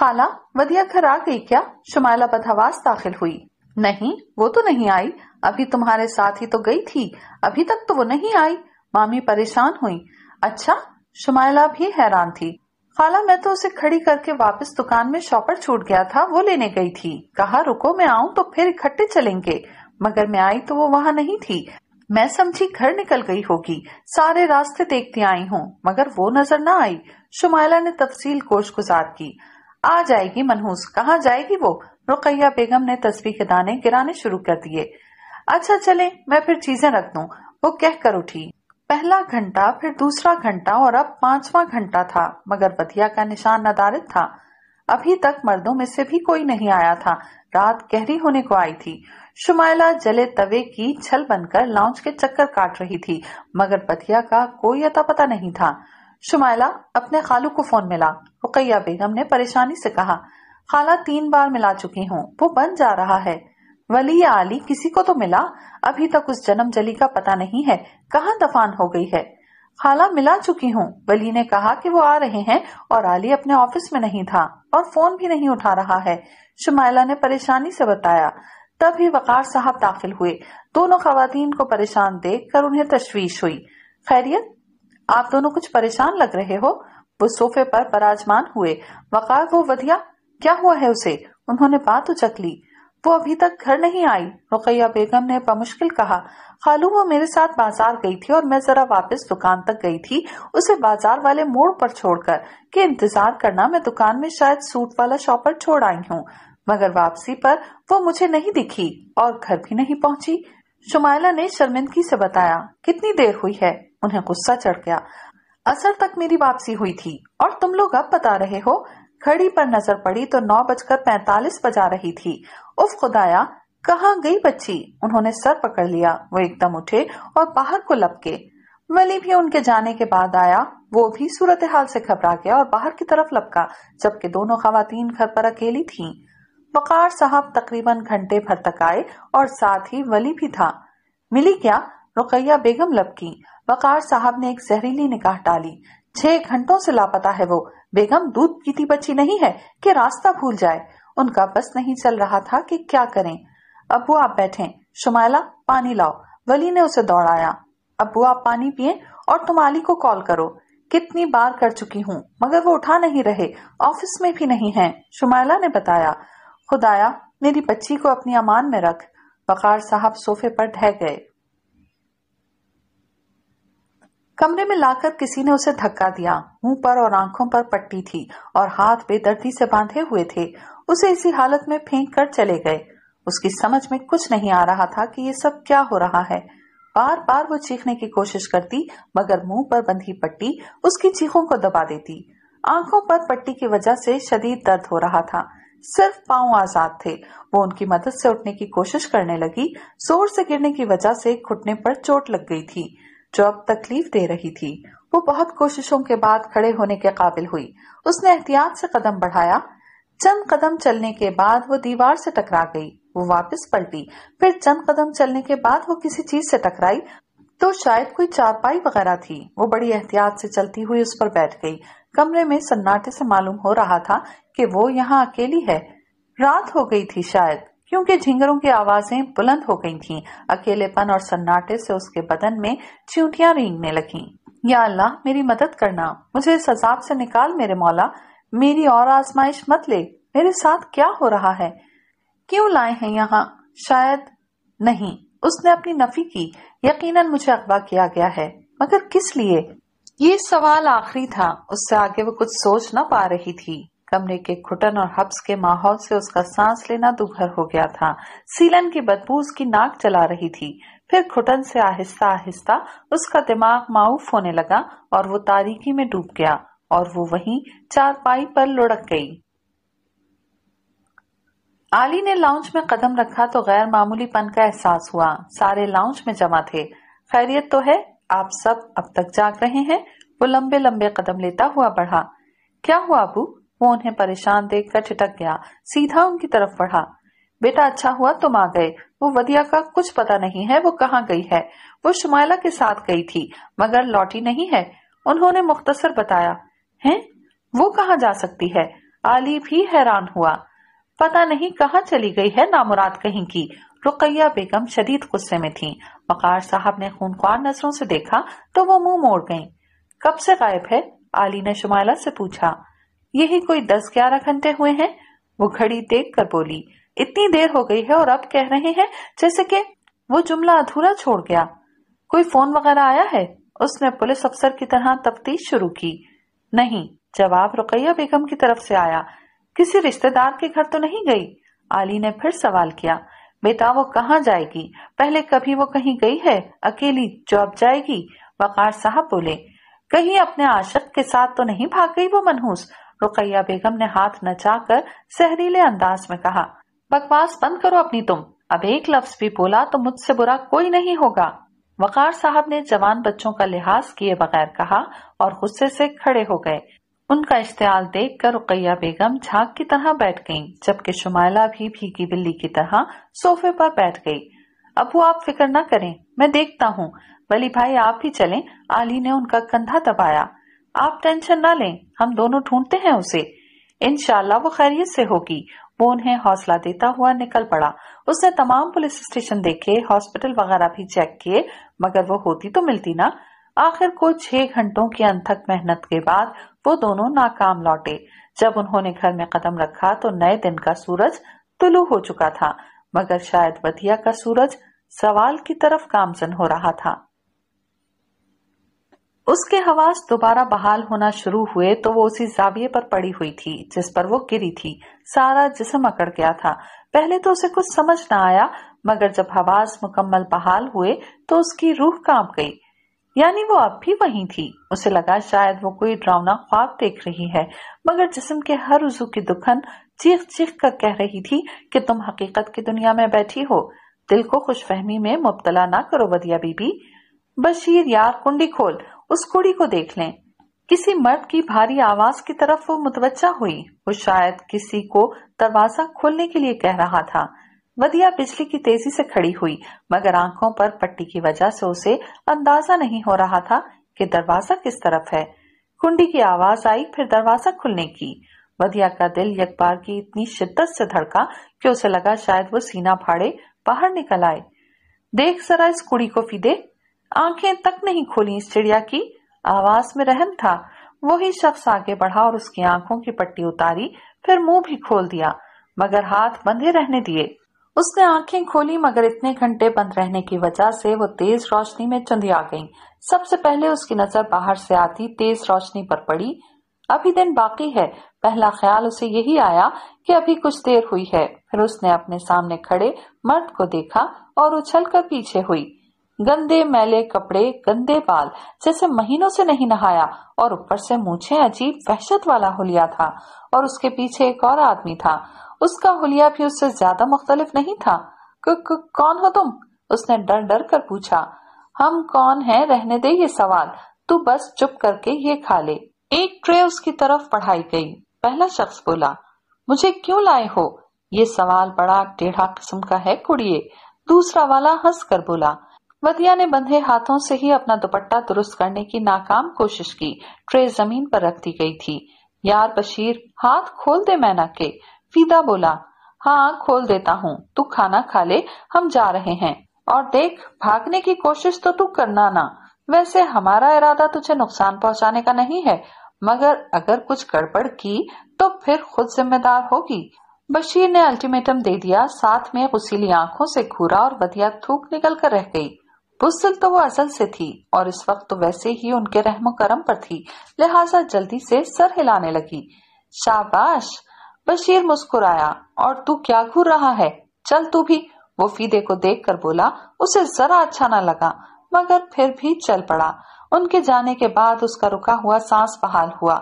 खाला वदिया घर आ गई क्या शुमाइला बदहवास दाखिल हुई नहीं वो तो नहीं आई अभी तुम्हारे साथ ही तो गई थी अभी तक तो वो नहीं आई मामी परेशान हुई अच्छा शुमाइला भी हैरान थी हालां मैं तो उसे खड़ी करके वापस दुकान में शॉपर छूट गया था वो लेने गई थी कहा रुको मैं आऊँ तो फिर इकट्ठे चलेंगे मगर मैं आई तो वो वहाँ नहीं थी मैं समझी घर निकल गई होगी सारे रास्ते देखती आई हूँ मगर वो नजर ना आई शुमाइला ने तफसील कोश गुजार की आ जाएगी मनहूस कहाँ जाएगी वो रुकैया बेगम ने तस्वीर के दाने गिराने शुरू कर दिए अच्छा चले मैं फिर चीजें रख दू वो कह कर उठी पहला घंटा फिर दूसरा घंटा और अब पांचवा घंटा था मगर बतिया का निशान नदारित था अभी तक मर्दों में से भी कोई नहीं आया था रात गहरी होने को आई थी शुमाइला जले तवे की छल बनकर लाउंज के चक्कर काट रही थी मगर बतिया का कोई अता पता नहीं था शुमाइला अपने खालू को फोन मिला रुकैया बेगम ने परेशानी से कहा खाला तीन बार मिला चुकी हूँ वो बन जा रहा है वली आली किसी को तो मिला अभी तक उस जन्म जली का पता नहीं है कहाँ दफान हो गई है खाला मिला चुकी हूँ वली ने कहा कि वो आ रहे हैं और आली अपने ऑफिस में नहीं था और फोन भी नहीं उठा रहा है शुमाइला ने परेशानी से बताया तभी वकार साहब दाखिल हुए दोनों खातन को परेशान देख कर उन्हें तश्वीश हुई खैरियत आप दोनों कुछ परेशान लग रहे हो वो सोफे पर पराजमान हुए वकार वो वधिया क्या हुआ है उसे उन्होंने बात उचक ली वो अभी तक घर नहीं आई रुकैया बेगम ने बमुश्किल कहा खालू वो मेरे साथ बाजार गई थी और मैं जरा वापस दुकान तक गई थी उसे बाजार वाले मोड़ पर छोड़कर के इंतजार करना मैं दुकान में शायद सूट वाला शॉपर छोड़ आई हूँ मगर वापसी पर वो मुझे नहीं दिखी और घर भी नहीं पहुँची शुमाइला ने शर्मिंदगी से बताया कितनी देर हुई है उन्हें गुस्सा चढ़ गया असर तक मेरी वापसी हुई थी और तुम लोग अब बता रहे हो घड़ी पर नजर पड़ी तो नौ बजकर पैंतालीस बजा रही थी उफ खुदाया कहा गई बच्ची उन्होंने सर पकड़ लिया वो एकदम उठे और बाहर को लपके वली भी उनके जाने के बाद आया वो भी सूरत हाल से घबरा गया और बाहर की तरफ लपका जबकि दोनों खातन घर पर अकेली थीं। वकार साहब तकरीबन घंटे भर तक आए और साथ ही वली भी था मिली क्या रुकैया बेगम लपकी वकार साहब ने एक जहरीली निकाह डाली छह घंटों से लापता है वो बेगम दूध पीती बच्ची नहीं है कि रास्ता भूल जाए उनका बस नहीं चल रहा था कि क्या करें अबू आप बैठे शुमाला पानी लाओ वली ने उसे दौड़ाया अबू आप पानी पिए और तुम अली को कॉल करो कितनी बार कर चुकी हूँ मगर वो उठा नहीं रहे ऑफिस में भी नहीं है शुमाला ने बताया खुदाया मेरी बच्ची को अपनी अमान में रख बकार साहब सोफे पर ढह गए कमरे में लाकर किसी ने उसे धक्का दिया मुंह पर और आंखों पर पट्टी थी और हाथ बेदर्दी से बांधे हुए थे उसे इसी हालत में फेंक कर चले गए उसकी समझ में कुछ नहीं आ रहा था कि ये सब क्या हो रहा है बार बार वो चीखने की कोशिश करती मगर मुंह पर बंधी पट्टी उसकी चीखों को दबा देती आंखों पर पट्टी की वजह से शदीद दर्द हो रहा था सिर्फ पांव आजाद थे वो उनकी मदद से उठने की कोशिश करने लगी जोर से गिरने की वजह से घुटने पर चोट लग गई थी जो अब तकलीफ दे रही थी वो बहुत कोशिशों के बाद खड़े होने के काबिल हुई उसने एहतियात से कदम बढ़ाया चंद कदम चलने के बाद वो दीवार से टकरा गई वो वापस पलटी फिर चंद कदम चलने के बाद वो किसी चीज से टकराई तो शायद कोई चारपाई वगैरह थी वो बड़ी एहतियात से चलती हुई उस पर बैठ गई कमरे में सन्नाटे से मालूम हो रहा था कि वो यहाँ अकेली है रात हो गई थी शायद क्योंकि झिंगरों की आवाजें बुलंद हो गई थीं। अकेलेपन और सन्नाटे से उसके बदन में चींटियां रेंगने लगी या अल्लाह मेरी मदद करना मुझे इस अजाब से निकाल मेरे मौला मेरी और आजमाइश मत ले मेरे साथ क्या हो रहा है क्यों लाए हैं यहाँ शायद नहीं उसने अपनी नफी की यकीनन मुझे अगवा किया गया है मगर किस लिए ये सवाल आखिरी था उससे आगे वो कुछ सोच न पा रही थी कमरे के घुटन और हब्स के माहौल से उसका सांस लेना दुभर हो गया था सीलन की बदबू उसकी नाक चला रही थी फिर घुटन से आहिस्ता आहिस्ता उसका दिमाग माउफ होने लगा और वो तारीकी में डूब गया और वो चार चारपाई पर लुढ़क गई आली ने लाउंज में कदम रखा तो गैर मामूली पन का एहसास हुआ सारे लाउंज में जमा थे खैरियत तो है आप सब अब तक जाग रहे हैं वो लंबे लंबे कदम लेता हुआ बढ़ा क्या हुआ अबू वो उन्हें परेशान देखकर ठिटक गया सीधा उनकी तरफ बढ़ा बेटा अच्छा हुआ तुम आ गए वो वदिया का कुछ पता नहीं है वो कहाँ गई है वो शुमाइला के साथ गई थी मगर लौटी नहीं है उन्होंने मुख्तसर बताया है वो कहाँ जा सकती है आली भी हैरान हुआ पता नहीं कहाँ चली गई है नामुराद कहीं की रुकैया बेगम शदीद गुस्से में थी वकार साहब ने खूनख्वार नजरों से देखा तो वो मुंह मोड़ गई कब से गायब है आली ने शुमाइला से पूछा यही कोई दस ग्यारह घंटे हुए हैं वो घड़ी देख कर बोली इतनी देर हो गई है और अब कह रहे हैं जैसे कि वो जुमला अधूरा छोड़ गया कोई फोन वगैरह आया है उसने पुलिस अफसर की तरह तफ्तीश शुरू की नहीं जवाब रुकैया बेगम की तरफ से आया किसी रिश्तेदार के घर तो नहीं गई आली ने फिर सवाल किया बेटा वो कहाँ जाएगी पहले कभी वो कहीं गई है अकेली जॉब जाएगी वकार साहब बोले कहीं अपने आशक के साथ तो नहीं भाग गई वो मनहूस रुकैया बेगम ने हाथ नचाकर जहरीले अंदाज में कहा बकवास बंद करो अपनी तुम अब एक लफ्ज भी बोला तो मुझसे बुरा कोई नहीं होगा वकार साहब ने जवान बच्चों का लिहाज किए बगैर कहा और गुस्से से खड़े हो गए उनका इश्तेहाल देख कर रुकैया बेगम झाग की तरह बैठ गईं, जबकि शुमाइला भी भीगी बिल्ली की तरह सोफे पर बैठ गई अब आप फिक्र न करें मैं देखता हूँ वली भाई आप भी चलें आली ने उनका कंधा दबाया आप टेंशन ना लें हम दोनों ढूंढते हैं उसे इनशाला वो खैरियत से होगी वो उन्हें हौसला देता हुआ निकल पड़ा उसने तमाम पुलिस स्टेशन देखे हॉस्पिटल वगैरह भी चेक किए मगर वो होती तो मिलती ना आखिर को छह घंटों की अनथक मेहनत के बाद वो दोनों नाकाम लौटे जब उन्होंने घर में कदम रखा तो नए दिन का सूरज तुलू हो चुका था मगर शायद बधिया का सूरज सवाल की तरफ कामजन हो रहा था उसके हवास दोबारा बहाल होना शुरू हुए तो वो उसी जाविये पर पड़ी हुई थी जिस पर वो गिरी थी सारा जिसम अकड़ गया था पहले तो उसे कुछ समझ न आया मगर जब हवास मुकम्मल बहाल हुए तो उसकी रूह कांप गई यानी वो अब भी वहीं थी उसे लगा शायद वो कोई ड्रावना ख्वाब देख रही है मगर जिसम के हर उजू की दुखन चीख चीख कर कह रही थी कि तुम हकीकत की दुनिया में बैठी हो दिल को खुशफहमी में मुबतला ना करो बदिया बीबी बशीर यार कुंडी खोल उस कुड़ी को देख लें किसी मर्द की भारी आवाज की तरफ वो मुतवजा हुई वो शायद किसी को दरवाजा खोलने के लिए कह रहा था वदिया बिजली की तेजी से खड़ी हुई मगर आंखों पर पट्टी की वजह से उसे अंदाजा नहीं हो रहा था कि दरवाजा किस तरफ है कुंडी की आवाज आई फिर दरवाजा खुलने की वदिया का दिल यकबार की इतनी शिद्दत से धड़का कि उसे लगा शायद वो सीना फाड़े बाहर निकल आए देख जरा इस कुड़ी को फिदे आंखें तक नहीं खोली इस चिड़िया की आवाज में रहम था वही शख्स आगे बढ़ा और उसकी आंखों की पट्टी उतारी फिर मुंह भी खोल दिया मगर हाथ बंधे रहने दिए उसने आंखें खोली मगर इतने घंटे बंद रहने की वजह से वो तेज रोशनी में आ गई सबसे पहले उसकी नजर बाहर से आती तेज रोशनी पर पड़ी अभी दिन बाकी है पहला ख्याल उसे यही आया कि अभी कुछ देर हुई है फिर उसने अपने सामने खड़े मर्द को देखा और उछलकर पीछे हुई गंदे मैले कपड़े गंदे बाल जैसे महीनों से नहीं नहाया और ऊपर से मुछे अजीब वहशत वाला हुलिया था और उसके पीछे एक और आदमी था उसका हुलिया भी उससे ज्यादा मुख्तलिफ नहीं था क, क, कौन हो तुम उसने डर डर कर पूछा हम कौन हैं रहने दे ये सवाल तू बस चुप करके ये खा ले एक ट्रे उसकी तरफ पढ़ाई गई पहला शख्स बोला मुझे क्यों लाए हो ये सवाल बड़ा टेढ़ा किस्म का है कुड़िए दूसरा वाला हंस कर बोला वतिया ने बंधे हाथों से ही अपना दुपट्टा दुरुस्त करने की नाकाम कोशिश की ट्रे जमीन पर रख दी गई थी यार बशीर हाथ खोल दे मैना के फीदा बोला हाँ खोल देता हूँ तू खाना खा ले हम जा रहे हैं और देख भागने की कोशिश तो तू करना ना वैसे हमारा इरादा तुझे नुकसान पहुँचाने का नहीं है मगर अगर कुछ गड़बड़ की तो फिर खुद जिम्मेदार होगी बशीर ने अल्टीमेटम दे दिया साथ में उसीली आंखों से घूरा और बदिया थूक निकल कर रह गई पुस्तक तो वो असल से थी और इस वक्त तो वैसे ही उनके रहम करम पर थी लिहाजा जल्दी से सर हिलाने लगी शाबाश बशीर मुस्कुराया और तू क्या घूर रहा है चल तू भी वो फीदे को देख कर बोला उसे जरा अच्छा ना लगा मगर फिर भी चल पड़ा उनके जाने के बाद उसका रुका हुआ सांस बहाल हुआ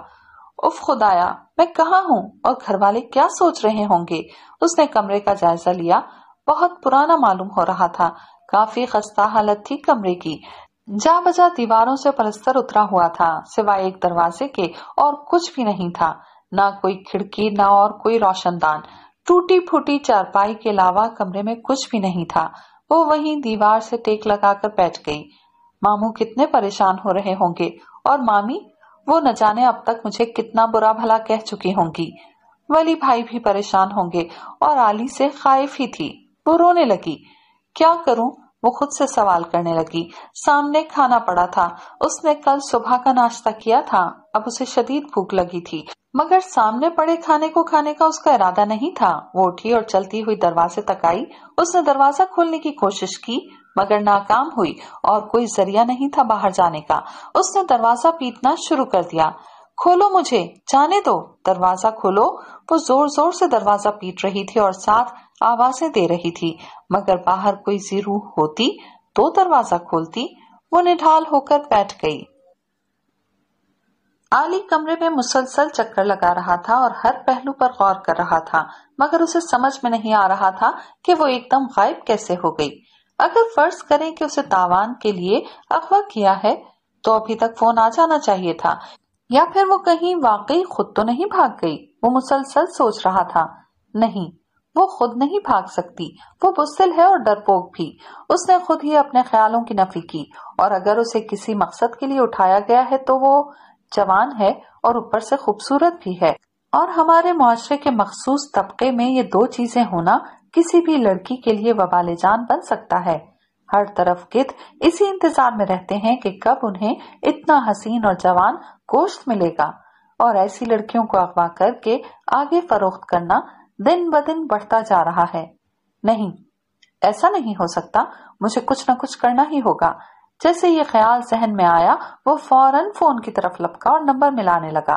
उफ खुदाया मैं कहा हूँ और घर वाले क्या सोच रहे होंगे उसने कमरे का जायजा लिया बहुत पुराना मालूम हो रहा था काफी खस्ता हालत थी कमरे की जा बजा दीवारों से परस्तर उतरा हुआ था सिवाय एक दरवाजे के और कुछ भी नहीं था ना कोई खिड़की ना और कोई रोशनदान टूटी फूटी चारपाई के अलावा कमरे में कुछ भी नहीं था वो वहीं दीवार से टेक लगाकर बैठ गई मामू कितने परेशान हो रहे होंगे और मामी वो न जाने अब तक मुझे कितना बुरा भला कह चुकी होंगी वली भाई भी परेशान होंगे और आली से खाइफ ही थी वो रोने लगी क्या करूं वो खुद से सवाल करने लगी सामने खाना पड़ा था उसने कल सुबह का नाश्ता किया था अब उसे शदीद भूख लगी थी मगर सामने पड़े खाने को खाने का उसका इरादा नहीं था वो उठी और चलती हुई दरवाजे तक आई उसने दरवाजा खोलने की कोशिश की मगर नाकाम हुई और कोई जरिया नहीं था बाहर जाने का उसने दरवाजा पीटना शुरू कर दिया खोलो मुझे जाने दो दरवाजा खोलो वो जोर जोर से दरवाजा पीट रही थी और साथ आवाजें दे रही थी मगर बाहर कोई सी रूह होती तो दरवाजा खोलती वो निढाल होकर बैठ गई आली कमरे में मुसलसल चक्कर लगा रहा था और हर पहलू पर गौर कर रहा था मगर उसे समझ में नहीं आ रहा था कि वो एकदम गायब कैसे हो गई अगर फर्ज करें कि उसे तावान के लिए अगवा किया है तो अभी तक फोन आ जाना चाहिए था या फिर वो कहीं वाकई खुद तो नहीं भाग गई वो मुसलसल सोच रहा था नहीं वो खुद नहीं भाग सकती वो बुस्सिल है और डरपोक भी उसने खुद ही अपने ख्यालों की नफी की और अगर उसे किसी मकसद के लिए उठाया गया है तो वो जवान है और ऊपर से खूबसूरत भी है और हमारे माशरे के मखसूस तबके में ये दो चीजें होना किसी भी लड़की के लिए वबाले जान बन सकता है हर तरफ गिद्ध इसी इंतजार में रहते हैं कि कब उन्हें इतना हसीन और जवान गोश्त मिलेगा और ऐसी लड़कियों को अगवा करके आगे फरोख्त करना दिन ब दिन बढ़ता जा रहा है नहीं ऐसा नहीं हो सकता मुझे कुछ न कुछ करना ही होगा जैसे ये ख्याल जहन में आया वो फौरन फोन की तरफ लपका और नंबर मिलाने लगा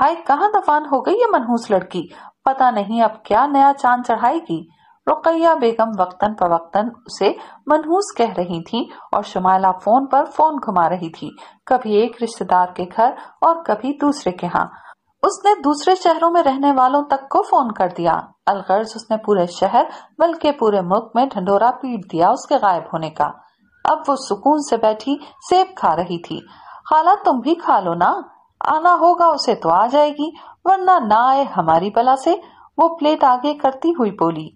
हाय कहा दफान हो गई ये मनहूस लड़की पता नहीं अब क्या नया चांद चढ़ाएगी रुकैया बेगम वक्तन पवक्तन उसे मनहूस कह रही थी और शुमाला फोन पर फोन घुमा रही थी कभी एक रिश्तेदार के घर और कभी दूसरे के यहाँ उसने दूसरे शहरों में रहने वालों तक को फोन कर दिया अलगर्ज उसने पूरे शहर बल्कि पूरे मुल्क में ढंडोरा पीट दिया उसके गायब होने का अब वो सुकून से बैठी सेब खा रही थी खाला तुम भी खा लो ना आना होगा उसे तो आ जाएगी वरना ना आए हमारी बला से वो प्लेट आगे करती हुई बोली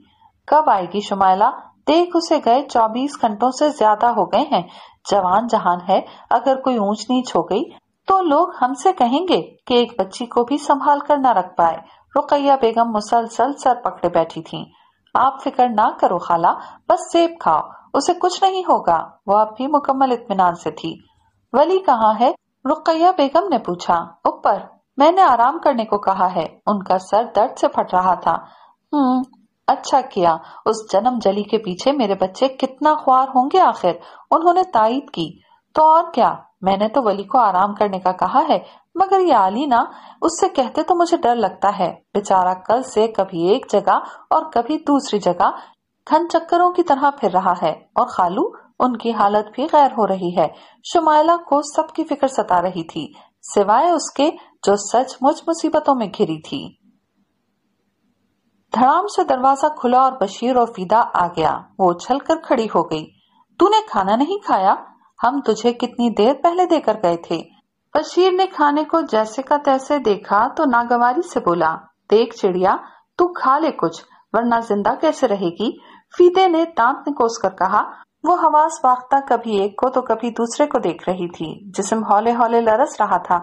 कब आएगी शुमाइला देख उसे गए चौबीस घंटों से ज्यादा हो गए हैं जवान जहान है अगर कोई ऊंच नीच हो गई तो लोग हमसे कहेंगे कि एक बच्ची को भी संभाल कर न रख पाए रुकैया बेगम मुसलसल सर पकड़े बैठी थीं। आप फिक्र ना करो खाला बस सेब खाओ उसे कुछ नहीं होगा वो आप भी मुकम्मल इतमान से थी वली कहाँ है रुकैया बेगम ने पूछा ऊपर मैंने आराम करने को कहा है उनका सर दर्द से फट रहा था हम्म अच्छा किया उस जन्म जली के पीछे मेरे बच्चे कितना ख्वार होंगे आखिर उन्होंने तायद की तो और क्या मैंने तो वली को आराम करने का कहा है मगर ये आली ना उससे कहते तो मुझे डर लगता है बेचारा कल से कभी एक जगह और कभी दूसरी जगह खन चक्करों की तरह फिर रहा है और खालू उनकी हालत भी गैर हो रही है शुमाइला को सबकी फिक्र सता रही थी सिवाय उसके जो सच मुझ मुसीबतों में घिरी थी धड़ाम से दरवाजा खुला और बशीर और फीदा आ गया वो उछल कर खड़ी हो गई तूने खाना नहीं खाया हम तुझे कितनी देर पहले देकर गए थे बशीर ने खाने को जैसे का तैसे देखा तो नागवारी से बोला देख चिड़िया तू खा ले कुछ वरना जिंदा कैसे रहेगी फीते ने दांत निकोस कर कहा वो हवास वाख्ता कभी एक को तो कभी दूसरे को देख रही थी जिसम हौले हौले लरस रहा था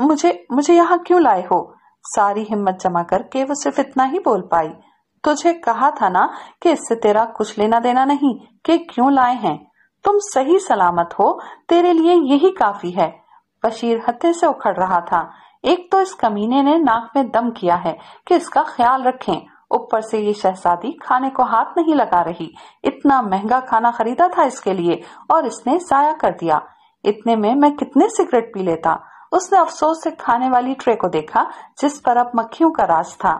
मुझे मुझे यहाँ क्यों लाए हो सारी हिम्मत जमा करके वो सिर्फ इतना ही बोल पाई तुझे कहा था ना कि इससे तेरा कुछ लेना देना नहीं कि क्यों लाए हैं तुम सही सलामत हो तेरे लिए यही काफी है बशीर हथे से उखड़ रहा था एक तो इस कमीने ने नाक में दम किया है कि इसका ख्याल रखें ऊपर से ये शहजादी खाने को हाथ नहीं लगा रही इतना महंगा खाना खरीदा था इसके लिए और इसने जाया कर दिया इतने में मैं कितने सिगरेट पी लेता उसने अफसोस से खाने वाली ट्रे को देखा जिस पर अब मक्खियों का राज था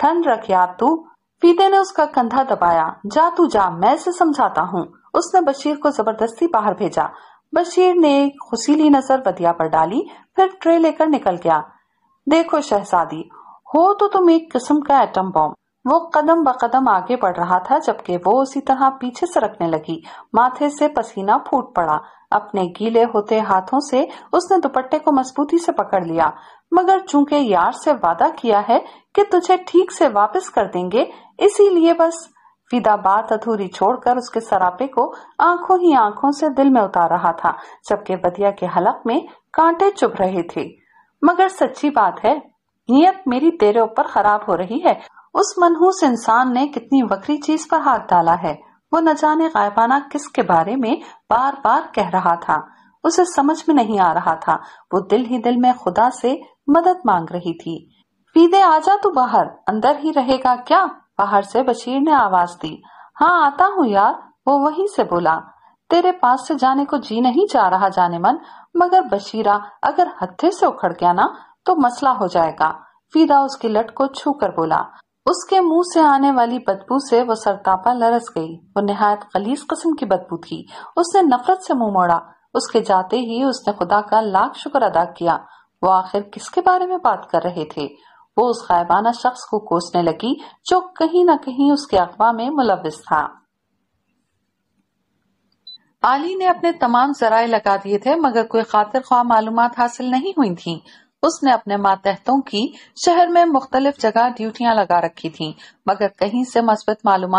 ठंड रख यार तू फीते ने उसका कंधा दबाया जा तू जा मैं इसे समझाता हूँ उसने बशीर को जबरदस्ती बाहर भेजा बशीर ने खुशीली नजर बदिया पर डाली फिर ट्रे लेकर निकल गया देखो शहजादी हो तो तुम एक किस्म का एटम बॉम्ब वो कदम ब कदम आगे बढ़ रहा था जबकि वो उसी तरह पीछे सरकने लगी माथे से पसीना फूट पड़ा अपने गीले होते हाथों से उसने दुपट्टे को मजबूती से पकड़ लिया मगर चूंकि यार से वादा किया है कि तुझे ठीक से वापस कर देंगे इसीलिए बस फिदा बात अधूरी छोड़कर उसके सरापे को आंखों ही आंखों से दिल में उतार रहा था जबकि बदिया के हलक में कांटे चुभ रहे थे मगर सच्ची बात है नियत मेरी तेरे ऊपर खराब हो रही है उस मनहूस इंसान ने कितनी वक्री चीज पर हाथ डाला है वो न जाने गायबाना किसके बारे में बार बार कह रहा था उसे समझ में नहीं आ रहा था वो दिल ही दिल में खुदा से मदद मांग रही थी फीदे आजा तू बाहर अंदर ही रहेगा क्या बाहर से बशीर ने आवाज दी हाँ आता हूँ यार वो वही से बोला तेरे पास से जाने को जी नहीं चाह रहा जाने मन मगर बशीरा अगर हथे से उखड़ गया ना तो मसला हो जाएगा फीदा उसकी लट को छू कर बोला उसके मुंह से आने वाली बदबू से वो सरतापा लरस गई वो नहायत खलीस किस्म की बदबू थी उसने नफरत से मुंह मोड़ा उसके जाते ही उसने खुदा का लाख शुक्र अदा किया वो आखिर किसके बारे में बात कर रहे थे वो उस गायबाना शख्स को कोसने लगी जो कहीं ना कहीं उसके अखवा में मुलविस था आली ने अपने तमाम जराये लगा दिए थे मगर कोई खातिर ख्वाह मालूम हासिल नहीं हुई थी उसने अपने मातहतों की शहर में मुख्तलिफ जगह ड्यूटियां लगा रखी थी मगर कहीं से मस्बत मालूम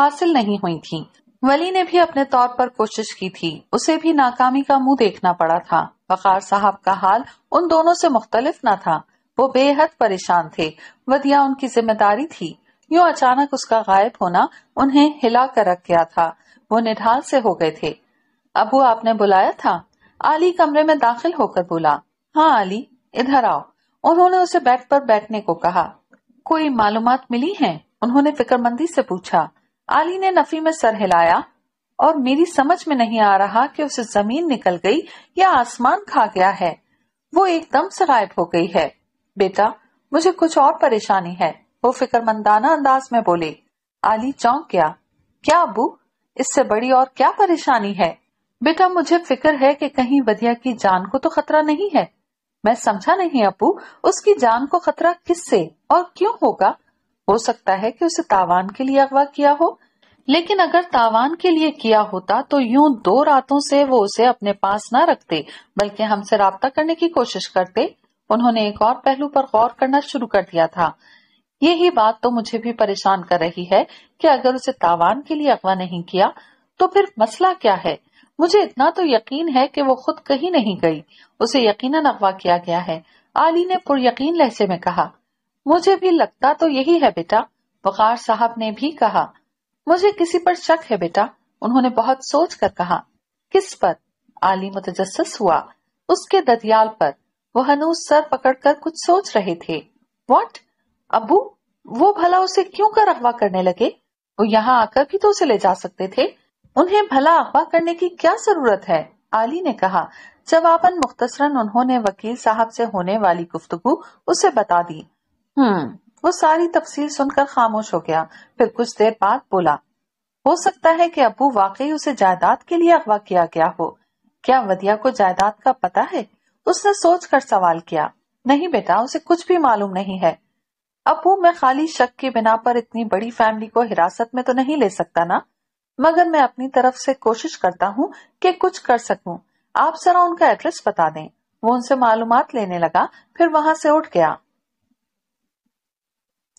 हासिल नहीं हुई थी वली ने भी अपने तौर पर कोशिश की थी उसे भी नाकामी का मुंह देखना पड़ा था वकार साहब का हाल उन दोनों से मुख्तलिफ न था वो बेहद परेशान थे वदिया उनकी जिम्मेदारी थी यूं अचानक उसका गायब होना उन्हें हिला कर रख गया था वो निढाल से हो गए थे अबू आपने बुलाया था आली कमरे में दाखिल होकर बोला हाँ आली इधर आओ उन्होंने उसे बेड पर बैठने को कहा कोई मालूम मिली है उन्होंने फिक्रमंदी से पूछा आली ने नफी में सर हिलाया और मेरी समझ में नहीं आ रहा कि उसे जमीन निकल गई या आसमान खा गया है वो एकदम से गायब हो गई है बेटा मुझे कुछ और परेशानी है वो फिक्रमंदाना अंदाज में बोले आली चौंक गया क्या अबू इससे बड़ी और क्या परेशानी है बेटा मुझे फिक्र है कि कहीं वधिया की जान को तो खतरा नहीं है मैं समझा नहीं अबू उसकी जान को खतरा किससे और क्यों होगा हो सकता है कि उसे तावान के लिए अगवा किया हो लेकिन अगर तावान के लिए किया होता तो यूं दो रातों से वो उसे अपने पास न रखते बल्कि हमसे रबता करने की कोशिश करते उन्होंने एक और पहलू पर गौर करना शुरू कर दिया था यही बात तो मुझे भी परेशान कर रही है कि अगर उसे तावान के लिए अगवा नहीं किया तो फिर मसला क्या है मुझे इतना तो यकीन है कि वो खुद कहीं नहीं गई उसे यकीनन अगवा किया गया है आली ने पुरयकीन लहसे में कहा मुझे भी लगता तो यही है बेटा बखार साहब ने भी कहा मुझे किसी पर शक है बेटा उन्होंने बहुत सोच कर कहा किस पर आली मुतजस हुआ उसके ददियाल पर वह हनुज सर पकड़कर कुछ सोच रहे थे वॉट अबू वो भला उसे क्यों कर अगवा करने लगे वो यहाँ आकर भी तो उसे ले जा सकते थे उन्हें भला अगवा करने की क्या जरूरत है आली ने कहा जवाबन मुख्तसरन उन्होंने वकील साहब से होने वाली गुफ्तगु उसे बता दी हम्म वो सारी तफसील सुनकर खामोश हो गया फिर कुछ देर बाद बोला हो सकता है कि अबू वाकई उसे जायदाद के लिए अगवा किया गया हो क्या वदिया को जायदाद का पता है उसने सोच कर सवाल किया नहीं बेटा उसे कुछ भी मालूम नहीं है अपू मैं खाली शक के बिना पर इतनी बड़ी फैमिली को हिरासत में तो नहीं ले सकता ना मगर मैं अपनी तरफ से कोशिश करता हूँ कि कुछ कर सकूं आप जरा उनका एड्रेस बता दें वो उनसे मालूम लेने लगा फिर वहां से उठ गया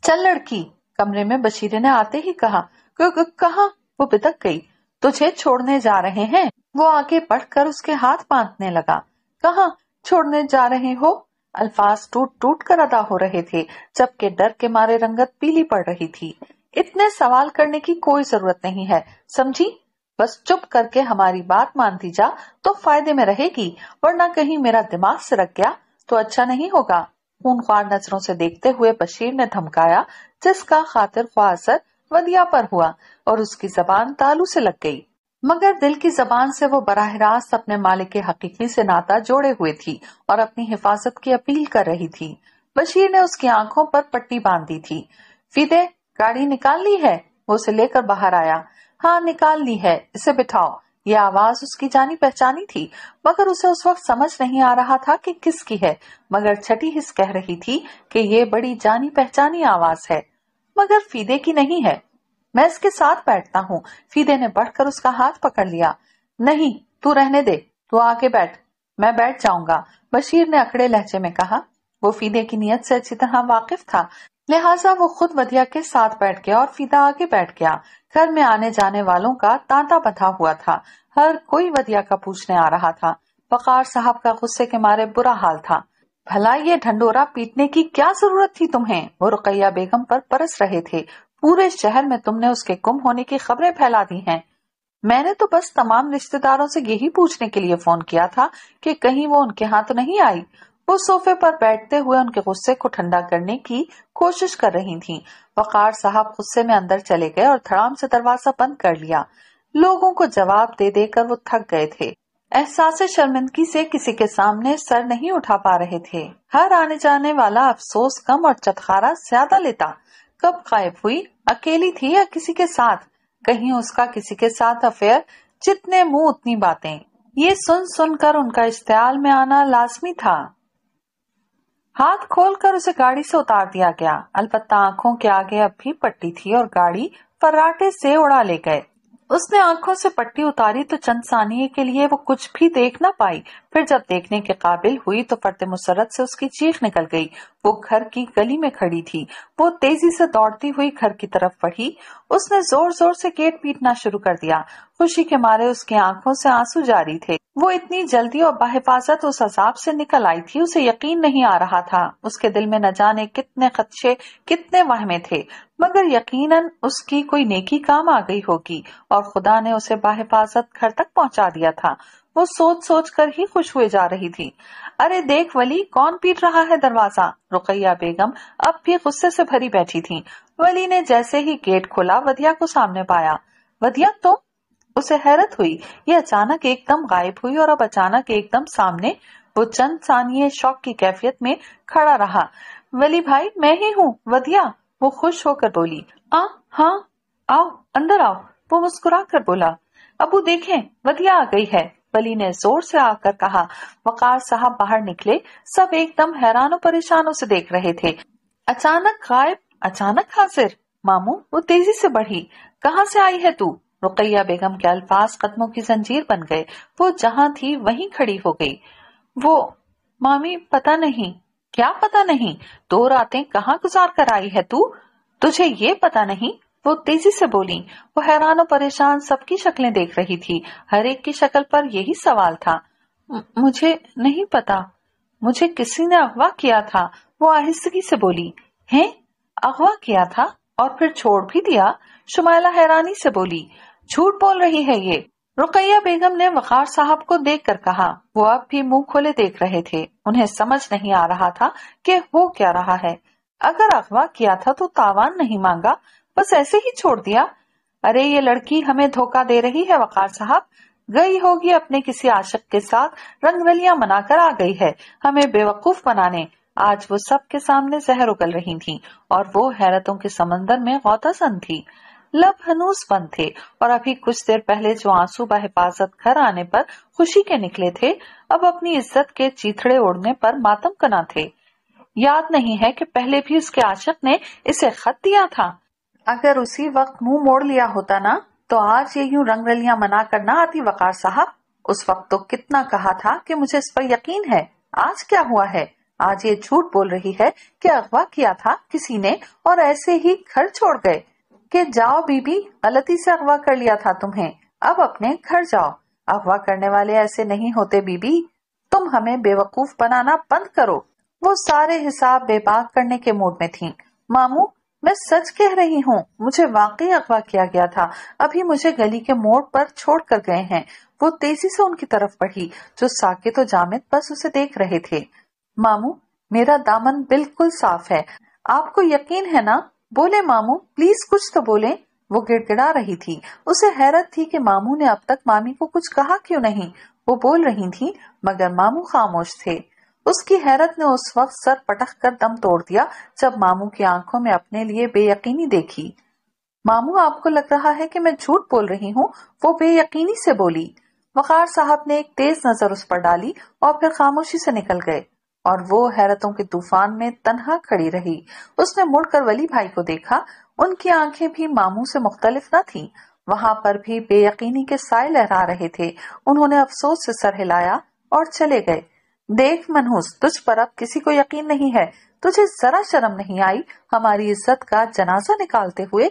चल लड़की कमरे में बशीरे ने आते ही कहा कहा वो बितक गई तुझे छोड़ने जा रहे हैं वो आगे बढ़कर उसके हाथ बांधने लगा कहा छोड़ने जा रहे हो अल्फाज टूट टूट कर अदा हो रहे थे जबकि डर के मारे रंगत पीली पड़ रही थी इतने सवाल करने की कोई जरूरत नहीं है समझी बस चुप करके हमारी बात मानती जा तो फायदे में रहेगी वरना कहीं मेरा दिमाग सरक गया तो अच्छा नहीं होगा खूनख्वार नजरों से देखते हुए बशीर ने धमकाया जिसका खातिर ख्वासर वदिया पर हुआ और उसकी जबान तालू से लग गई मगर दिल की जबान से वो बराह रास्त अपने मालिक के हकीकी से नाता जोड़े हुए थी और अपनी हिफाजत की अपील कर रही थी बशीर ने उसकी आंखों पर पट्टी बांध दी थी फीदे गाड़ी निकाल ली है वो उसे लेकर बाहर आया हाँ निकाल ली है इसे बिठाओ ये आवाज उसकी जानी पहचानी थी मगर उसे उस वक्त समझ नहीं आ रहा था कि किसकी है मगर छठी हिस्स कह रही थी कि ये बड़ी जानी पहचानी आवाज है मगर फीदे की नहीं है मैं इसके साथ बैठता हूँ फीदे ने बढ़कर उसका हाथ पकड़ लिया नहीं तू रहने दे तू आके बैठ मैं बैठ जाऊंगा बशीर ने अकड़े लहजे में कहा वो फीदे की नीयत से अच्छी तरह वाकिफ था लिहाजा वो खुद वदिया के साथ बैठ गया और फीदा आगे बैठ गया घर में आने जाने वालों का तांता बंधा हुआ था हर कोई वदिया का पूछने आ रहा था बकार साहब का गुस्से के मारे बुरा हाल था भला ये ढंडोरा पीटने की क्या जरूरत थी तुम्हें वो रुकैया बेगम पर परस रहे थे पूरे शहर में तुमने उसके गुम होने की खबरें फैला दी हैं। मैंने तो बस तमाम रिश्तेदारों से यही पूछने के लिए फोन किया था कि कहीं वो उनके हाथ तो नहीं आई वो सोफे पर बैठते हुए उनके गुस्से को ठंडा करने की कोशिश कर रही थीं। वकार साहब गुस्से में अंदर चले गए और थड़ाम से दरवाजा बंद कर लिया लोगों को जवाब दे देकर वो थक गए थे एहसास शर्मिंदगी से किसी के सामने सर नहीं उठा पा रहे थे हर आने जाने वाला अफसोस कम और चटखारा ज्यादा लेता कब गायब हुई अकेली थी या किसी के साथ कहीं उसका किसी के साथ अफेयर जितने मुंह उतनी बातें ये सुन सुनकर उनका इश्तेल में आना लाजमी था हाथ खोलकर उसे गाड़ी से उतार दिया गया अलबत्ता आंखों के आगे अब भी पट्टी थी और गाड़ी फर्राटे से उड़ा ले गए उसने आंखों से पट्टी उतारी तो चंद सानिए के लिए वो कुछ भी देख ना पाई फिर जब देखने के काबिल हुई तो फर्द मुसरत से उसकी चीख निकल गई वो घर की गली में खड़ी थी वो तेजी से दौड़ती हुई घर की तरफ बढ़ी उसने जोर जोर से गेट पीटना शुरू कर दिया खुशी के मारे उसकी आंखों से आंसू जारी थे वो इतनी जल्दी और बाहिफाजत उस अजाब से निकल आई थी उसे यकीन नहीं आ रहा था उसके दिल में न जाने कितने खदशे कितने वहमे थे मगर यकीनन उसकी कोई नेकी काम आ गई होगी और खुदा ने उसे बाहिफाजत घर तक पहुंचा दिया था वो सोच सोच कर ही खुश हुए जा रही थी अरे देख वली कौन पीट रहा है दरवाजा रुकैया बेगम अब भी गुस्से से भरी बैठी थी वली ने जैसे ही गेट खोला वधिया को सामने पाया वधिया तो? उसे हैरत हुई ये अचानक एकदम गायब हुई और अब अचानक एकदम सामने वो चंद सानिये शौक की कैफियत में खड़ा रहा वली भाई मैं ही हूँ वधिया वो खुश होकर बोली आ हाँ आओ अंदर आओ वो मुस्कुरा कर बोला अबू देखें वधिया आ गई है बली ने जोर से आकर कहा वकार साहब बाहर निकले सब एकदम हैरानों परेशानों से देख रहे थे अचानक गायब अचानक हाजिर मामू वो तेजी से बढ़ी कहाँ से आई है तू रुकैया बेगम के अल्फाज कदमों की जंजीर बन गए वो जहाँ थी वहीं खड़ी हो गई वो मामी पता नहीं क्या पता नहीं दो रातें कहाँ गुजार कर आई है तू तुझे ये पता नहीं वो तेजी से बोली वो हैरान और परेशान सबकी शक्लें देख रही थी हर एक की शक्ल पर यही सवाल था मुझे नहीं पता मुझे किसी ने अगवा किया था वो आहिस्तगी से बोली हैं अगवा किया था और फिर छोड़ भी दिया शुमाला हैरानी से बोली झूठ बोल रही है ये रुकैया बेगम ने वकार साहब को देख कर कहा वो अब भी मुंह खोले देख रहे थे उन्हें समझ नहीं आ रहा था कि हो क्या रहा है अगर अगवा किया था तो तावान नहीं मांगा बस ऐसे ही छोड़ दिया अरे ये लड़की हमें धोखा दे रही है वकार साहब गई होगी अपने किसी आशक के साथ रंगवलियां मनाकर आ गई है हमें बेवकूफ बनाने आज वो सबके सामने जहर उगल रही थी और वो हैरतों के समंदर में गौतासन थी लब हनूस बंद थे और अभी कुछ देर पहले जो आंसू हिफाजत घर आने पर खुशी के निकले थे अब अपनी इज्जत के चीथड़े ओढ़ने पर मातम कना थे याद नहीं है कि पहले भी उसके आशक ने इसे खत दिया था अगर उसी वक्त मुंह मोड़ लिया होता ना तो आज ये यूं रंग रलिया मना कर ना आती वकार साहब उस वक्त तो कितना कहा था कि मुझे इस पर यकीन है आज क्या हुआ है आज ये झूठ बोल रही है कि अगवा किया था किसी ने और ऐसे ही घर छोड़ गए कि जाओ बीबी गलती से अगवा कर लिया था तुम्हें अब अपने घर जाओ अगवा करने वाले ऐसे नहीं होते बीबी तुम हमें बेवकूफ बनाना बंद करो वो सारे हिसाब बेबाक करने के मूड में थी मामू मैं सच कह रही हूँ मुझे वाकई अगवा किया गया था अभी मुझे गली के मोड़ पर छोड़ कर गए हैं वो तेजी से उनकी तरफ बढ़ी जो साके और जामिद बस उसे देख रहे थे मामू मेरा दामन बिल्कुल साफ है आपको यकीन है ना बोले मामू प्लीज कुछ तो बोले वो गिड़गिड़ा रही थी उसे हैरत थी कि मामू ने अब तक मामी को कुछ कहा क्यों नहीं वो बोल रही थी मगर मामू खामोश थे उसकी हैरत ने उस वक्त सर पटक कर दम तोड़ दिया जब मामू की आंखों में अपने लिए बेयकीनी देखी मामू आपको लग रहा है कि मैं झूठ बोल रही हूँ वो बेयकीनी से बोली वकार साहब ने एक तेज नजर उस पर डाली और फिर खामोशी से निकल गए और वो हैरतों के तूफान में तनहा खड़ी रही उसने मुड़कर वली भाई को देखा उनकी आंखें भी मामू से मुख्तलिफ न थी वहां पर भी बेयकीनी के साय लहरा रहे थे उन्होंने अफसोस से सर हिलाया और चले गए देख मनहूस तुझ पर अब किसी को यकीन नहीं है तुझे जरा शर्म नहीं आई हमारी इज्जत का जनाजा निकालते हुए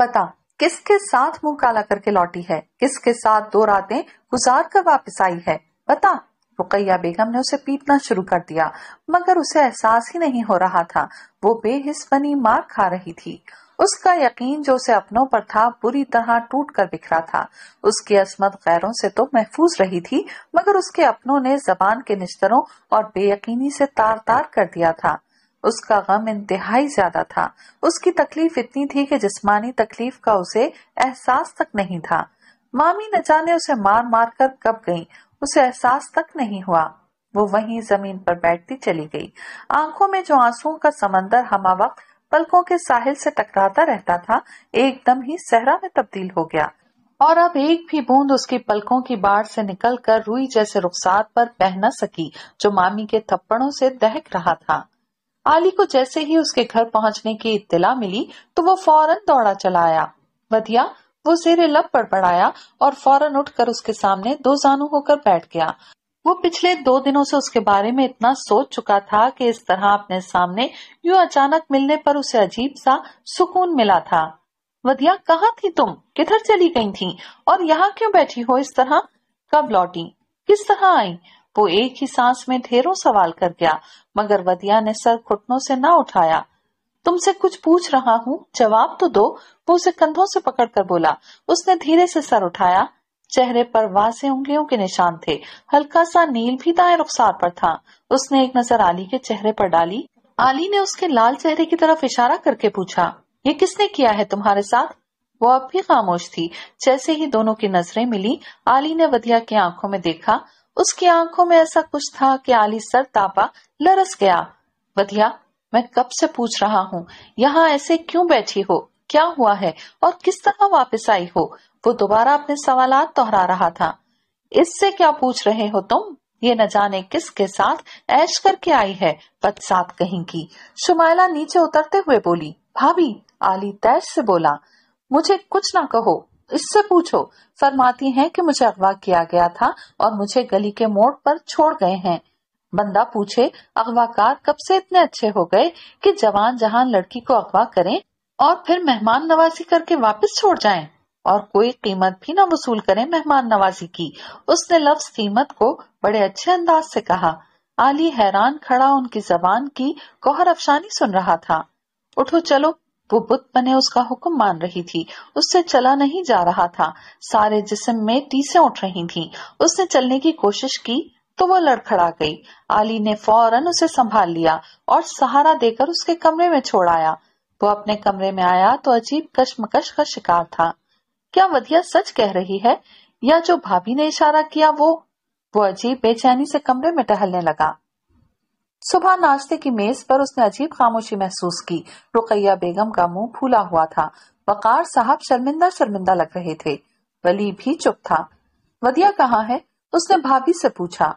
बता किसके साथ मुंह काला करके लौटी है किसके साथ दो रातें गुजार कर वापस आई है बता रुकैया बेगम ने उसे पीटना शुरू कर दिया मगर उसे एहसास ही नहीं हो रहा था वो बेहिस बनी मार खा रही थी उसका यकीन जो उसे अपनों पर था बुरी तरह टूट कर बिखरा था उसकी असमत गैरों से तो महफूज रही थी मगर उसके अपनों ने जबान के निश्तरों और बेयकीनी से तार तार कर दिया था उसका गम इंतहाई ज्यादा था उसकी तकलीफ इतनी थी कि जिस्मानी तकलीफ का उसे एहसास तक नहीं था मामी न जाने उसे मार मार कर कब गई उसे एहसास तक नहीं हुआ वो वहीं जमीन पर बैठती चली गई आंखों में जो आंसुओं का समंदर हमा वक्त पलकों के साहिल से टकराता रहता था एकदम ही सहरा में तब्दील हो गया और अब एक भी बूंद उसकी पलकों की बाढ़ से निकलकर रुई जैसे रुखसार पर बह न सकी जो मामी के थप्पड़ों से दहक रहा था आली को जैसे ही उसके घर पहुंचने की इत्तला मिली तो वो फौरन दौड़ा चला आया वधिया वो जेरे लब पड़ाया और फौरन उठकर उसके सामने दो जानू होकर बैठ गया वो पिछले दो दिनों से उसके बारे में इतना सोच चुका था कि इस तरह अपने सामने यूं अचानक मिलने पर उसे अजीब सा सुकून मिला था वधिया कहा थी तुम किधर चली गई थी और यहाँ क्यों बैठी हो इस तरह कब लौटी किस तरह आई वो एक ही सांस में ढेरों सवाल कर गया मगर वधिया ने सर घुटनों से ना उठाया तुमसे कुछ पूछ रहा हूँ जवाब तो दो वो उसे कंधों से पकड़कर बोला उसने धीरे से सर उठाया चेहरे पर वाजे उंगलियों के निशान थे हल्का सा नील भी दाएं रुखसार पर था उसने एक नजर आली के चेहरे पर डाली आली ने उसके लाल चेहरे की तरफ इशारा करके पूछा ये किसने किया है तुम्हारे साथ वो अब भी खामोश थी जैसे ही दोनों की नजरें मिली आली ने वधिया की आंखों में देखा उसकी आंखों में ऐसा कुछ था कि आली सर तापा लरस गया वधिया मैं कब से पूछ रहा हूँ यहाँ ऐसे क्यों बैठी हो क्या हुआ है और किस तरह वापस आई हो वो दोबारा अपने सवाल दोहरा रहा था इससे क्या पूछ रहे हो तुम ये न जाने किसके साथ ऐश करके आई है पदसात कहीं की शुमाइला नीचे उतरते हुए बोली भाभी आली तैश से बोला मुझे कुछ ना कहो इससे पूछो फरमाती हैं कि मुझे अगवा किया गया था और मुझे गली के मोड़ पर छोड़ गए हैं बंदा पूछे अगवाकार कब से इतने अच्छे हो गए कि जवान जहान लड़की को अगवा करें और फिर मेहमान नवाजी करके वापस छोड़ जाएं? और कोई कीमत भी न वसूल करें मेहमान नवाजी की उसने लफ्ज कीमत को बड़े अच्छे अंदाज से कहा आली हैरान खड़ा उनकी जबान की कोहर अफशानी सुन रहा था उठो चलो वो बुत बने उसका हुक्म मान रही थी उससे चला नहीं जा रहा था सारे जिस्म में टीसें उठ रही थीं। उसने चलने की कोशिश की तो वो लड़खड़ा गई आली ने फौरन उसे संभाल लिया और सहारा देकर उसके कमरे में छोड़ आया वो अपने कमरे में आया तो अजीब कशमकश का शिकार था क्या वधिया सच कह रही है या जो भाभी ने इशारा किया वो वो अजीब बेचैनी से कमरे में टहलने लगा सुबह नाश्ते की मेज पर उसने अजीब खामोशी महसूस की रुकैया बेगम का मुंह फूला हुआ था वकार साहब शर्मिंदा शर्मिंदा लग रहे थे वली भी चुप था वधिया कहाँ है उसने भाभी से पूछा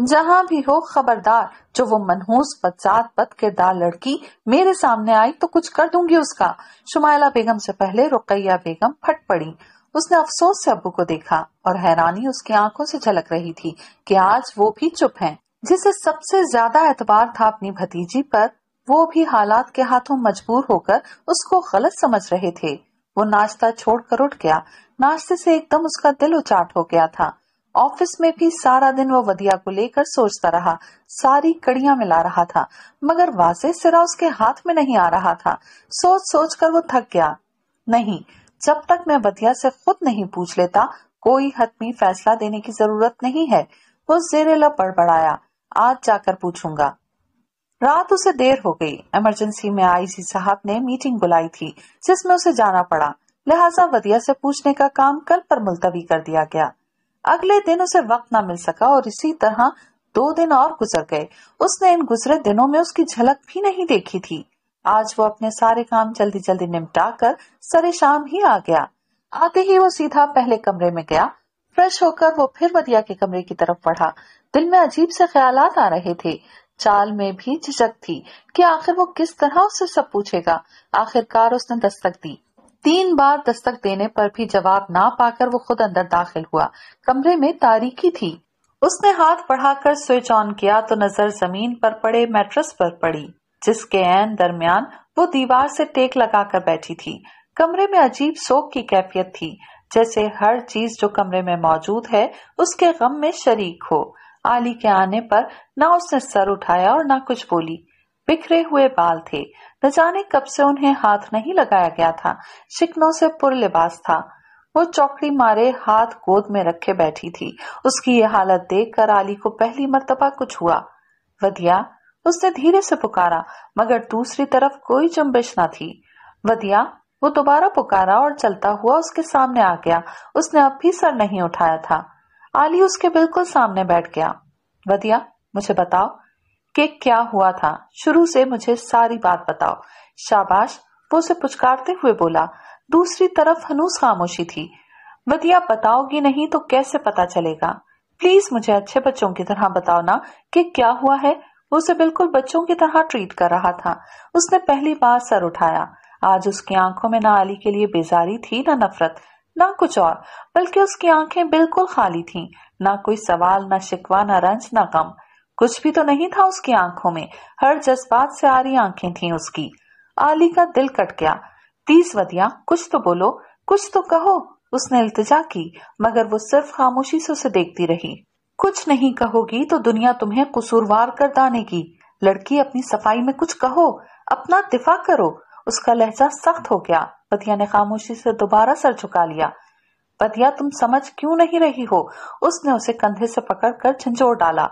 जहाँ भी हो खबरदार जो वो मनहूस बदजात बद किरदार लड़की मेरे सामने आई तो कुछ कर दूंगी उसका शुमाला बेगम से पहले रुकैया बेगम फट पड़ी उसने अफसोस से अबू को देखा और हैरानी उसकी आंखों से झलक रही थी कि आज वो भी चुप हैं। जिसे सबसे ज्यादा एतबार था अपनी भतीजी पर वो भी हालात के हाथों मजबूर होकर उसको गलत समझ रहे थे वो नाश्ता छोड़कर उठ गया नाश्ते से एकदम उसका दिल उचाट हो गया था ऑफिस में भी सारा दिन वो वदिया को लेकर सोचता रहा सारी कड़िया मिला रहा था मगर वाजे सिरा उसके हाथ में नहीं आ रहा था सोच सोच कर वो थक गया नहीं जब तक मैं वदिया से खुद नहीं पूछ लेता कोई हतमी फैसला देने की जरूरत नहीं है वो जेरे लब बड़बड़ाया आज जाकर पूछूंगा रात उसे देर हो गई इमरजेंसी में आईसी साहब ने मीटिंग बुलाई थी जिसमें उसे जाना पड़ा लिहाजा वदिया से पूछने का काम कल पर मुलतवी कर दिया गया अगले दिन उसे वक्त ना मिल सका और इसी तरह दो दिन और गुजर गए उसने इन गुजरे दिनों में उसकी झलक भी नहीं देखी थी आज वो अपने सारे काम जल्दी जल्दी निपटा कर सरे शाम ही आ गया आते ही वो सीधा पहले कमरे में गया फ्रेश होकर वो फिर वदिया के कमरे की तरफ बढ़ा दिल में अजीब से ख्याल आ रहे थे चाल में भी झिझक थी कि आखिर वो किस तरह उससे सब पूछेगा आखिरकार उसने दस्तक दी तीन बार दस्तक देने पर भी जवाब ना पाकर वो खुद अंदर दाखिल हुआ कमरे में तारीकी थी उसने हाथ बढ़ाकर स्विच ऑन किया तो नजर जमीन पर पड़े मैट्रस पर पड़ी जिसके एन दरमियान वो दीवार से टेक लगाकर बैठी थी कमरे में अजीब शोक की कैफियत थी जैसे हर चीज जो कमरे में मौजूद है उसके गम में शरीक हो आली के आने पर ना उसने सर उठाया और ना कुछ बोली बिखरे हुए बाल थे न जाने कब से उन्हें हाथ नहीं लगाया गया था शिकनों से पुर लिबास था वो चौकड़ी मारे हाथ गोद में रखे बैठी थी उसकी ये हालत देख कर आली को पहली मरतबा कुछ हुआ वदिया उसने धीरे से पुकारा मगर दूसरी तरफ कोई जम्बिश ना थी वदिया वो दोबारा पुकारा और चलता हुआ उसके सामने आ गया उसने अब भी सर नहीं उठाया था आली उसके बिल्कुल सामने बैठ गया वदिया मुझे बताओ कि क्या हुआ था शुरू से मुझे सारी बात बताओ शाबाश वो उसे पुचकारते हुए बोला दूसरी तरफ हनूस खामोशी थी बतिया बताओगी नहीं तो कैसे पता चलेगा प्लीज मुझे अच्छे बच्चों की तरह बताओ ना कि क्या हुआ है वो उसे बिल्कुल बच्चों की तरह ट्रीट कर रहा था उसने पहली बार सर उठाया आज उसकी आंखों में ना अली के लिए बेजारी थी ना नफरत ना कुछ और बल्कि उसकी आंखें बिल्कुल खाली थीं, ना कोई सवाल ना शिकवा ना रंज ना गम कुछ भी तो नहीं था उसकी आंखों में हर जज्बात से आ रही आंखें थी उसकी आली का दिल कट गया तीस वदिया कुछ तो बोलो कुछ तो कहो उसने इल्तजा की मगर वो सिर्फ खामोशी से उसे देखती रही कुछ नहीं कहोगी तो दुनिया तुम्हें कसूरवार कर की लड़की अपनी सफाई में कुछ कहो अपना दिफा करो उसका लहजा सख्त हो गया पतिया ने खामोशी से दोबारा सर झुका लिया पतिया तुम समझ क्यों नहीं रही हो उसने उसे कंधे से पकड़ कर झंझोर डाला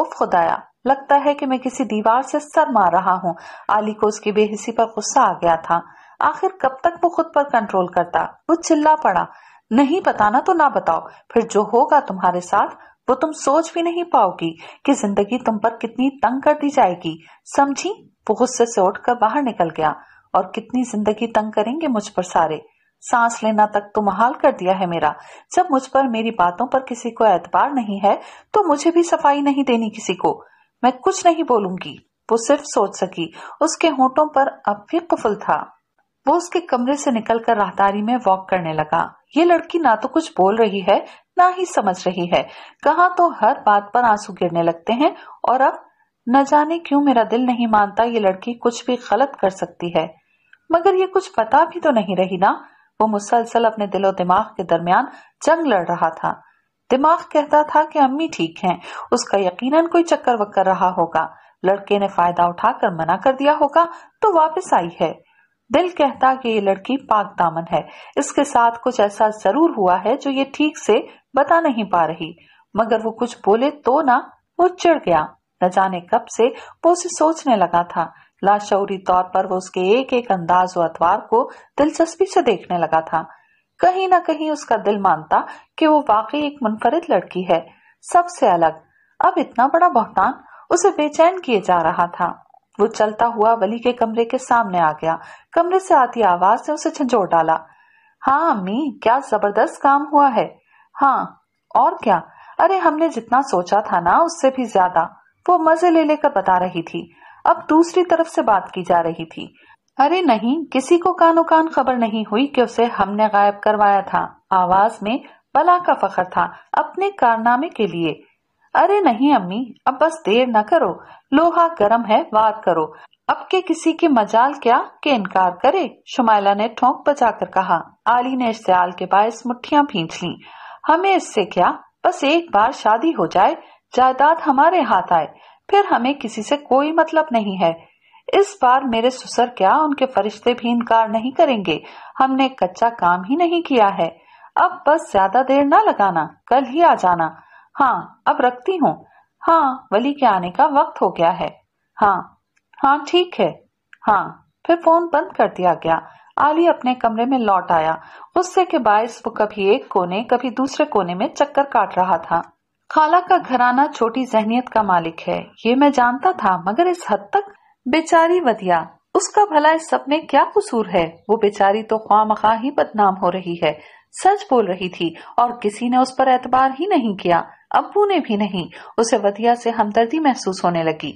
उफ खुदाया लगता है कि मैं किसी दीवार से सर मार रहा हूँ आली को उसकी बेहिसी पर गुस्सा आ गया था आखिर कब तक वो खुद पर कंट्रोल करता वो चिल्ला पड़ा नहीं बताना तो ना बताओ फिर जो होगा तुम्हारे साथ वो तुम सोच भी नहीं पाओगी कि जिंदगी तुम पर कितनी तंग कर दी जाएगी समझी वो गुस्से से उठकर बाहर निकल गया और कितनी जिंदगी तंग करेंगे मुझ पर सारे सांस लेना तक तो महाल कर दिया है मेरा जब मुझ पर मेरी बातों पर किसी को एतबार नहीं है तो मुझे भी सफाई नहीं देनी किसी को मैं कुछ नहीं बोलूंगी वो सिर्फ सोच सकी उसके होठों पर अब भी कफुल था वो उसके कमरे से निकलकर राहदारी में वॉक करने लगा ये लड़की ना तो कुछ बोल रही है ना ही समझ रही है कहा तो हर बात पर आंसू गिरने लगते हैं और अब न जाने क्यों मेरा दिल नहीं मानता ये लड़की कुछ भी गलत कर सकती है मगर ये कुछ पता भी तो नहीं रही ना वो मुसलसल अपने दिलो दिमाग के दरमियान जंग लड़ रहा था दिमाग कहता था कि अम्मी ठीक हैं उसका यकीनन कोई चक्कर वक्कर रहा होगा लड़के ने फायदा उठाकर मना कर दिया होगा तो वापस आई है दिल कहता कि ये लड़की पाक दामन है इसके साथ कुछ ऐसा जरूर हुआ है जो ये ठीक से बता नहीं पा रही मगर वो कुछ बोले तो ना वो चिड़ गया न जाने कब से वो उसे सोचने लगा था लाशौरी तौर पर वो उसके एक एक अंदाज व अतवार को दिलचस्पी से देखने लगा था कहीं ना कहीं उसका दिल मानता कि वो वाकई एक मुनफरद लड़की है सबसे अलग अब इतना बड़ा बहतान उसे बेचैन किए जा रहा था वो चलता हुआ वली के कमरे के सामने आ गया कमरे से आती आवाज ने उसे झंझोर डाला हाँ अम्मी क्या जबरदस्त काम हुआ है हाँ और क्या अरे हमने जितना सोचा था ना उससे भी ज्यादा वो मजे ले लेकर बता रही थी अब दूसरी तरफ से बात की जा रही थी अरे नहीं किसी को कानो कान खबर नहीं हुई कि उसे हमने गायब करवाया था आवाज में बला का फखर था अपने कारनामे के लिए अरे नहीं अम्मी अब बस देर न करो लोहा गर्म है वार करो अब के किसी के मजाल क्या के इनकार करे शुमाइला ने ठोंक कर कहा आली ने इश्तियाल के बायस मुठिया फींच ली हमें इससे क्या बस एक बार शादी हो जाए जायदाद हमारे हाथ आए फिर हमें किसी से कोई मतलब नहीं है इस बार मेरे सुसर क्या उनके फरिश्ते भी इनकार नहीं करेंगे हमने कच्चा काम ही नहीं किया है अब बस ज्यादा देर ना लगाना कल ही आ जाना हाँ अब रखती हूँ हाँ वली के आने का वक्त हो गया है हाँ हाँ ठीक है हाँ फिर फोन बंद कर दिया गया आली अपने कमरे में लौट आया गुस्से के बायस वो कभी एक कोने कभी दूसरे कोने में चक्कर काट रहा था खाला का घराना छोटी जहनीत का मालिक है ये मैं जानता था मगर इस हद तक बेचारी वधिया उसका भला इस सब में क्या कसूर है वो बेचारी तो ख्वामखा ही बदनाम हो रही है सच बोल रही थी और किसी ने उस पर एतबार ही नहीं किया अबू ने भी नहीं उसे वधिया से हमदर्दी महसूस होने लगी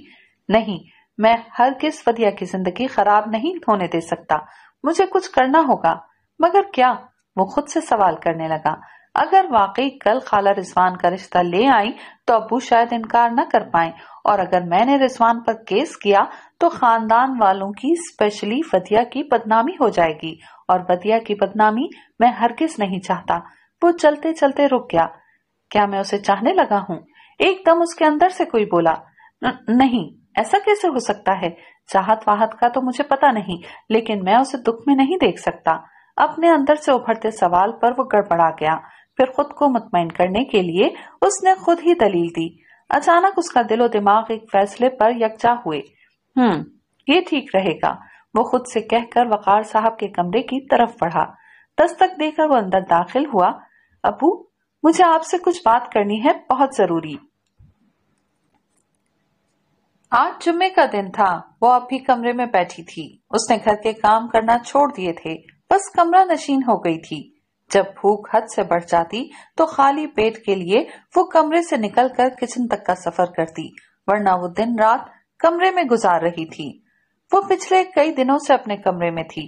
नहीं मैं हर किस वधिया की जिंदगी खराब नहीं होने दे सकता मुझे कुछ करना होगा मगर क्या वो खुद से सवाल करने लगा अगर वाकई कल खाला रिजवान का रिश्ता ले आई तो अबू शायद इनकार न कर पाए और अगर मैंने रिजवान पर केस किया तो खानदान वालों की स्पेशली फतिया की बदनामी हो जाएगी और फतिया की बदनामी मैं हर किस नहीं चाहता वो चलते चलते रुक गया क्या मैं उसे चाहने लगा हूँ एकदम उसके अंदर से कोई बोला न, नहीं ऐसा कैसे हो सकता है चाहत वाहत का तो मुझे पता नहीं लेकिन मैं उसे दुख में नहीं देख सकता अपने अंदर से उभरते सवाल पर वो गड़बड़ा गया फिर खुद को मुतमिन करने के लिए उसने खुद ही दलील दी अचानक उसका दिलो दिमाग एक फैसले पर यकजा हुए हम्म ये ठीक रहेगा वो खुद से कहकर वकार साहब के कमरे की तरफ बढ़ा दस्तक देकर वो अंदर दाखिल हुआ अबू मुझे आपसे कुछ बात करनी है बहुत जरूरी आज जुम्मे का दिन था वो अब भी कमरे में बैठी थी उसने घर के काम करना छोड़ दिए थे बस कमरा नशीन हो गई थी जब भूख हद से बढ़ जाती तो खाली पेट के लिए वो कमरे से निकलकर किचन तक का सफर करती वरना वो दिन रात कमरे में गुजार रही थी वो पिछले कई दिनों से अपने कमरे में थी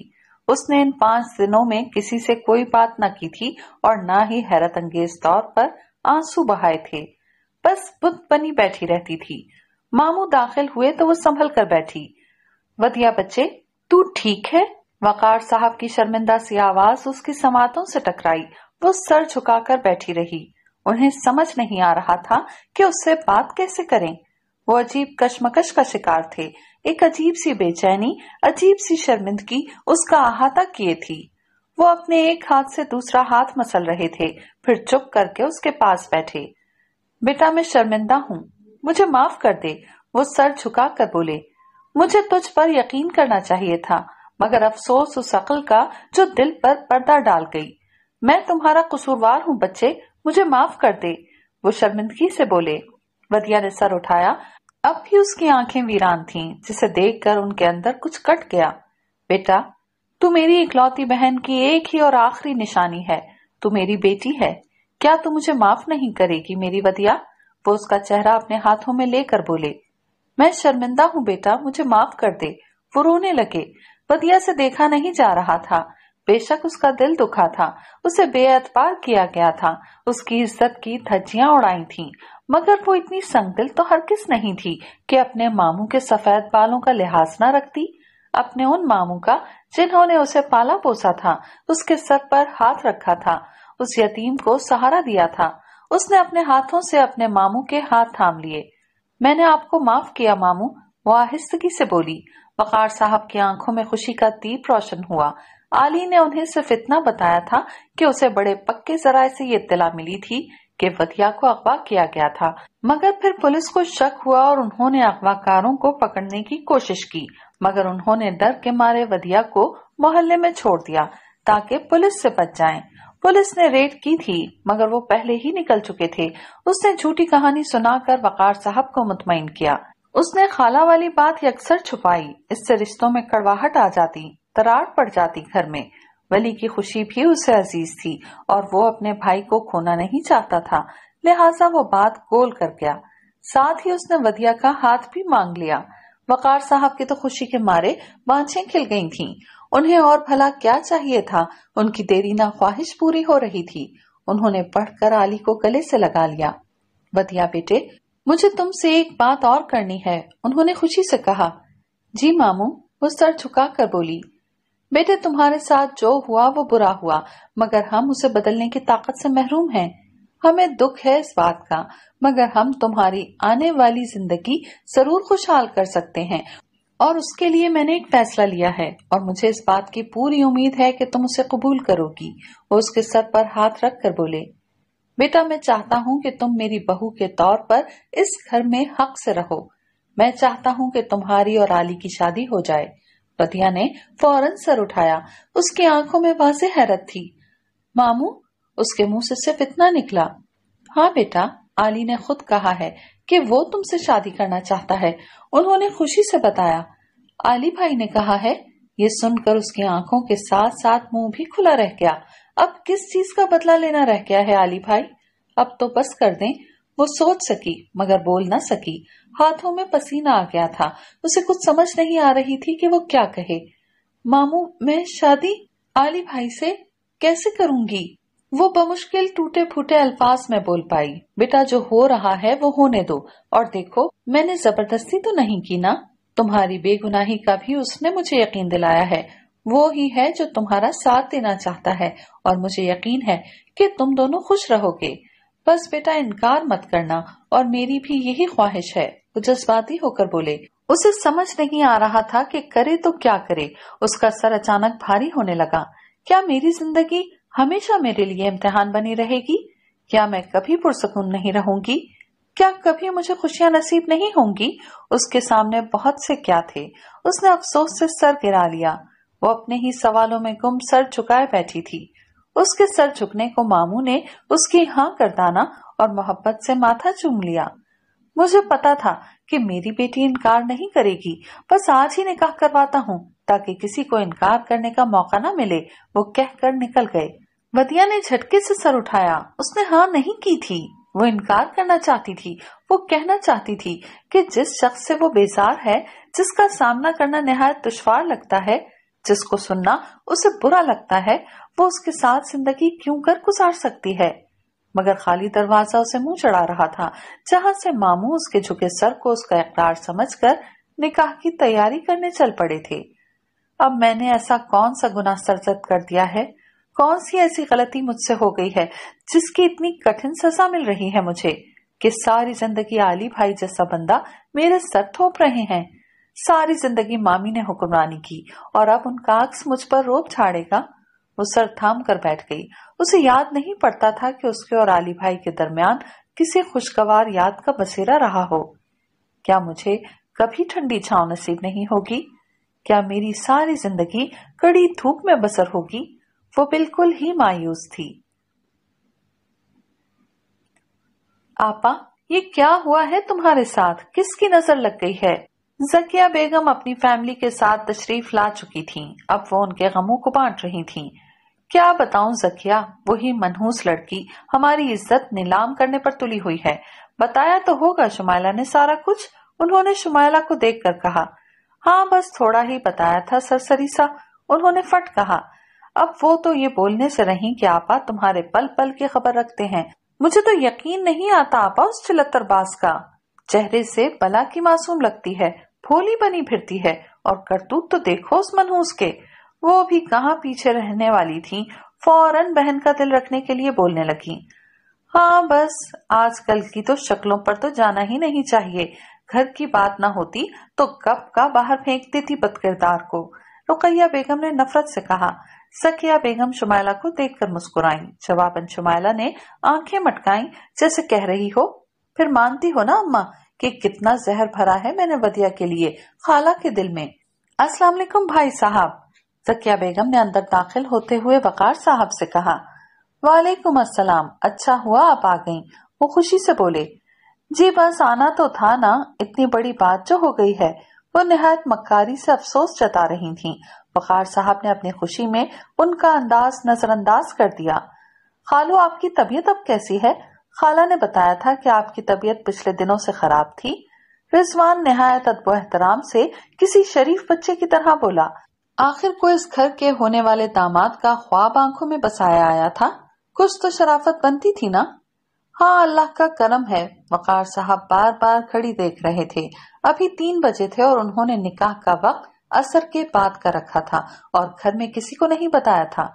उसने इन पांच दिनों में किसी से कोई बात न की थी और न ही हैरत अंगेज तौर पर आंसू बहाए थे बस बुद्ध बनी बैठी रहती थी मामू दाखिल हुए तो वो संभल कर बैठी वधिया बच्चे तू ठीक है वकार साहब की शर्मिंदा सी आवाज उसकी समातों से टकराई वो सर झुकाकर बैठी रही उन्हें समझ नहीं आ रहा था कि उससे बात कैसे करें वो अजीब कशमकश का शिकार थे एक अजीब सी बेचैनी अजीब सी शर्मिंदगी उसका अहाता किए थी वो अपने एक हाथ से दूसरा हाथ मसल रहे थे फिर चुप करके उसके पास बैठे बेटा मैं शर्मिंदा हूँ मुझे माफ कर दे वो सर झुका कर बोले मुझे तुझ पर यकीन करना चाहिए था मगर अफसोस उस अकल का जो दिल पर पर्दा डाल गई मैं तुम्हारा कसूरवार हूँ बच्चे मुझे माफ कर दे वो शर्मिंदगी से बोले वदिया ने सर उठाया अब भी उसकी आंखें वीरान थीं, जिसे देखकर उनके अंदर कुछ कट गया बेटा तू मेरी इकलौती बहन की एक ही और आखिरी निशानी है तू मेरी बेटी है क्या तू मुझे माफ नहीं करेगी मेरी वदिया वो उसका चेहरा अपने हाथों में लेकर बोले मैं शर्मिंदा हूँ बेटा मुझे माफ कर दे वो रोने लगे बदिया से देखा नहीं जा रहा था बेशक उसका दिल दुखा था उसे बेअतबार किया गया था उसकी इज्जत की धज्जियां उड़ाई थीं, मगर वो इतनी संगल तो हर किस नहीं थी कि अपने मामू के सफेद बालों का लिहाज न रखती अपने उन मामू का जिन्होंने उसे पाला पोसा था उसके सर पर हाथ रखा था उस यतीम को सहारा दिया था उसने अपने हाथों से अपने मामू के हाथ थाम लिए मैंने आपको माफ किया मामू वो आहिस्तगी से बोली वकार साहब की आंखों में खुशी का दीप रोशन हुआ आली ने उन्हें सिर्फ इतना बताया था कि उसे बड़े पक्के जराये से ये इतला मिली थी कि वधिया को अगवा किया गया था मगर फिर पुलिस को शक हुआ और उन्होंने अगवाकारों को पकड़ने की कोशिश की मगर उन्होंने डर के मारे वधिया को मोहल्ले में छोड़ दिया ताकि पुलिस से बच जाए पुलिस ने रेड की थी मगर वो पहले ही निकल चुके थे उसने झूठी कहानी सुनाकर वकार साहब को मुतमिन किया उसने खाला वाली बात अक्सर छुपाई इससे रिश्तों में कड़वाहट आ जाती तराट पड़ जाती घर में वली की खुशी भी उसे अजीज थी और वो अपने भाई को खोना नहीं चाहता था लिहाजा वो बात गोल कर गया साथ ही उसने वदिया का हाथ भी मांग लिया वकार साहब की तो खुशी के मारे बाछे खिल गई थीं। उन्हें और भला क्या चाहिए था उनकी देरी ना ख्वाहिश पूरी हो रही थी उन्होंने पढ़कर आली को गले से लगा लिया बदिया बेटे मुझे तुमसे एक बात और करनी है उन्होंने खुशी से कहा जी मामू वो सर झुका कर बोली बेटे तुम्हारे साथ जो हुआ वो बुरा हुआ मगर हम उसे बदलने की ताकत से महरूम हैं। हमें दुख है इस बात का मगर हम तुम्हारी आने वाली जिंदगी जरूर खुशहाल कर सकते हैं और उसके लिए मैंने एक फैसला लिया है और मुझे इस बात की पूरी उम्मीद है कि तुम उसे कबूल करोगी वो उसके सर पर हाथ रख कर बोले बेटा मैं चाहता हूँ कि तुम मेरी बहू के तौर पर इस घर में हक से रहो मैं चाहता हूँ कि तुम्हारी और आली की शादी हो जाए प्रतिया ने फौरन सर उठाया उसकी आंखों में वासे हैरत थी मामू उसके मुंह से सिर्फ इतना निकला हाँ बेटा आली ने खुद कहा है कि वो तुमसे शादी करना चाहता है उन्होंने खुशी से बताया आली भाई ने कहा है ये सुनकर उसकी आंखों के साथ साथ मुंह भी खुला रह गया अब किस चीज का बदला लेना रह गया है आली भाई अब तो बस कर दें वो सोच सकी मगर बोल ना सकी हाथों में पसीना आ गया था उसे कुछ समझ नहीं आ रही थी कि वो क्या कहे मामू मैं शादी आली भाई से कैसे करूंगी वो बमुश्किल टूटे फूटे अल्फाज में बोल पाई बेटा जो हो रहा है वो होने दो और देखो मैंने जबरदस्ती तो नहीं की ना तुम्हारी बेगुनाही का भी उसने मुझे यकीन दिलाया है वो ही है जो तुम्हारा साथ देना चाहता है और मुझे यकीन है कि तुम दोनों खुश रहोगे बस बेटा इनकार मत करना और मेरी भी यही ख्वाहिश है वो जज्बाती होकर बोले उसे समझ नहीं आ रहा था कि करे तो क्या करे उसका सर अचानक भारी होने लगा क्या मेरी जिंदगी हमेशा मेरे लिए इम्तिहान बनी रहेगी क्या मैं कभी पुरसकून नहीं रहूंगी क्या कभी मुझे खुशियां नसीब नहीं होंगी उसके सामने बहुत से क्या थे उसने अफसोस से सर गिरा लिया वो अपने ही सवालों में गुम सर झुकाए बैठी थी उसके सर झुकने को मामू ने उसकी हाँ कर दाना और मोहब्बत से माथा चूम लिया मुझे पता था कि मेरी बेटी इनकार नहीं करेगी बस आज ही निकाह करवाता हूँ ताकि किसी को इनकार करने का मौका ना मिले वो कहकर निकल गए वदिया ने झटके से सर उठाया उसने हाँ नहीं की थी वो इनकार करना चाहती थी वो कहना चाहती थी कि जिस शख्स से वो बेजार है जिसका सामना करना निहायत दुश्वार लगता है जिसको सुनना उसे बुरा लगता है वो उसके साथ जिंदगी क्यों कर गुजार सकती है मगर खाली दरवाजा उसे मुंह चढ़ा रहा था जहां से मामू उसके झुके सर को उसका इकरार समझकर निकाह की तैयारी करने चल पड़े थे अब मैंने ऐसा कौन सा गुना सरजद कर दिया है कौन सी ऐसी गलती मुझसे हो गई है जिसकी इतनी कठिन सजा मिल रही है मुझे कि सारी जिंदगी आली भाई जैसा बंदा मेरे सर थोप रहे हैं सारी जिंदगी मामी ने हुक्मरानी की और अब उनका अक्स मुझ पर रोप छाड़ेगा वो सर थाम कर बैठ गई उसे याद नहीं पड़ता था कि उसके और आली भाई के दरमियान किसी खुशगवार याद का बसेरा रहा हो क्या मुझे कभी ठंडी छाव नसीब नहीं होगी क्या मेरी सारी जिंदगी कड़ी धूप में बसर होगी वो बिल्कुल ही मायूस थी आपा ये क्या हुआ है तुम्हारे साथ किसकी नजर लग गई है जकिया बेगम अपनी फैमिली के साथ तशरीफ ला चुकी थीं। अब वो उनके गमों को बांट रही थीं। क्या बताऊं जकिया वही मनहूस लड़की हमारी इज्जत नीलाम करने पर तुली हुई है बताया तो होगा शुमाला ने सारा कुछ उन्होंने शुमाला को देखकर कहा हाँ बस थोड़ा ही बताया था सरसरी सा उन्होंने फट कहा अब वो तो ये बोलने से रही कि आपा तुम्हारे पल पल की खबर रखते हैं मुझे तो यकीन नहीं आता आपा उस चिलतरबाज का चेहरे से बला की मासूम लगती है भोली बनी फिरती है और करतूत तो देखो उस मनहूस के वो भी कहा पीछे रहने वाली थी फौरन बहन का दिल रखने के लिए बोलने लगी हाँ बस आजकल की तो शक्लों पर तो जाना ही नहीं चाहिए घर की बात ना होती तो कब का बाहर फेंक देती बदकिरदार को रुकैया बेगम ने नफरत से कहा सकिया बेगम शुमाला को देखकर मुस्कुराई जवाबन शुमाइला ने आंखें मटकाई जैसे कह रही हो फिर मानती हो ना अम्मा कि कितना जहर भरा है मैंने वदिया के लिए खाला के दिल में अस्सलाम वालेकुम भाई साहब जकिया बेगम ने अंदर दाखिल होते हुए वकार साहब से कहा वालेकुम अस्सलाम अच्छा हुआ आप आ गई वो खुशी से बोले जी बस आना तो था ना इतनी बड़ी बात जो हो गई है वो निहायत मक्कारी से अफसोस जता रही थी वकार साहब ने अपनी खुशी में उनका अंदाज नजरअंदाज कर दिया खालू आपकी तबीयत अब कैसी है खाला ने बताया था कि आपकी तबीयत पिछले दिनों से खराब थी रिजवान नहायत अदब एहतराम से किसी शरीफ बच्चे की तरह बोला आखिर को इस घर के होने वाले दामाद का ख्वाब आंखों में बसाया आया था कुछ तो शराफत बनती थी ना हाँ अल्लाह का करम है वकार साहब बार बार खड़ी देख रहे थे अभी तीन बजे थे और उन्होंने निकाह का वक्त असर के बाद का रखा था और घर में किसी को नहीं बताया था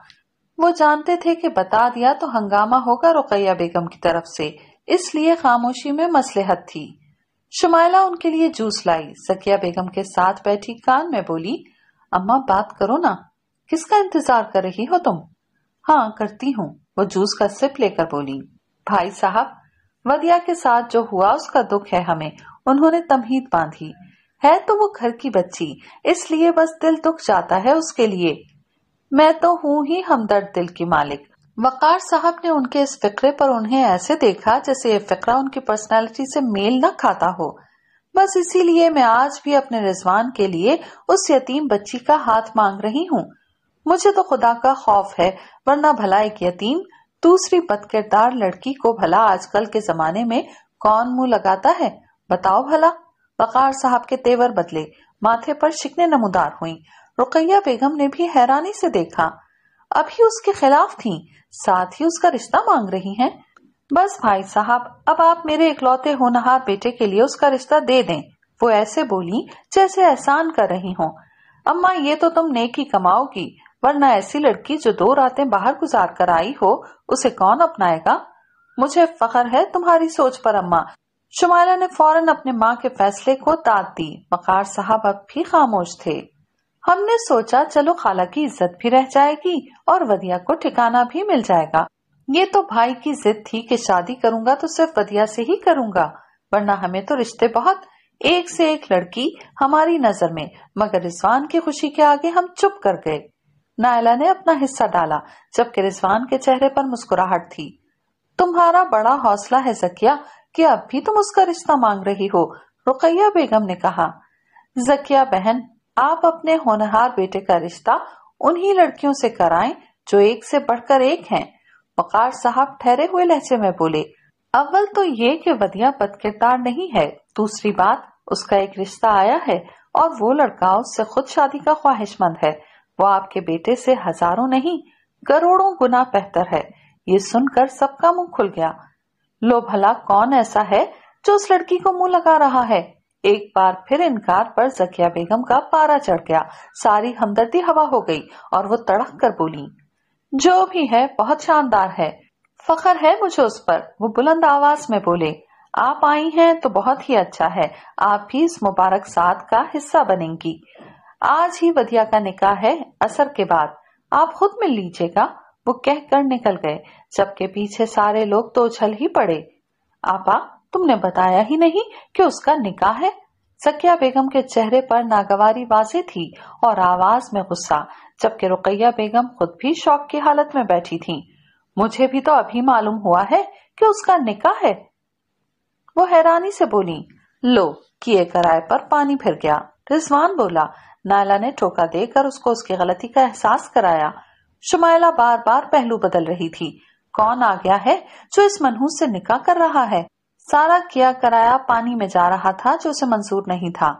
वो जानते थे कि बता दिया तो हंगामा होगा रुकैया बेगम की तरफ से इसलिए खामोशी में मसलहत थी शुमाइला उनके लिए जूस लाई सकिया बेगम के साथ बैठी कान में बोली अम्मा बात करो ना किसका इंतजार कर रही हो तुम हाँ करती हूँ वो जूस का सिप लेकर बोली भाई साहब वदिया के साथ जो हुआ उसका दुख है हमें उन्होंने तमहीद बांधी है तो वो घर की बच्ची इसलिए बस दिल दुख जाता है उसके लिए मैं तो हूँ ही हमदर्द दिल की मालिक वकार साहब ने उनके इस फिक्रे पर उन्हें ऐसे देखा जैसे ये फिक्रा उनकी पर्सनैलिटी से मेल न खाता हो बस इसीलिए मैं आज भी अपने रिजवान के लिए उस यतीम बच्ची का हाथ मांग रही हूँ मुझे तो खुदा का खौफ है वरना भला एक यतीम दूसरी बदकिरदार लड़की को भला आजकल के जमाने में कौन मुंह लगाता है बताओ भला वकार साहब के तेवर बदले माथे पर शिकने नमोदार हुई रुकैया बेगम ने भी हैरानी से देखा अभी उसके खिलाफ थी साथ ही उसका रिश्ता मांग रही हैं। बस भाई साहब अब आप मेरे इकलौते होनहार बेटे के लिए उसका रिश्ता दे दें वो ऐसे बोली जैसे एहसान कर रही हो अम्मा ये तो तुम नेकी कमाओगी वरना ऐसी लड़की जो दो रातें बाहर गुजार कर आई हो उसे कौन अपनाएगा मुझे फखर है तुम्हारी सोच पर अम्मा शुमाला ने फौरन अपने माँ के फैसले को दाद दी वकार साहब अब भी खामोश थे हमने सोचा चलो खाला की इज्जत भी रह जाएगी और वदिया को ठिकाना भी मिल जाएगा ये तो भाई की जिद थी कि शादी करूंगा तो सिर्फ वदिया से ही करूंगा वरना हमें तो रिश्ते बहुत एक से एक लड़की हमारी नजर में मगर रिजवान की खुशी के आगे हम चुप कर गए नायला ने अपना हिस्सा डाला जबकि रिजवान के चेहरे पर मुस्कुराहट थी तुम्हारा बड़ा हौसला है जकिया कि अब भी तुम उसका रिश्ता मांग रही हो रुकैया बेगम ने कहा जकिया बहन आप अपने होनहार बेटे का रिश्ता उन्हीं लड़कियों से कराएं जो एक से बढ़कर एक हैं वकार साहब ठहरे हुए लहजे में बोले अव्वल तो ये कि पद किरदार नहीं है दूसरी बात उसका एक रिश्ता आया है और वो लड़का उससे खुद शादी का ख्वाहिशमंद है वो आपके बेटे से हजारों नहीं करोड़ों गुना बेहतर है ये सुनकर सबका मुंह खुल गया लो भला कौन ऐसा है जो उस लड़की को मुंह लगा रहा है एक बार फिर इनकार पर जकिया बेगम का पारा चढ़ गया सारी हमदर्दी हवा हो गई और वो तड़क कर बोली जो भी है बहुत शानदार है फखर है मुझे उस पर वो बुलंद आवाज में बोले आप आई हैं तो बहुत ही अच्छा है आप भी इस मुबारक साद का हिस्सा बनेंगी आज ही वधिया का निकाह है असर के बाद आप खुद मिल लीजिएगा वो कहकर निकल गए जबकि पीछे सारे लोग तो उछल ही पड़े आपा तुमने बताया ही नहीं कि उसका निकाह है सकिया बेगम के चेहरे पर नागवारी वाजे थी और आवाज में गुस्सा जबकि रुकैया बेगम खुद भी शौक की हालत में बैठी थी मुझे भी तो अभी मालूम हुआ है कि उसका निकाह है वो हैरानी से बोली लो किए कराए पर पानी फिर गया रिजवान बोला नायला ने ठोका देकर उसको उसकी गलती का एहसास कराया शुमाइला बार बार पहलू बदल रही थी कौन आ गया है जो इस मनहूस से निकाह कर रहा है सारा किया कराया पानी में जा रहा था जो उसे मंजूर नहीं था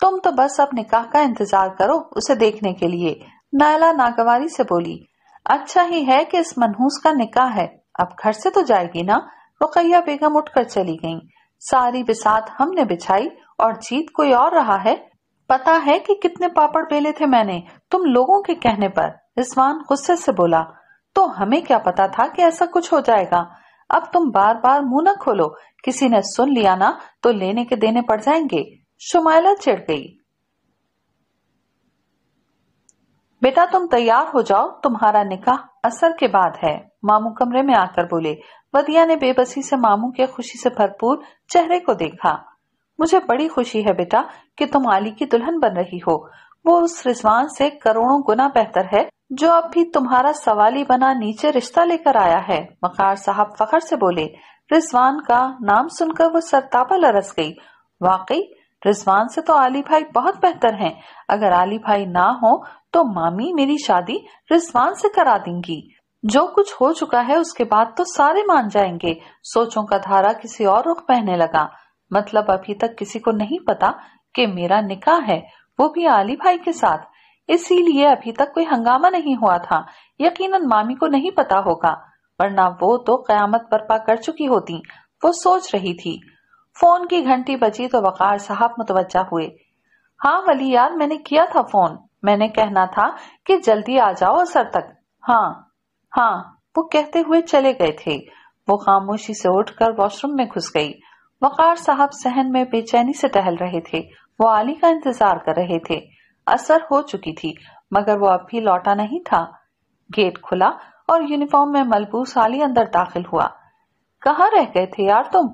तुम तो बस अब निकाह का इंतजार करो उसे देखने के लिए नायला नागवारी से बोली अच्छा ही है कि इस मनहूस का निकाह है अब घर से तो जाएगी ना रुकैया बेगम उठकर चली गईं। सारी बिसात हमने बिछाई और जीत कोई और रहा है पता है कि कितने पापड़ बेले थे मैंने तुम लोगों के कहने पर रिजवान गुस्से से बोला तो हमें क्या पता था कि ऐसा कुछ हो जाएगा अब तुम बार बार मुंह न खोलो किसी ने सुन लिया ना तो लेने के देने पड़ जाएंगे शुमाइला चिड़ गई बेटा तुम तैयार हो जाओ तुम्हारा निकाह असर के बाद है मामू कमरे में आकर बोले वदिया ने बेबसी से मामू के खुशी से भरपूर चेहरे को देखा मुझे बड़ी खुशी है बेटा कि तुम आली की दुल्हन बन रही हो वो उस रिजवान से करोड़ों गुना बेहतर है जो अब भी तुम्हारा सवाली बना नीचे रिश्ता लेकर आया है मकार साहब फखर से बोले रिजवान का नाम सुनकर वो सरतापा लरस गई वाकई रिजवान से तो आली भाई बहुत बेहतर हैं। अगर आली भाई ना हो तो मामी मेरी शादी रिजवान से करा देंगी जो कुछ हो चुका है उसके बाद तो सारे मान जाएंगे सोचों का धारा किसी और रुख बहने लगा मतलब अभी तक किसी को नहीं पता कि मेरा निकाह है वो भी आली भाई के साथ इसीलिए अभी तक कोई हंगामा नहीं हुआ था यकीनन मामी को नहीं पता होगा वरना वो तो क्यामत बर्पा कर चुकी होती वो सोच रही थी फोन की घंटी बची तो वकार साहब मुतवजा हुए हाँ वली यार मैंने किया था फोन मैंने कहना था कि जल्दी आ जाओ असर तक हाँ हाँ वो कहते हुए चले गए थे वो खामोशी से उठकर वॉशरूम में घुस गई वकार साहब सहन में बेचैनी से टहल रहे थे वो आली का इंतजार कर रहे थे असर हो चुकी थी मगर वो अब भी लौटा नहीं था गेट खुला और यूनिफॉर्म में मलबूस आली अंदर दाखिल हुआ कहा रह गए थे यार तुम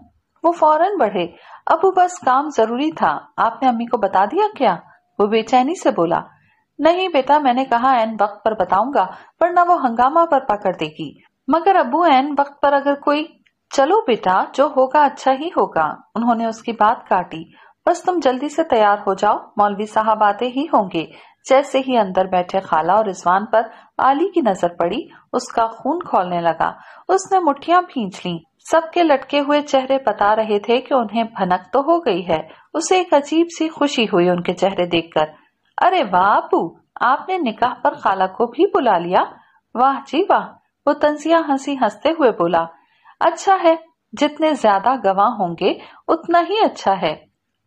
वो फौरन बढ़े अब बस काम जरूरी था आपने अम्मी को बता दिया क्या वो बेचैनी से बोला नहीं बेटा मैंने कहा एन वक्त पर बताऊंगा वरना वो हंगामा पर पकड़ देगी मगर अबू एन वक्त पर अगर कोई चलो बेटा जो होगा अच्छा ही होगा उन्होंने उसकी बात काटी बस तुम जल्दी से तैयार हो जाओ मौलवी साहब आते ही होंगे जैसे ही अंदर बैठे खाला और रिजवान पर आली की नजर पड़ी उसका खून खोलने लगा उसने मुठिया भींच ली सबके लटके हुए चेहरे बता रहे थे कि उन्हें भनक तो हो गई है उसे एक अजीब सी खुशी हुई उनके चेहरे देखकर अरे बापू आपने निकाह पर खाला को भी बुला लिया वाह जी वाह वो तंजिया हंसी हंसते हुए बोला अच्छा है जितने ज्यादा गवाह होंगे उतना ही अच्छा है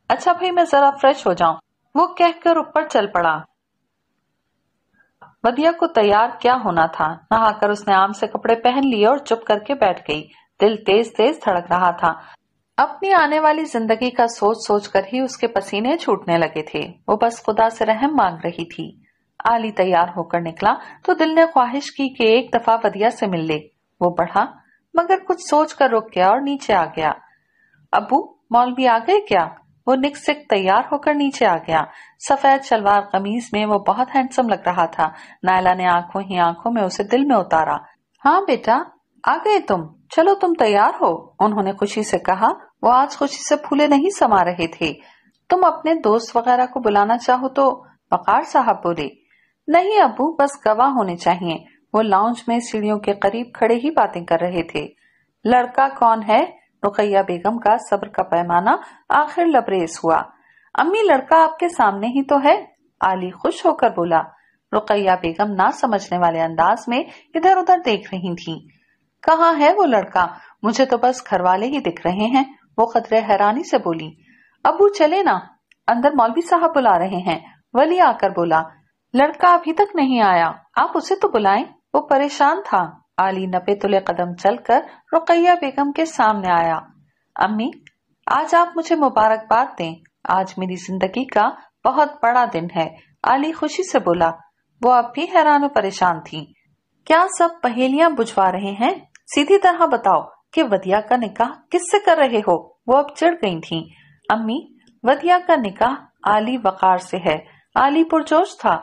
अच्छा भाई मैं जरा फ्रेश हो जाऊँ वो कहकर ऊपर चल पड़ा बदिया को तैयार क्या होना था नहाकर उसने आम से कपड़े पहन लिए और चुप करके बैठ गई दिल तेज तेज धड़क रहा था अपनी आने वाली जिंदगी का सोच सोच कर ही उसके पसीने छूटने लगे थे वो बस खुदा से रहम मांग रही थी आली तैयार होकर निकला तो दिल ने ख्वाहिश की कि एक दफा बदिया से मिल ले वो बढ़ा मगर कुछ सोच कर रुक गया और नीचे आ गया अबू मौलवी आ गए क्या वो निक से तैयार होकर नीचे आ गया सफेद शलवार कमीज में वो बहुत हैंडसम लग रहा था नायला ने आंखों ही आंखों में उसे दिल में उतारा हाँ बेटा आ गए तुम चलो तुम तैयार हो उन्होंने खुशी से कहा वो आज खुशी से फूले नहीं समा रहे थे तुम अपने दोस्त वगैरह को बुलाना चाहो तो वकार साहब बोले नहीं अबू बस गवाह होने चाहिए वो लाउंज में सीढ़ियों के करीब खड़े ही बातें कर रहे थे लड़का कौन है रुकैया बेगम का सब्र का पैमाना आखिर लबरेज हुआ अम्मी लड़का आपके सामने ही तो है आली खुश होकर बोला रुकैया बेगम ना समझने वाले अंदाज में इधर उधर देख रही थी कहाँ है वो लड़का मुझे तो बस घर वाले ही दिख रहे हैं वो खतरे हैरानी से बोली अबू चले ना अंदर मौलवी साहब बुला रहे हैं वली आकर बोला लड़का अभी तक नहीं आया आप उसे तो बुलाएं वो परेशान था आली नपे तुले कदम चलकर रुकैया बेगम के सामने आया अम्मी आज आप मुझे मुबारकबाद दें आज मेरी जिंदगी का बहुत बड़ा दिन है आली खुशी से बोला वो अब भी हैरान और परेशान थी क्या सब पहेलियां बुझवा रहे हैं सीधी तरह बताओ कि वदिया का निकाह किससे कर रहे हो वो अब चिढ़ गई थी अम्मी वदिया का निकाह आली वकार से है आली पुरजोश था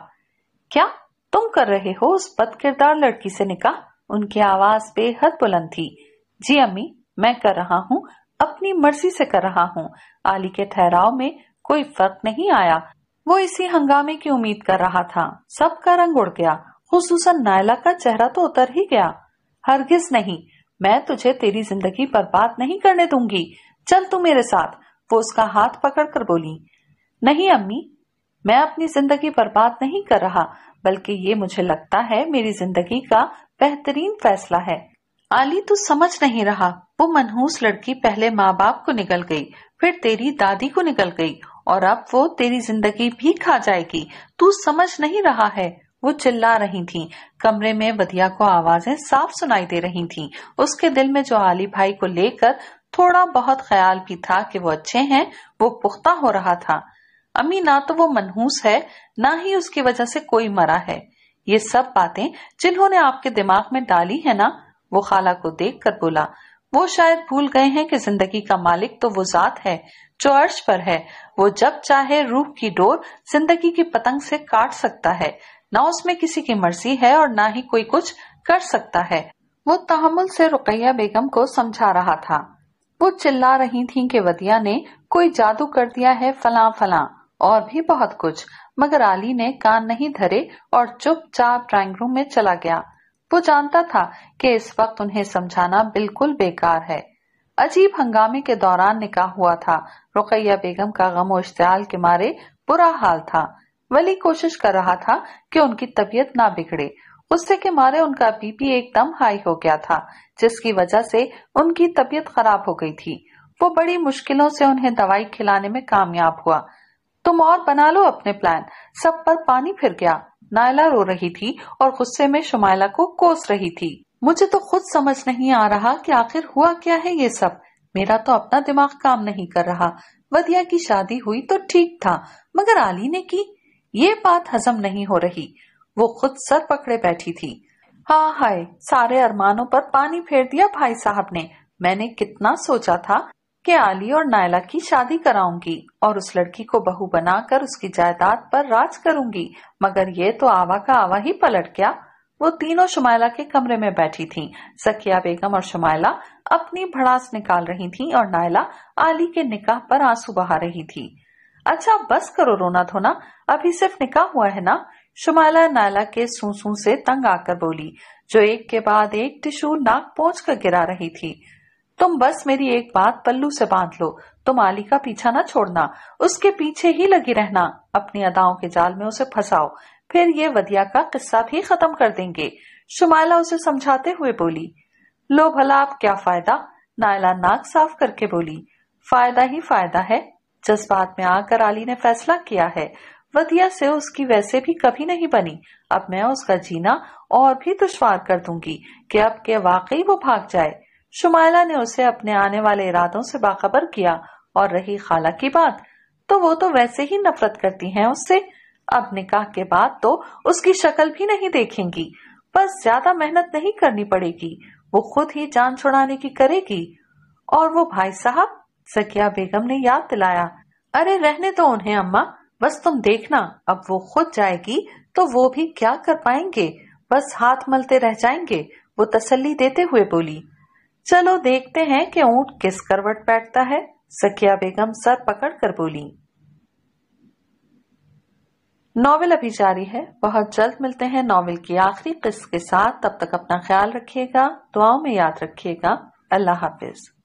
क्या तुम कर रहे हो उस बदकिरदार लड़की से निकाह उनकी आवाज बेहद बुलंद थी जी अम्मी मैं कर रहा हूँ अपनी मर्जी से कर रहा हूँ आली के ठहराव में कोई फर्क नहीं आया वो इसी हंगामे की उम्मीद कर रहा था सबका रंग उड़ गया खूस नायला का चेहरा तो उतर ही गया हरगिज नहीं मैं तुझे तेरी जिंदगी बर्बाद नहीं करने दूंगी चल तू मेरे साथ वो उसका हाथ पकड़कर बोली नहीं अम्मी मैं अपनी जिंदगी बर्बाद नहीं कर रहा बल्कि ये मुझे लगता है मेरी जिंदगी का बेहतरीन फैसला है आली तू तो समझ नहीं रहा वो मनहूस लड़की पहले माँ बाप को निकल गई फिर तेरी दादी को निकल गई और अब वो तेरी जिंदगी भी खा जाएगी तू समझ नहीं रहा है वो चिल्ला रही थी कमरे में बधिया को आवाजें साफ सुनाई दे रही थी उसके दिल में जो आली भाई को लेकर थोड़ा बहुत ख्याल भी था कि वो अच्छे हैं वो पुख्ता हो रहा था अम्मी ना तो वो मनहूस है ना ही उसकी वजह से कोई मरा है ये सब बातें जिन्होंने आपके दिमाग में डाली है ना वो खाला को देख कर बोला वो शायद भूल गए हैं कि जिंदगी का मालिक तो वो जात है जो अर्श पर है वो जब चाहे रूह की डोर जिंदगी की पतंग से काट सकता है ना उसमें किसी की मर्जी है और ना ही कोई कुछ कर सकता है वो तहमुल से रुकैया बेगम को समझा रहा था वो चिल्ला रही थी कि वदिया ने कोई जादू कर दिया है फला फला और भी बहुत कुछ मगर आली ने कान नहीं धरे और चुपचाप ड्राइंग रूम में चला गया वो जानता था कि इस वक्त उन्हें समझाना बिल्कुल बेकार है अजीब हंगामे के दौरान निकाह हुआ था रुकैया बेगम का गम इश्तियाल के मारे बुरा हाल था वली कोशिश कर रहा था कि उनकी तबीयत ना बिगड़े गुस्से के मारे उनका बीपी एकदम हाई हो गया था जिसकी वजह से उनकी तबीयत खराब हो गई थी वो बड़ी मुश्किलों से उन्हें दवाई खिलाने में कामयाब हुआ तुम और बना लो अपने प्लान सब पर पानी फिर गया नायला रो रही थी और गुस्से में शुमाइला को कोस रही थी मुझे तो खुद समझ नहीं आ रहा कि आखिर हुआ क्या है ये सब मेरा तो अपना दिमाग काम नहीं कर रहा वदिया की शादी हुई तो ठीक था मगर आली ने की ये बात हजम नहीं हो रही वो खुद सर पकड़े बैठी थी हाँ हाय सारे अरमानों पर पानी फेर दिया भाई साहब ने मैंने कितना सोचा था के आली और नायला की शादी कराऊंगी और उस लड़की को बहू बनाकर उसकी जायदाद पर राज करूंगी मगर ये तो आवा का आवा ही पलट गया वो तीनों शुमाइला के कमरे में बैठी थीं। सकिया बेगम और शुमाइला अपनी भड़ास निकाल रही थीं और नायला आली के निकाह पर आंसू बहा रही थी अच्छा बस करो रोना धोना अभी सिर्फ निकाह हुआ है ना शुमाइला नायला के सूसू से तंग आकर बोली जो एक के बाद एक टिशू नाक पहुंच कर गिरा रही थी तुम बस मेरी एक बात पल्लू से बांध लो तुम आली का पीछा ना छोड़ना उसके पीछे ही लगी रहना अपनी अदाओं के जाल में उसे फंसाओ फिर ये वदिया का किस्सा भी खत्म कर देंगे शुमाला उसे समझाते हुए बोली लो भला आप क्या फायदा नायला नाक साफ करके बोली फायदा ही फायदा है जज्बात में आकर आली ने फैसला किया है वदिया से उसकी वैसे भी कभी नहीं बनी अब मैं उसका जीना और भी दुश्वार कर दूंगी कि अब के वाकई वो भाग जाए शुमाइला ने उसे अपने आने वाले इरादों से बाखबर किया और रही खाला की बात तो वो तो वैसे ही नफरत करती हैं उससे अब निकाह के बाद तो उसकी शक्ल भी नहीं देखेंगी बस ज्यादा मेहनत नहीं करनी पड़ेगी वो खुद ही जान छुड़ाने की करेगी और वो भाई साहब सकिया बेगम ने याद दिलाया अरे रहने तो उन्हें अम्मा बस तुम देखना अब वो खुद जाएगी तो वो भी क्या कर पाएंगे बस हाथ मलते रह जाएंगे वो तसल्ली देते हुए बोली चलो देखते हैं कि ऊंट किस करवट बैठता है सकिया बेगम सर पकड़ कर बोली नॉवेल अभी जारी है बहुत जल्द मिलते हैं नॉवेल की आखिरी किस्त के साथ तब तक अपना ख्याल रखिएगा दुआओं में याद रखिएगा अल्लाह हाफिज़